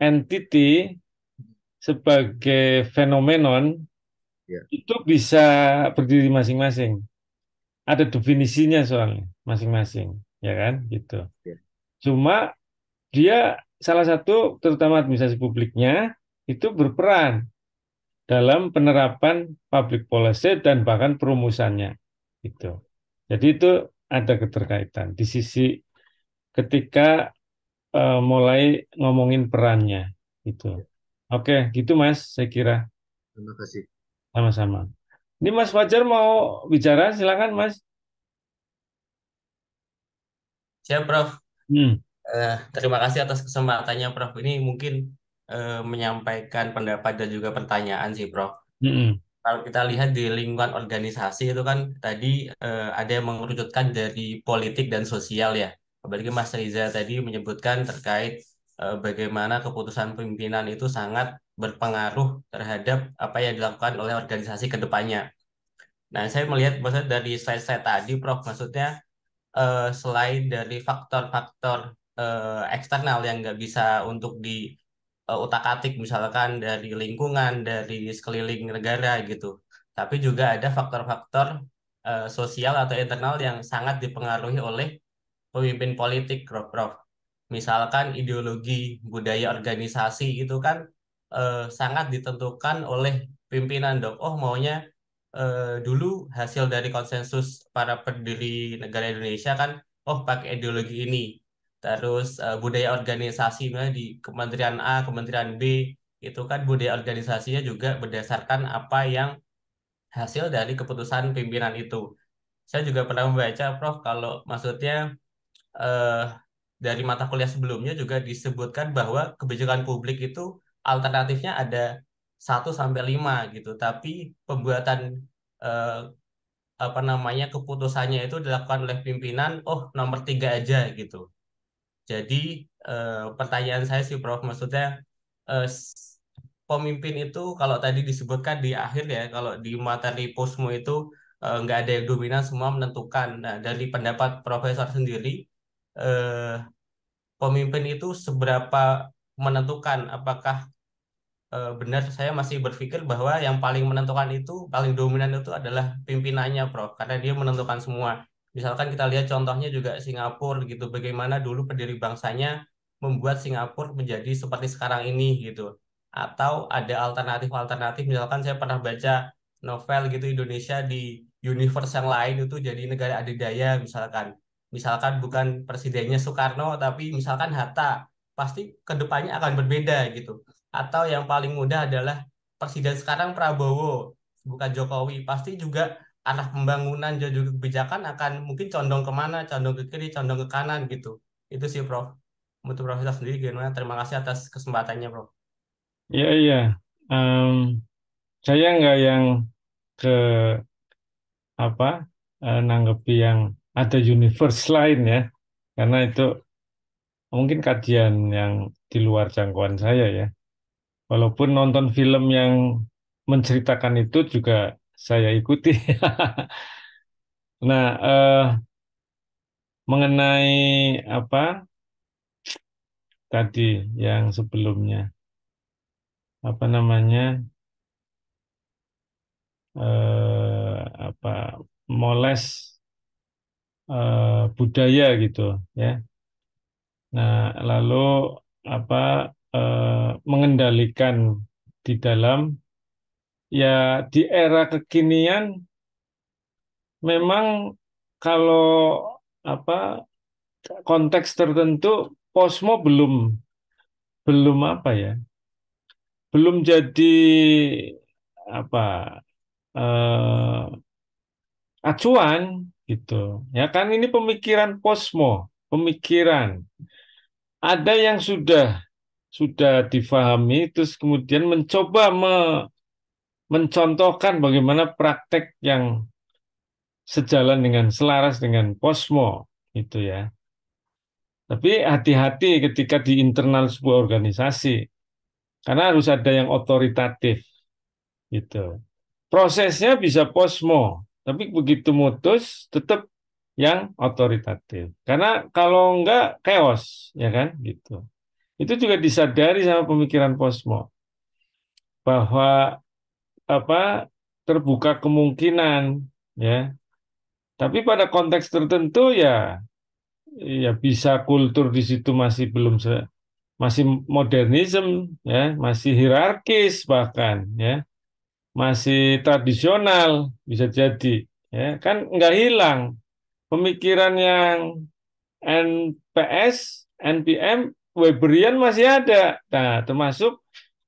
entity hmm. sebagai fenomenon ya. itu bisa berdiri masing-masing ada definisinya soalnya masing-masing, ya kan? Gitu. Iya. Cuma dia salah satu terutama administrasi publiknya itu berperan dalam penerapan public policy dan bahkan perumusannya gitu. Jadi itu ada keterkaitan di sisi ketika uh, mulai ngomongin perannya gitu. Iya. Oke, gitu Mas, saya kira. Terima kasih. Sama-sama. Ini Mas Fajar mau bicara, silakan Mas. Siap, Prof. Hmm. Uh, terima kasih atas kesempatannya, Prof. Ini mungkin uh, menyampaikan pendapat dan juga pertanyaan sih, Prof. Hmm. Kalau kita lihat di lingkungan organisasi itu kan tadi uh, ada yang mengerucutkan dari politik dan sosial ya. Apalagi Mas Riza tadi menyebutkan terkait bagaimana keputusan pimpinan itu sangat berpengaruh terhadap apa yang dilakukan oleh organisasi ke depannya. Nah, saya melihat maksudnya dari slide saya tadi, Prof, maksudnya eh, selain dari faktor-faktor eh, eksternal yang nggak bisa untuk di eh, utak-atik, misalkan dari lingkungan, dari sekeliling negara gitu, tapi juga ada faktor-faktor eh, sosial atau internal yang sangat dipengaruhi oleh pemimpin politik, Prof. Prof. Misalkan ideologi, budaya organisasi itu kan eh, sangat ditentukan oleh pimpinan dok. Oh maunya eh, dulu hasil dari konsensus para pendiri negara Indonesia kan, oh pakai ideologi ini. Terus eh, budaya organisasi di Kementerian A, Kementerian B itu kan budaya organisasinya juga berdasarkan apa yang hasil dari keputusan pimpinan itu. Saya juga pernah membaca, Prof, kalau maksudnya eh, dari mata kuliah sebelumnya juga disebutkan bahwa kebijakan publik itu alternatifnya ada 1 sampai 5 gitu. Tapi pembuatan eh, apa namanya keputusannya itu dilakukan oleh pimpinan, oh nomor 3 aja gitu. Jadi eh, pertanyaan saya sih Prof maksudnya eh, pemimpin itu kalau tadi disebutkan di akhir ya kalau di materi posmu itu eh, nggak ada yang dominan semua menentukan. Nah, dari pendapat profesor sendiri eh, pemimpin itu seberapa menentukan apakah uh, benar saya masih berpikir bahwa yang paling menentukan itu paling dominan itu adalah pimpinannya Prof karena dia menentukan semua misalkan kita lihat contohnya juga Singapura gitu bagaimana dulu pendiri bangsanya membuat Singapura menjadi seperti sekarang ini gitu atau ada alternatif-alternatif misalkan saya pernah baca novel gitu Indonesia di universe yang lain itu jadi negara adidaya misalkan misalkan bukan presidennya Soekarno tapi misalkan Hatta pasti kedepannya akan berbeda gitu. Atau yang paling mudah adalah presiden sekarang Prabowo, bukan Jokowi. Pasti juga arah pembangunan jadi kebijakan akan mungkin condong kemana, condong ke kiri, condong ke kanan gitu. Itu sih Prof. Untuk Prof. sendiri gimana? Terima kasih atas kesempatannya Prof. Iya, iya. Um, saya nggak yang ke apa uh, nanggepi yang ada universe lain ya karena itu mungkin kajian yang di luar jangkauan saya ya. Walaupun nonton film yang menceritakan itu juga saya ikuti. nah, eh, mengenai apa tadi yang sebelumnya apa namanya eh, apa moles eh, budaya gitu ya Nah, lalu apa eh, mengendalikan di dalam ya di era kekinian memang kalau apa konteks tertentu posmo belum belum apa ya belum jadi apa eh, acuan gitu ya kan ini pemikiran posmo pemikiran ada yang sudah sudah difahami terus kemudian mencoba me, mencontohkan bagaimana praktek yang sejalan dengan selaras dengan posmo itu ya tapi hati-hati ketika di internal sebuah organisasi karena harus ada yang otoritatif gitu prosesnya bisa posmo tapi begitu mutus tetap yang otoritatif. Karena kalau enggak chaos, ya kan gitu. Itu juga disadari sama pemikiran posmo bahwa apa terbuka kemungkinan ya. Tapi pada konteks tertentu ya ya bisa kultur di situ masih belum se masih modernisme ya, masih hierarkis bahkan ya. Masih tradisional bisa jadi ya, kan enggak hilang pemikiran yang NPS, NPM, Weberian masih ada. Nah, termasuk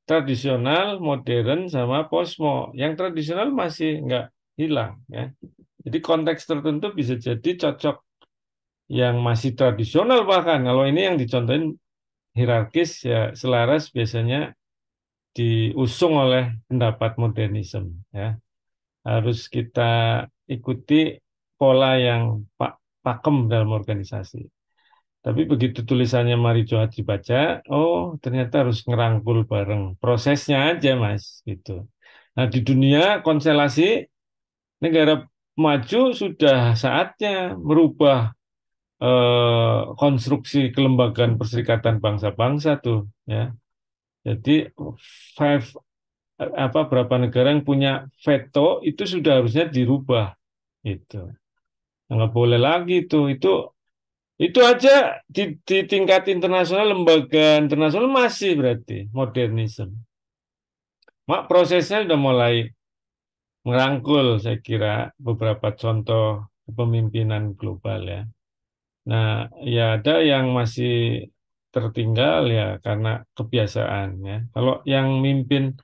tradisional, modern, sama posmo. Yang tradisional masih nggak hilang. ya. Jadi konteks tertentu bisa jadi cocok yang masih tradisional bahkan. Kalau ini yang dicontohin hierarkis ya selaras biasanya diusung oleh pendapat modernisme ya harus kita ikuti pola yang pak pakem dalam organisasi. Tapi begitu tulisannya Mari Johat dibaca, oh ternyata harus ngerangkul bareng. Prosesnya aja mas, gitu. Nah di dunia konselasi, negara maju sudah saatnya merubah eh, konstruksi kelembagaan perserikatan bangsa-bangsa tuh, ya. Jadi five eh, apa berapa negara yang punya veto itu sudah harusnya dirubah, itu nggak boleh lagi tuh itu itu aja di, di tingkat internasional lembaga internasional masih berarti modernisme mak prosesnya sudah mulai merangkul saya kira beberapa contoh kepemimpinan global ya nah ya ada yang masih tertinggal ya karena kebiasaan ya kalau yang mimpin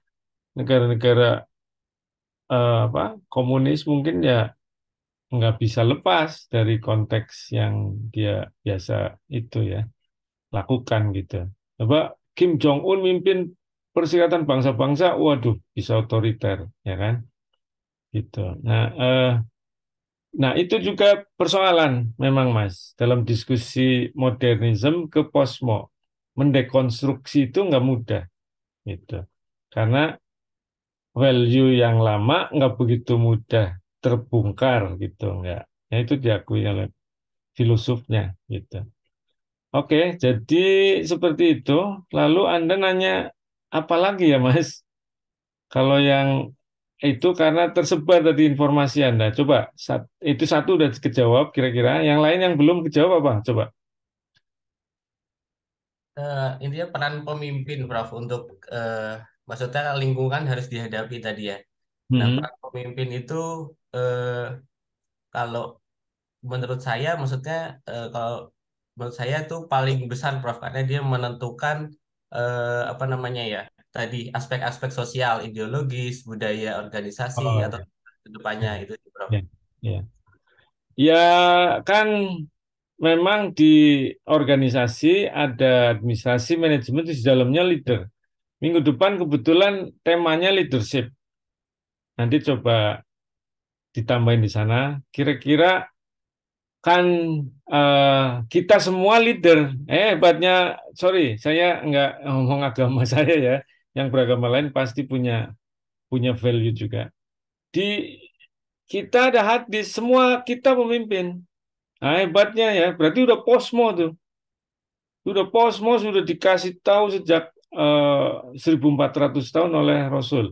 negara-negara eh, apa komunis mungkin ya nggak bisa lepas dari konteks yang dia biasa itu ya lakukan gitu. Coba Kim Jong Un mimpin Perserikatan Bangsa-Bangsa, waduh bisa otoriter ya kan, gitu. Nah, eh, nah itu juga persoalan memang Mas dalam diskusi modernisme ke posmo mendekonstruksi itu nggak mudah gitu karena value yang lama nggak begitu mudah terbongkar gitu enggak. Ya itu diakui oleh filosofnya gitu. Oke, jadi seperti itu. Lalu Anda nanya apa lagi ya, Mas? Kalau yang itu karena tersebar tadi informasi Anda. Coba itu satu udah kejawab kira-kira. Yang lain yang belum kejawab apa? Coba. Uh, intinya peran pemimpin, Prof, untuk uh, maksudnya lingkungan harus dihadapi tadi ya. Nah, hmm. para pemimpin itu eh, kalau menurut saya, maksudnya eh, kalau menurut saya itu paling besar, Prof, karena dia menentukan eh, apa namanya ya tadi aspek-aspek sosial, ideologis, budaya organisasi Oh, atau ya. kedepannya itu, Prof. Ya, ya. Ya, kan memang di organisasi ada administrasi manajemen di dalamnya leader. Minggu depan kebetulan temanya leadership nanti coba ditambahin di sana. Kira-kira kan uh, kita semua leader. Eh, hebatnya, sorry, saya nggak ngomong agama saya ya. Yang beragama lain pasti punya punya value juga. Di kita ada hadis, semua kita pemimpin. Nah, hebatnya ya, berarti udah posmo tuh. Udah posmo sudah dikasih tahu sejak uh, eh, 1400 tahun oleh Rasul.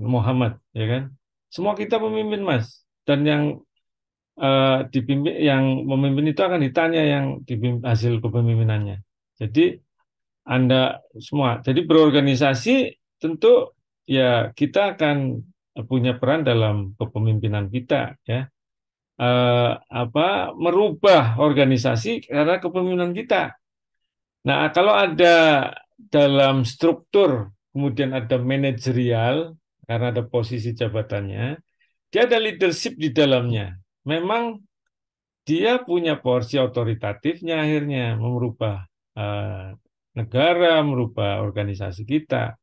Muhammad, ya kan? Semua kita pemimpin, Mas. Dan yang uh, dipimpin yang memimpin itu akan ditanya yang dipimpin, hasil kepemimpinannya. Jadi Anda semua, jadi berorganisasi tentu ya kita akan punya peran dalam kepemimpinan kita ya. Uh, apa merubah organisasi karena kepemimpinan kita. Nah, kalau ada dalam struktur kemudian ada manajerial karena ada posisi jabatannya, dia ada leadership di dalamnya. Memang dia punya porsi otoritatifnya akhirnya merubah eh, negara, merubah organisasi kita.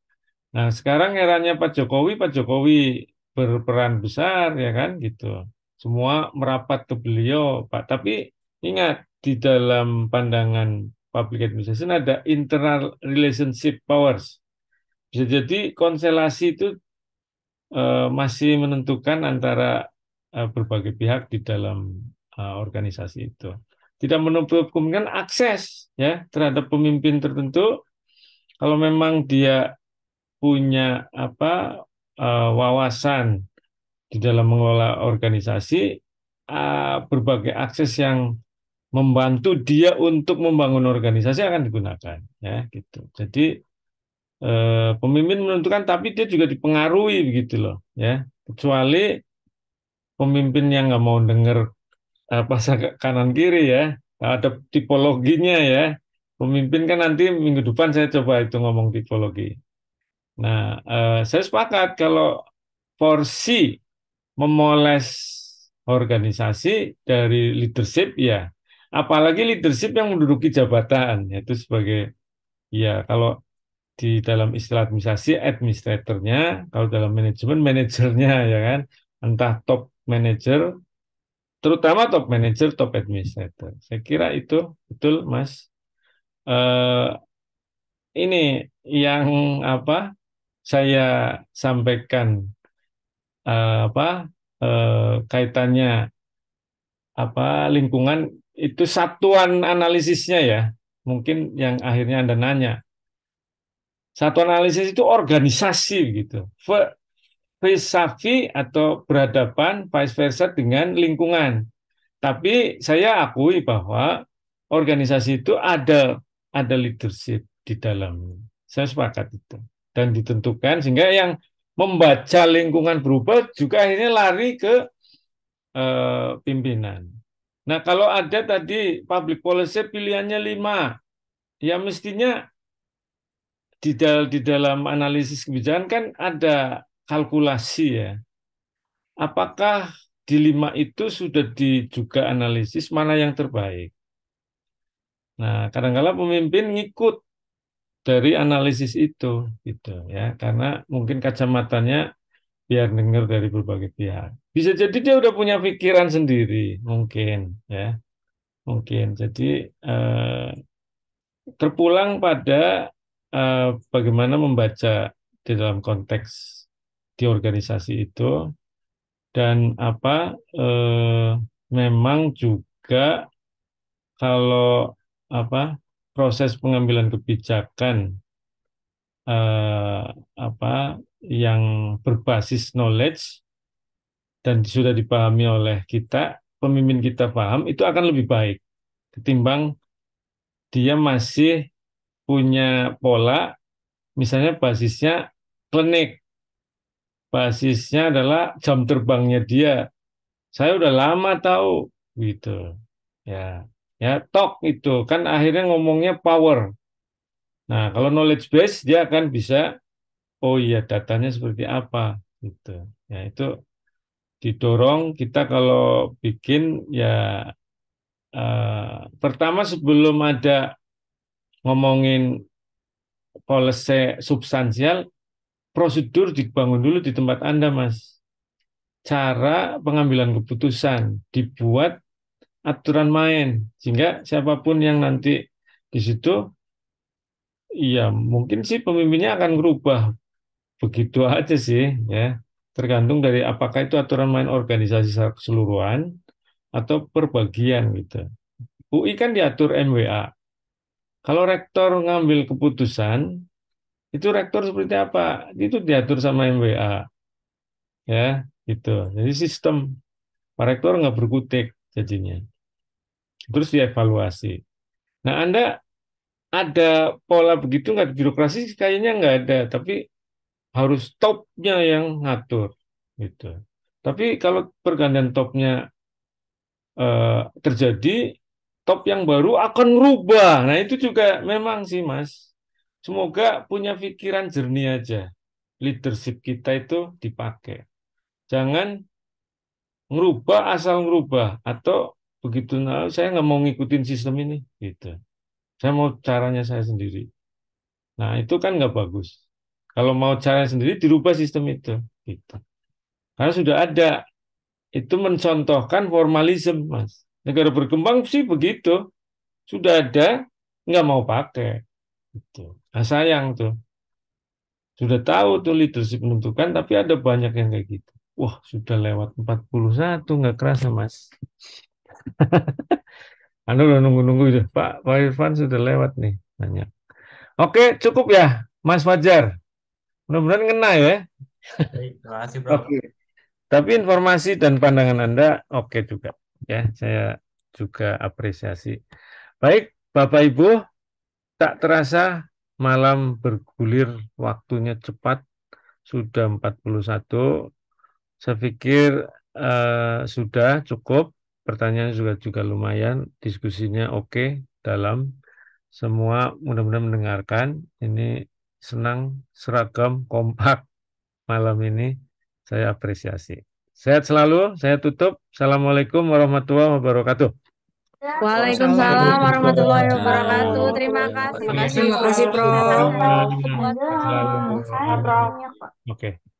Nah, sekarang eranya Pak Jokowi, Pak Jokowi berperan besar ya kan gitu. Semua merapat ke beliau, Pak. Tapi ingat di dalam pandangan public administration ada internal relationship powers. Bisa jadi konstelasi itu Eh, masih menentukan antara eh, berbagai pihak di dalam eh, organisasi itu. Tidak menutup kemungkinan akses ya terhadap pemimpin tertentu kalau memang dia punya apa wawasan di dalam mengelola organisasi berbagai akses yang membantu dia untuk membangun organisasi akan digunakan ya gitu. Jadi Eh, pemimpin menentukan tapi dia juga dipengaruhi begitu loh ya kecuali pemimpin yang nggak mau dengar apa kanan kiri ya ada tipologinya ya pemimpin kan nanti minggu depan saya coba itu ngomong tipologi nah eh, saya sepakat kalau porsi memoles organisasi dari leadership ya apalagi leadership yang menduduki jabatan yaitu sebagai ya kalau di dalam istilah administrasi administratornya, kalau dalam manajemen manajernya ya kan, entah top manager, terutama top manager, top administrator. Saya kira itu betul Mas. Eh, ini yang apa saya sampaikan eh, apa eh, kaitannya apa lingkungan itu satuan analisisnya ya mungkin yang akhirnya anda nanya satu analisis itu organisasi gitu. Filsafi atau berhadapan vice versa dengan lingkungan. Tapi saya akui bahwa organisasi itu ada ada leadership di dalam Saya sepakat itu. Dan ditentukan sehingga yang membaca lingkungan berubah juga akhirnya lari ke e, pimpinan. Nah, kalau ada tadi public policy pilihannya lima, ya mestinya di, dal di dalam analisis kebijakan kan ada kalkulasi ya. Apakah di lima itu sudah dijuga analisis mana yang terbaik? Nah, kadang pemimpin ngikut dari analisis itu gitu ya, karena mungkin kacamatanya biar dengar dari berbagai pihak. Bisa jadi dia udah punya pikiran sendiri mungkin ya. Mungkin jadi eh, terpulang pada uh, bagaimana membaca di dalam konteks di organisasi itu dan apa uh, memang juga kalau apa proses pengambilan kebijakan uh, apa yang berbasis knowledge dan sudah dipahami oleh kita pemimpin kita paham itu akan lebih baik ketimbang dia masih punya pola, misalnya basisnya klinik, basisnya adalah jam terbangnya dia. Saya udah lama tahu gitu. Ya, ya talk itu kan akhirnya ngomongnya power. Nah, kalau knowledge base dia akan bisa oh iya datanya seperti apa gitu. Ya, itu didorong kita kalau bikin ya uh, pertama sebelum ada ngomongin policy substansial, prosedur dibangun dulu di tempat Anda, Mas. Cara pengambilan keputusan dibuat aturan main, sehingga siapapun yang nanti di situ, ya mungkin sih pemimpinnya akan berubah. Begitu aja sih, ya. Tergantung dari apakah itu aturan main organisasi keseluruhan atau perbagian gitu. UI kan diatur MWA, kalau rektor ngambil keputusan, itu rektor seperti apa? Itu diatur sama MWA. Ya, gitu. Jadi sistem Pak Rektor nggak berkutik jadinya. Terus dievaluasi. Nah, Anda ada pola begitu nggak birokrasi kayaknya nggak ada, tapi harus topnya yang ngatur gitu. Tapi kalau pergantian topnya eh, terjadi, laptop yang baru akan merubah. Nah, itu juga memang sih, Mas. Semoga punya pikiran jernih aja. Leadership kita itu dipakai. Jangan merubah asal merubah atau begitu nah, saya nggak mau ngikutin sistem ini gitu. Saya mau caranya saya sendiri. Nah, itu kan nggak bagus. Kalau mau caranya sendiri dirubah sistem itu gitu. Karena sudah ada itu mencontohkan formalisme, Mas. Negara berkembang sih begitu. Sudah ada, nggak mau pakai. itu. Nah, sayang tuh. Sudah tahu tuh leadership menentukan, tapi ada banyak yang kayak gitu. Wah, sudah lewat 41, nggak kerasa, Mas. Anu udah nunggu-nunggu, Pak, Pak Irfan sudah lewat nih, banyak. Oke, cukup ya, Mas Fajar. Mudah-mudahan kena ya. terima kasih, Bro. Oke. Tapi informasi dan pandangan Anda oke juga. Ya, saya juga apresiasi. Baik, Bapak Ibu, tak terasa malam bergulir waktunya cepat sudah 41 saya pikir eh, sudah cukup pertanyaan juga juga lumayan diskusinya oke dalam semua mudah-mudahan mendengarkan ini senang seragam kompak malam ini saya apresiasi Sehat selalu, saya tutup. Assalamualaikum warahmatullahi wabarakatuh. Waalaikumsalam warahmatullahi wabarakatuh. Terima kasih. Terima kasih, Prof. Terima kasih, Prof.